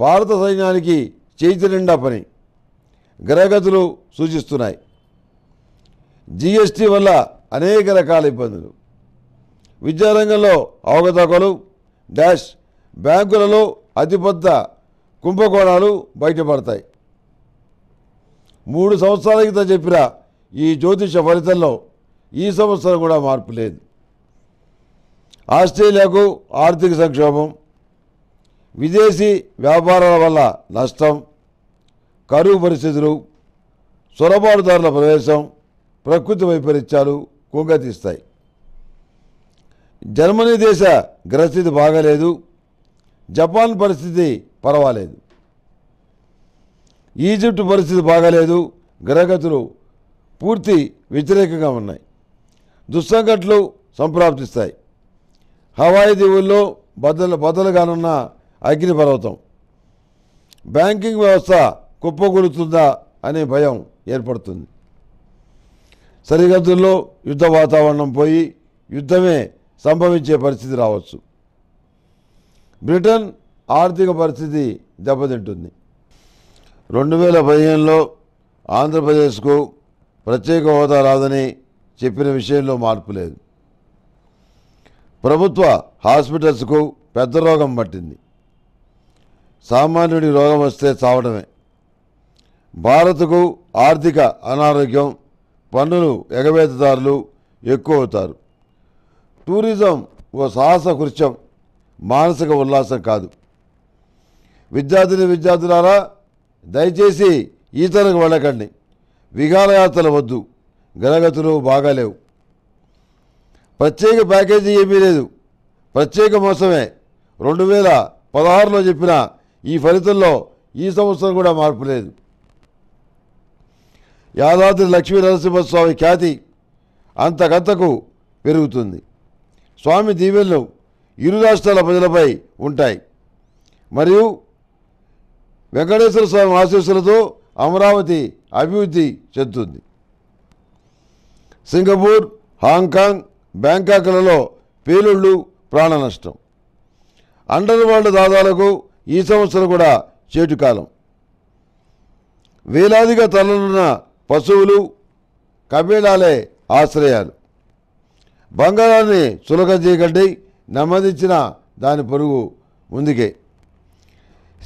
Speaker 3: భారత సైన్యానికి చేతి నిండా పని గ్రహగతులు సూచిస్తున్నాయి జిఎస్టీ వల్ల అనేక రకాల ఇబ్బందులు విద్యారంగంలో అవగతకలు డాష్ బ్యాంకులలో అతిపెద్ద కుంభకోణాలు బయటపడతాయి మూడు సంవత్సరాల క్రితం చెప్పిన ఈ జ్యోతిష ఫలితంలో ఈ సంవత్సరం కూడా మార్పు లేదు ఆస్ట్రేలియాకు ఆర్థిక సంక్షోభం విదేశీ వ్యాపారాల వల్ల నష్టం కరువు పరిస్థితులు సొరబాటుదారుల ప్రవేశం ప్రకృతి వైపరీత్యాలు తీస్తాయి జర్మనీ దేశ గ్రహస్థితి బాగలేదు జపాన్ పరిస్థితి పర్వాలేదు ఈజిప్టు పరిస్థితి బాగలేదు గ్రహగతులు పూర్తి వ్యతిరేకంగా ఉన్నాయి దుస్సంఘటనలు సంప్రాప్తిస్తాయి హవాయి దీవుల్లో బదలు బదలుగానున్న అగ్నిపర్వతం బ్యాంకింగ్ వ్యవస్థ కుప్పగొలుతుందా అనే భయం ఏర్పడుతుంది సరిహద్దుల్లో యుద్ధ వాతావరణం పోయి యుద్ధమే సంభవించే పరిస్థితి రావచ్చు బ్రిటన్ ఆర్థిక పరిస్థితి దెబ్బతింటుంది రెండు వేల పదిహేనులో ఆంధ్రప్రదేశ్కు ప్రత్యేక హోదా రాదని చెప్పిన విషయంలో మార్పు లేదు ప్రభుత్వ హాస్పిటల్స్కు పెద్ద రోగం పట్టింది సామాన్యుడి రోగం వస్తే చావడమే భారత్కు ఆర్థిక అనారోగ్యం పన్నులు ఎగవేతదారులు ఎక్కువ అవుతారు టూరిజం ఓ సాహస కృత్యం మానసిక ఉల్లాసం కాదు విద్యార్థిని విద్యార్థులారా దయచేసి ఈతలకు వెళ్ళకండి విహారయాత్రలు వద్దు గరగతులు బాగాలేవు ప్రత్యేక ప్యాకేజీ ఏమీ లేదు ప్రత్యేక మోసమే రెండు వేల పదహారులో చెప్పిన ఈ ఫలితంలో ఈ సంవత్సరం కూడా మార్పు లేదు యాదాద్రి లక్ష్మీ నరసింహస్వామి ఖ్యాతి అంతకంతకు పెరుగుతుంది స్వామి దీవెనలు ఇరు రాష్ట్రాల ప్రజలపై ఉంటాయి మరియు వెంకటేశ్వర స్వామి ఆశీస్సులతో అమరావతి అభివృద్ధి చెందుతుంది సింగపూర్ హాంకాంగ్ బ్యాంకాక్లలో పేలుళ్ళు ప్రాణ నష్టం అండర్ వరల్డ్ దాదాలకు ఈ సంవత్సరం కూడా చేటుకాలం వేలాదిగా తలనున్న పశువులు కబీలాలే ఆశ్రయాలు బంగారాన్ని సులకం చేయగడ్డి నెమ్మదించిన దాని పొరుగు ముందుకే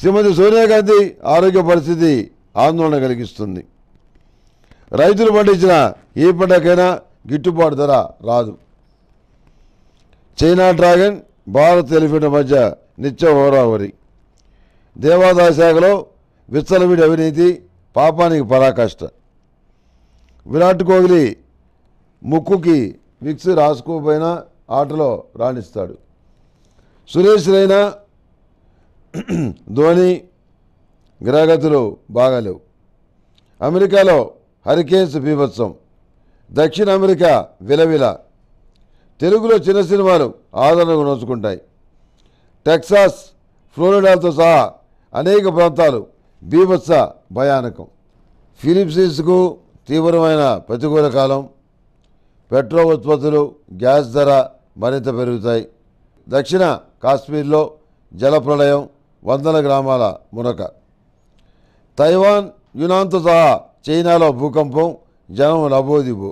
Speaker 3: శ్రీమతి సోనియా గాంధీ ఆరోగ్య పరిస్థితి ఆందోళన కలిగిస్తుంది రైతులు పండించిన ఏ పంటకైనా గిట్టుబాటు ధర రాదు చైనా డ్రాగన్ భారత్ ఎలిఫెంట్ మధ్య నిత్య ఓరావరి దేవాదాయ శాఖలో విచ్చలవిడి అవినీతి పాపానికి పరాకాష్ట విరాట్ కోహ్లీ ముక్కుకి విక్స్ రాసుకోపోయినా ఆటలో రాణిస్తాడు సురేష్ రైనా ధోని గ్రహగతులు బాగాలేవు అమెరికాలో హరికేన్స్ బీభత్సం దక్షిణ అమెరికా విలవిల తెలుగులో చిన్న సినిమాలు ఆదరణకు నోచుకుంటాయి టెక్సాస్ ఫ్లోరిడాతో సహా అనేక ప్రాంతాలు బీభత్స భయానకం ఫిలిప్సీన్స్కు తీవ్రమైన ప్రతికూల కాలం పెట్రోల్ ఉత్పత్తులు గ్యాస్ ధర మరింత పెరుగుతాయి దక్షిణ కాశ్మీర్లో జలప్రళయం వందల గ్రామాల మునక తైవాన్ యునాన్తో సహా చైనాలో భూకంపం జనం లబోదిబో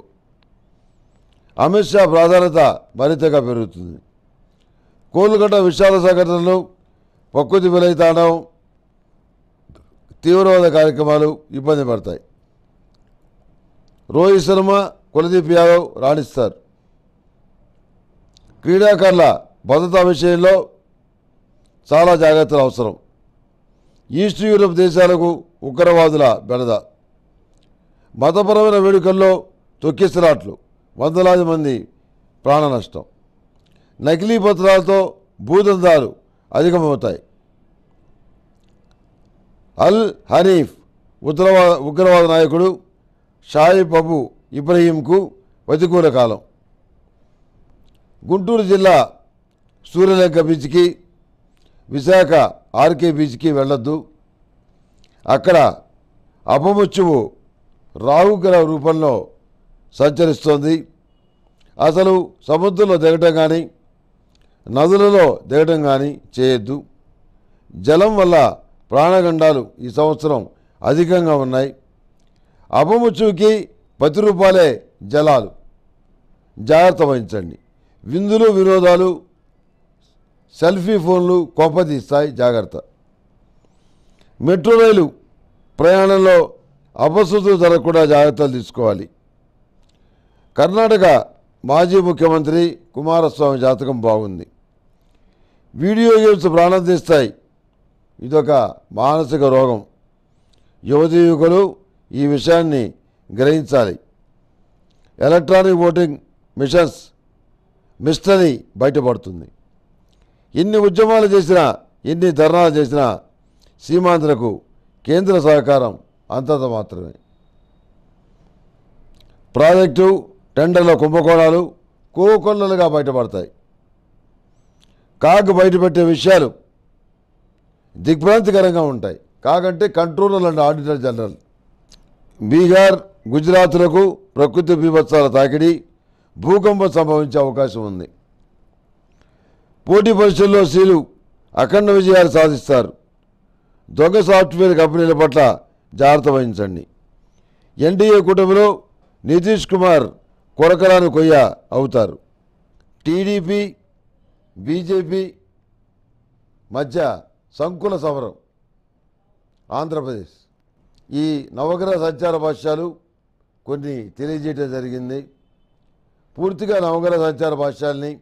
Speaker 3: అమిత్ షా ప్రాధాన్యత మరింతగా పెరుగుతుంది కోల్కట విశాల సంఘటనలు ప్రకృతి విలైతాండం తీవ్రవాద కార్యక్రమాలు ఇబ్బంది పడతాయి రోహిత్ శర్మ కులదీప్ యాదవ్ రాణిస్తారు క్రీడాకారుల భద్రతా విషయంలో చాలా జాగ్రత్తలు అవసరం ఈస్ట్ యూరోప్ దేశాలకు ఉగ్రవాదుల బెడద మతపరమైన వేడుకల్లో తొక్కిసలాట్లు వందలాది మంది ప్రాణ నష్టం నకిలీ పత్రాలతో భూదందాలు అధికమవుతాయి అల్ హనీఫ్ ఉగ్రవాద ఉగ్రవాద నాయకుడు షాయిబ్ అబు ఇబ్రహీంకు ప్రతికూల కాలం గుంటూరు జిల్లా సూర్యలంక బీచ్కి విశాఖ ఆర్కే బీచ్కి వెళ్ళొద్దు అక్కడ అపముచ్చువు రాహుగ్రహ రూపంలో సంచరిస్తోంది అసలు సముద్రంలో దిగటం కానీ నదులలో దిగటం కానీ చేయొద్దు జలం వల్ల ప్రాణగండాలు ఈ సంవత్సరం అధికంగా ఉన్నాయి అపముచ్చుకి పది రూపాయలే జలాలు జాగ్రత్త వహించండి విందులు వినోదాలు సెల్ఫీ ఫోన్లు కోపతీస్తాయి జాగ్రత్త మెట్రో రైలు ప్రయాణంలో అపశృతులు ధర కూడా జాగ్రత్తలు తీసుకోవాలి కర్ణాటక మాజీ ముఖ్యమంత్రి కుమారస్వామి జాతకం బాగుంది వీడియో గేమ్స్ ప్రాణం తీస్తాయి ఇదొక మానసిక రోగం యువతి యువకులు ఈ విషయాన్ని గ్రహించాలి ఎలక్ట్రానిక్ ఓటింగ్ మిషన్స్ మిస్టరీ బయటపడుతుంది ఇన్ని ఉద్యమాలు చేసినా ఇన్ని ధర్నాలు చేసినా సీమాంధ్రకు కేంద్ర సహకారం అంతంత మాత్రమే ప్రాజెక్టు టెండర్ల కుంభకోణాలు కోకొల్లలుగా బయటపడతాయి కాకు బయటపెట్టే విషయాలు దిగ్భ్రాంతికరంగా ఉంటాయి కాకంటే controller and auditor general Bihar గుజరాత్లకు ప్రకృతి బీభత్సాల తాకిడి భూకంపం సంభవించే అవకాశం ఉంది పోటీ పరిస్థితుల్లో సీలు అఖండ విజయాలు సాధిస్తారు దొంగ సాఫ్ట్వేర్ కంపెనీల పట్ల జాగ్రత్త వహించండి ఎన్డీఏ కూటమిలో నితీష్ కుమార్ కొరకరాను కొయ్య అవుతారు టీడీపీ బీజేపీ మధ్య సంకుల సమరం ఆంధ్రప్రదేశ్ ఈ నవగ్రహ సంచార భాష్యాలు కొన్ని తెలియజేయటం జరిగింది పూర్తిగా నవగ్రహ సంచార భాష్యాలని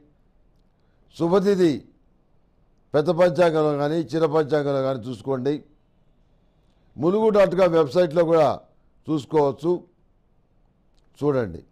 Speaker 3: శుభతిథి పెద్ద పంచాంగంలో కానీ చిన్న పంచాంగంలో కానీ చూసుకోండి ములుగు డాట్ కామ్ వెబ్సైట్లో కూడా చూసుకోవచ్చు చూడండి